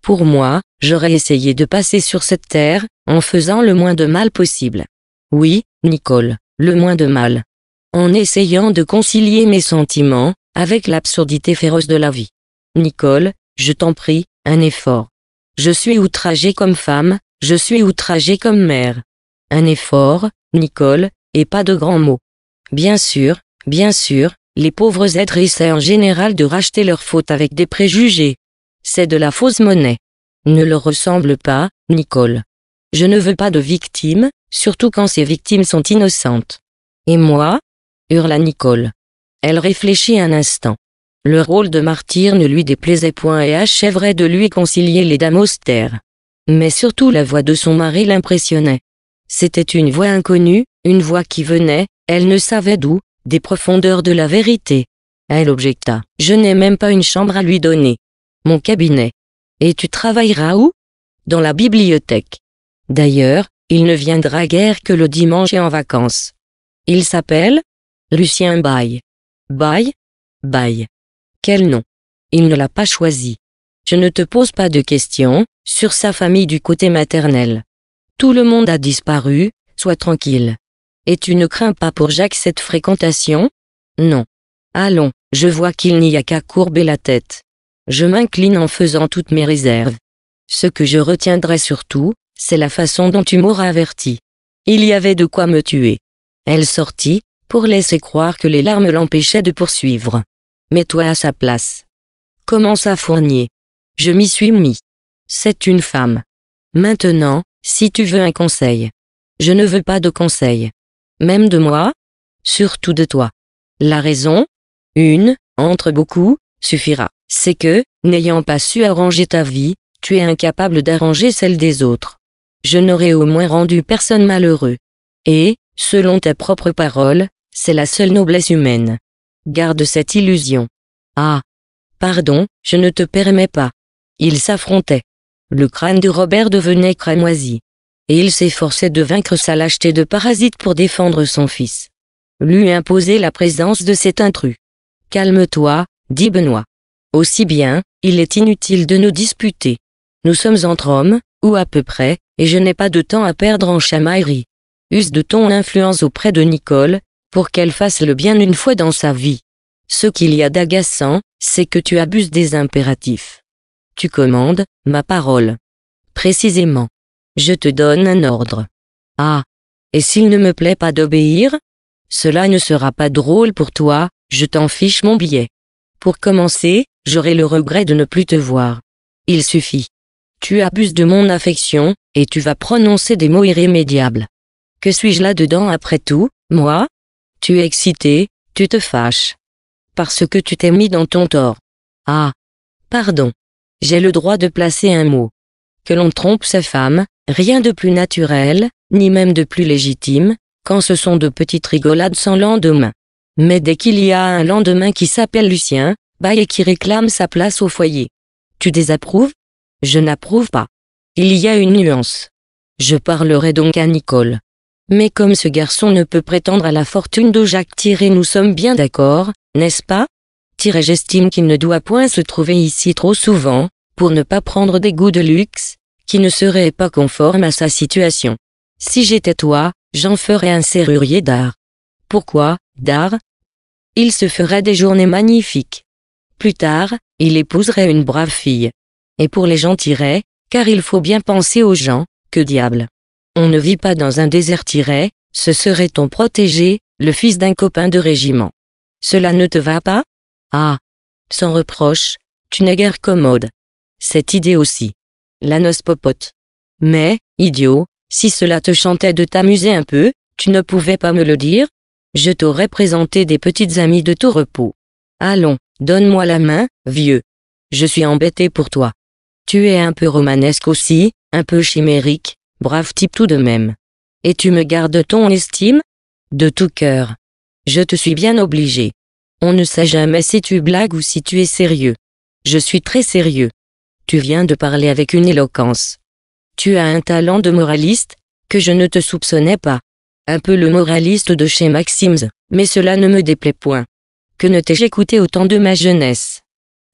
Pour moi, j'aurais essayé de passer sur cette terre, en faisant le moins de mal possible. Oui, Nicole, le moins de mal. En essayant de concilier mes sentiments, avec l'absurdité féroce de la vie. Nicole, je t'en prie, un effort. Je suis outragée comme femme, je suis outragée comme mère. Un effort, Nicole, et pas de grands mots. Bien sûr, bien sûr, les pauvres êtres essaient en général de racheter leurs fautes avec des préjugés. C'est de la fausse monnaie. Ne leur ressemble pas, Nicole. Je ne veux pas de victimes, surtout quand ces victimes sont innocentes. Et moi hurla Nicole. Elle réfléchit un instant. Le rôle de martyr ne lui déplaisait point et achèverait de lui concilier les dames austères. Mais surtout la voix de son mari l'impressionnait. C'était une voix inconnue, une voix qui venait, elle ne savait d'où, des profondeurs de la vérité. Elle objecta. Je n'ai même pas une chambre à lui donner. Mon cabinet. Et tu travailleras où Dans la bibliothèque. D'ailleurs, il ne viendra guère que le dimanche et en vacances. Il s'appelle Lucien Baye. « Baye ?« Baye. « Quel nom Il ne l'a pas choisi. Je ne te pose pas de questions sur sa famille du côté maternel. Tout le monde a disparu, sois tranquille. Et tu ne crains pas pour Jacques cette fréquentation Non. Allons, je vois qu'il n'y a qu'à courber la tête. Je m'incline en faisant toutes mes réserves. Ce que je retiendrai surtout, c'est la façon dont tu m'auras averti. Il y avait de quoi me tuer. Elle sortit, pour laisser croire que les larmes l'empêchaient de poursuivre. Mets-toi à sa place. Commence à fournier. Je m'y suis mis. C'est une femme. Maintenant, si tu veux un conseil. Je ne veux pas de conseil. Même de moi, surtout de toi. La raison, une, entre beaucoup, suffira. C'est que, n'ayant pas su arranger ta vie, tu es incapable d'arranger celle des autres. Je n'aurais au moins rendu personne malheureux. Et, selon tes propres paroles, c'est la seule noblesse humaine. Garde cette illusion. Ah. Pardon, je ne te permets pas. Ils s'affrontaient. Le crâne de Robert devenait cramoisi. Et il s'efforçait de vaincre sa lâcheté de parasite pour défendre son fils. Lui imposer la présence de cet intrus. Calme-toi, dit Benoît. Aussi bien, il est inutile de nous disputer. Nous sommes entre hommes, ou à peu près, et je n'ai pas de temps à perdre en chamaillerie. Use de ton influence auprès de Nicole, pour qu'elle fasse le bien une fois dans sa vie. Ce qu'il y a d'agaçant, c'est que tu abuses des impératifs. Tu commandes, ma parole. Précisément. Je te donne un ordre. Ah. Et s'il ne me plaît pas d'obéir Cela ne sera pas drôle pour toi, je t'en fiche mon billet. Pour commencer, j'aurai le regret de ne plus te voir. Il suffit. Tu abuses de mon affection, et tu vas prononcer des mots irrémédiables. Que suis-je là-dedans après tout, moi Tu es excité, tu te fâches. Parce que tu t'es mis dans ton tort. Ah. Pardon j'ai le droit de placer un mot. Que l'on trompe sa femme, rien de plus naturel, ni même de plus légitime, quand ce sont de petites rigolades sans lendemain. Mais dès qu'il y a un lendemain qui s'appelle Lucien, bah et qui réclame sa place au foyer. Tu désapprouves Je n'approuve pas. Il y a une nuance. Je parlerai donc à Nicole. Mais comme ce garçon ne peut prétendre à la fortune de Jacques Tiré, nous sommes bien d'accord, n'est-ce pas Tiré, j'estime qu'il ne doit point se trouver ici trop souvent, pour ne pas prendre des goûts de luxe, qui ne seraient pas conformes à sa situation. Si j'étais toi, j'en ferais un serrurier d'art. Pourquoi, d'art Il se ferait des journées magnifiques. Plus tard, il épouserait une brave fille. Et pour les gens car il faut bien penser aux gens, que diable. On ne vit pas dans un désert tiré, ce serait ton protégé, le fils d'un copain de régiment. Cela ne te va pas Ah Sans reproche, tu n'es guère commode cette idée aussi. La noce popote. Mais, idiot, si cela te chantait de t'amuser un peu, tu ne pouvais pas me le dire Je t'aurais présenté des petites amies de tout repos. Allons, donne-moi la main, vieux. Je suis embêté pour toi. Tu es un peu romanesque aussi, un peu chimérique, brave type tout de même. Et tu me gardes ton estime De tout cœur. Je te suis bien obligé. On ne sait jamais si tu blagues ou si tu es sérieux. Je suis très sérieux. Tu viens de parler avec une éloquence. Tu as un talent de moraliste, que je ne te soupçonnais pas. Un peu le moraliste de chez Maxims, mais cela ne me déplaît point. Que ne t'ai-je écouté autant de ma jeunesse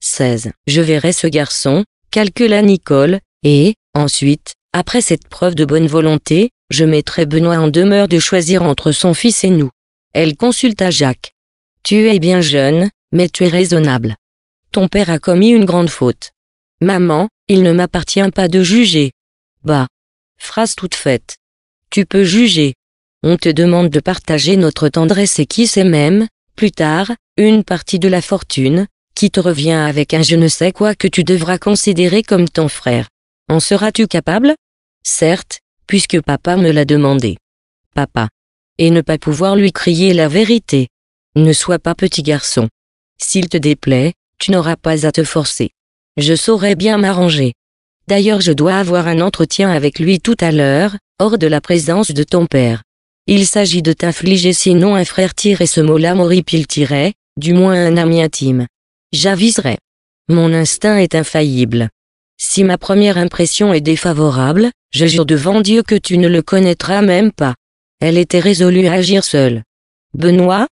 16. Je verrai ce garçon, calcula Nicole, et, ensuite, après cette preuve de bonne volonté, je mettrai Benoît en demeure de choisir entre son fils et nous. Elle consulta Jacques. Tu es bien jeune, mais tu es raisonnable. Ton père a commis une grande faute. Maman, il ne m'appartient pas de juger. Bah. Phrase toute faite. Tu peux juger. On te demande de partager notre tendresse et qui sait même, plus tard, une partie de la fortune, qui te revient avec un je ne sais quoi que tu devras considérer comme ton frère. En seras-tu capable Certes, puisque papa me l'a demandé. Papa. Et ne pas pouvoir lui crier la vérité. Ne sois pas petit garçon. S'il te déplaît, tu n'auras pas à te forcer je saurais bien m'arranger. D'ailleurs je dois avoir un entretien avec lui tout à l'heure, hors de la présence de ton père. Il s'agit de t'infliger sinon un frère tirait ce mot-là Moripil tirait, du moins un ami intime. J'aviserai. Mon instinct est infaillible. Si ma première impression est défavorable, je jure devant Dieu que tu ne le connaîtras même pas. Elle était résolue à agir seule. Benoît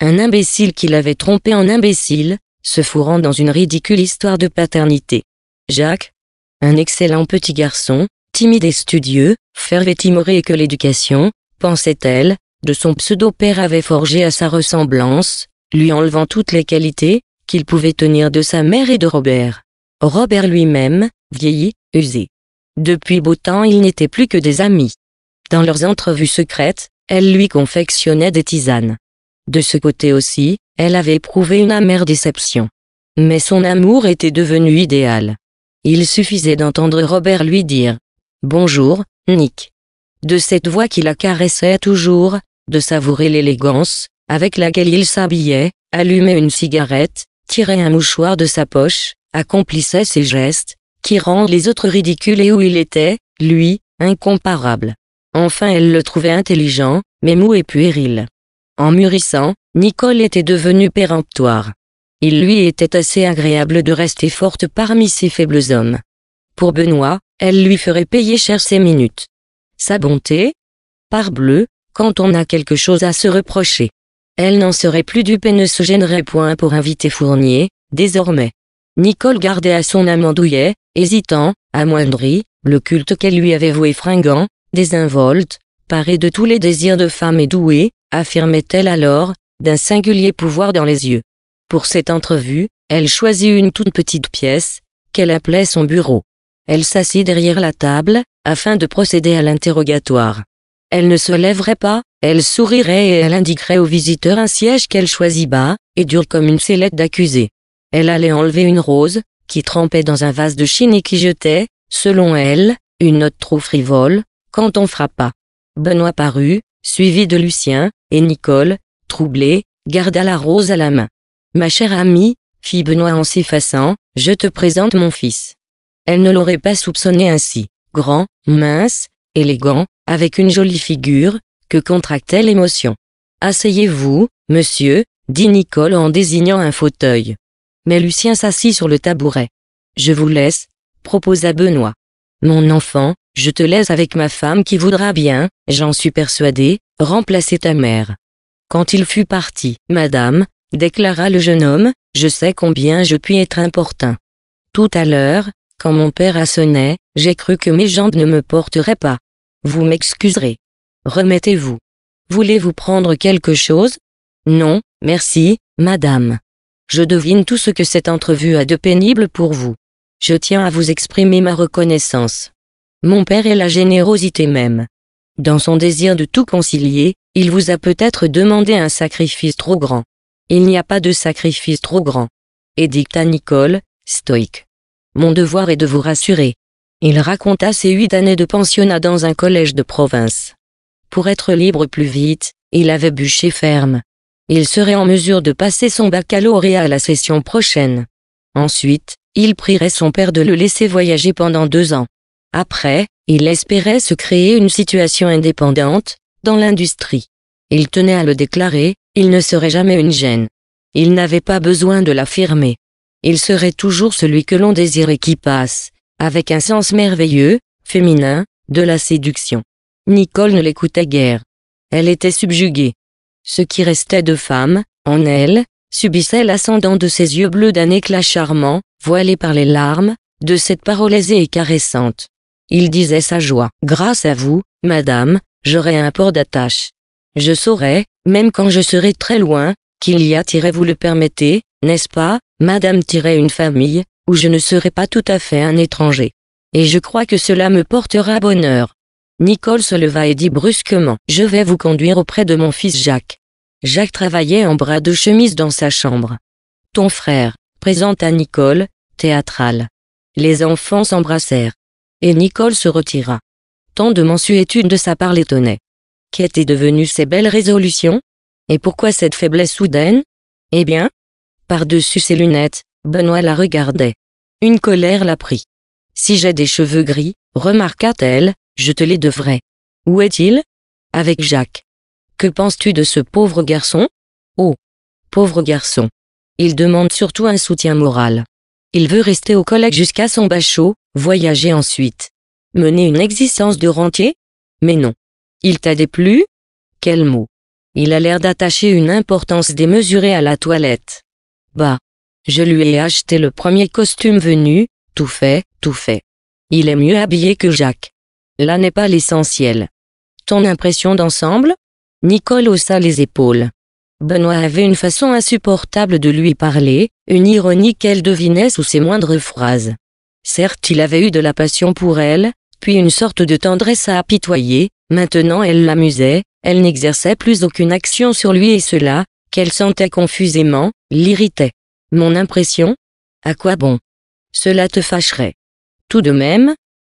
Un imbécile qui l'avait trompé en imbécile, se fourrant dans une ridicule histoire de paternité. Jacques, un excellent petit garçon, timide et studieux, et timoré que l'éducation, pensait-elle, de son pseudo-père avait forgé à sa ressemblance, lui enlevant toutes les qualités qu'il pouvait tenir de sa mère et de Robert. Robert lui-même, vieilli, usé. Depuis beau temps ils n'étaient plus que des amis. Dans leurs entrevues secrètes, elle lui confectionnait des tisanes. De ce côté aussi, elle avait éprouvé une amère déception. Mais son amour était devenu idéal. Il suffisait d'entendre Robert lui dire « Bonjour, Nick ». De cette voix qui la caressait toujours, de savourer l'élégance, avec laquelle il s'habillait, allumait une cigarette, tirait un mouchoir de sa poche, accomplissait ses gestes, qui rendent les autres ridicules et où il était, lui, incomparable. Enfin elle le trouvait intelligent, mais mou et puéril. En mûrissant, Nicole était devenue péremptoire. Il lui était assez agréable de rester forte parmi ces faibles hommes. Pour Benoît, elle lui ferait payer cher ses minutes. Sa bonté Parbleu, quand on a quelque chose à se reprocher. Elle n'en serait plus dupe et ne se gênerait point pour inviter Fournier, désormais. Nicole gardait à son amandouillet, hésitant, amoindri, le culte qu'elle lui avait voué fringant, désinvolte, paré de tous les désirs de femme et douée, affirmait-elle alors, d'un singulier pouvoir dans les yeux. Pour cette entrevue, elle choisit une toute petite pièce, qu'elle appelait son bureau. Elle s'assit derrière la table, afin de procéder à l'interrogatoire. Elle ne se lèverait pas, elle sourirait et elle indiquerait au visiteur un siège qu'elle choisit bas, et dur comme une sellette d'accusé. Elle allait enlever une rose, qui trempait dans un vase de chine et qui jetait, selon elle, une note trop frivole, quand on frappa. Benoît parut, suivi de Lucien, et Nicole, troublée, garda la rose à la main. Ma chère amie, fit Benoît en s'effaçant, je te présente mon fils. Elle ne l'aurait pas soupçonné ainsi, grand, mince, élégant, avec une jolie figure, que contractait l'émotion. Asseyez-vous, monsieur, dit Nicole en désignant un fauteuil. Mais Lucien s'assit sur le tabouret. Je vous laisse, proposa Benoît. Mon enfant, je te laisse avec ma femme qui voudra bien, j'en suis persuadé, remplacer ta mère. Quand il fut parti, Madame, déclara le jeune homme, je sais combien je puis être importun. Tout à l'heure, quand mon père assonnait, j'ai cru que mes jambes ne me porteraient pas. Vous m'excuserez. Remettez-vous. Voulez-vous prendre quelque chose Non, merci, madame. Je devine tout ce que cette entrevue a de pénible pour vous. Je tiens à vous exprimer ma reconnaissance. Mon père est la générosité même. Dans son désir de tout concilier, il vous a peut-être demandé un sacrifice trop grand. Il n'y a pas de sacrifice trop grand. Édicta Nicole, stoïque. Mon devoir est de vous rassurer. Il raconta ses huit années de pensionnat dans un collège de province. Pour être libre plus vite, il avait bûché ferme. Il serait en mesure de passer son baccalauréat à la session prochaine. Ensuite, il prierait son père de le laisser voyager pendant deux ans. Après, il espérait se créer une situation indépendante dans l'industrie. Il tenait à le déclarer, il ne serait jamais une gêne. Il n'avait pas besoin de l'affirmer. Il serait toujours celui que l'on désirait qui passe, avec un sens merveilleux, féminin, de la séduction. Nicole ne l'écoutait guère. Elle était subjuguée. Ce qui restait de femme, en elle, subissait l'ascendant de ses yeux bleus d'un éclat charmant, voilé par les larmes, de cette parole aisée et caressante. Il disait sa joie. Grâce à vous, madame, j'aurai un port d'attache. Je saurai, même quand je serai très loin, qu'il y a tiré vous le permettez, n'est-ce pas, madame tirait une famille, où je ne serai pas tout à fait un étranger. Et je crois que cela me portera bonheur. Nicole se leva et dit brusquement, je vais vous conduire auprès de mon fils Jacques. Jacques travaillait en bras de chemise dans sa chambre. Ton frère, présente à Nicole, théâtral. Les enfants s'embrassèrent et Nicole se retira. Tant de mensuétude de sa part l'étonnait. Qu'étaient devenues ces belles résolutions Et pourquoi cette faiblesse soudaine Eh bien Par-dessus ses lunettes, Benoît la regardait. Une colère la prit. Si j'ai des cheveux gris, remarqua-t-elle, je te les devrais. Où est-il Avec Jacques. Que penses-tu de ce pauvre garçon Oh Pauvre garçon. Il demande surtout un soutien moral. Il veut rester au collège jusqu'à son bachot, voyager ensuite. Mener une existence de rentier Mais non. Il t'a déplu Quel mot Il a l'air d'attacher une importance démesurée à la toilette. Bah. Je lui ai acheté le premier costume venu, tout fait, tout fait. Il est mieux habillé que Jacques. Là n'est pas l'essentiel. Ton impression d'ensemble Nicole haussa les épaules. Benoît avait une façon insupportable de lui parler, une ironie qu'elle devinait sous ses moindres phrases. Certes il avait eu de la passion pour elle, puis une sorte de tendresse à apitoyer, maintenant elle l'amusait, elle n'exerçait plus aucune action sur lui et cela, qu'elle sentait confusément, l'irritait. Mon impression À quoi bon Cela te fâcherait. Tout de même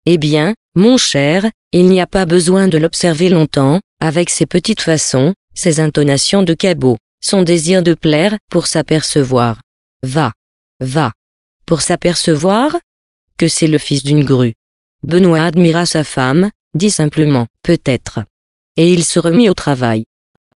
Eh bien, mon cher, il n'y a pas besoin de l'observer longtemps, avec ses petites façons, ses intonations de cabot, son désir de plaire pour s'apercevoir. Va, va, pour s'apercevoir que c'est le fils d'une grue. Benoît admira sa femme, dit simplement, peut-être. Et il se remit au travail.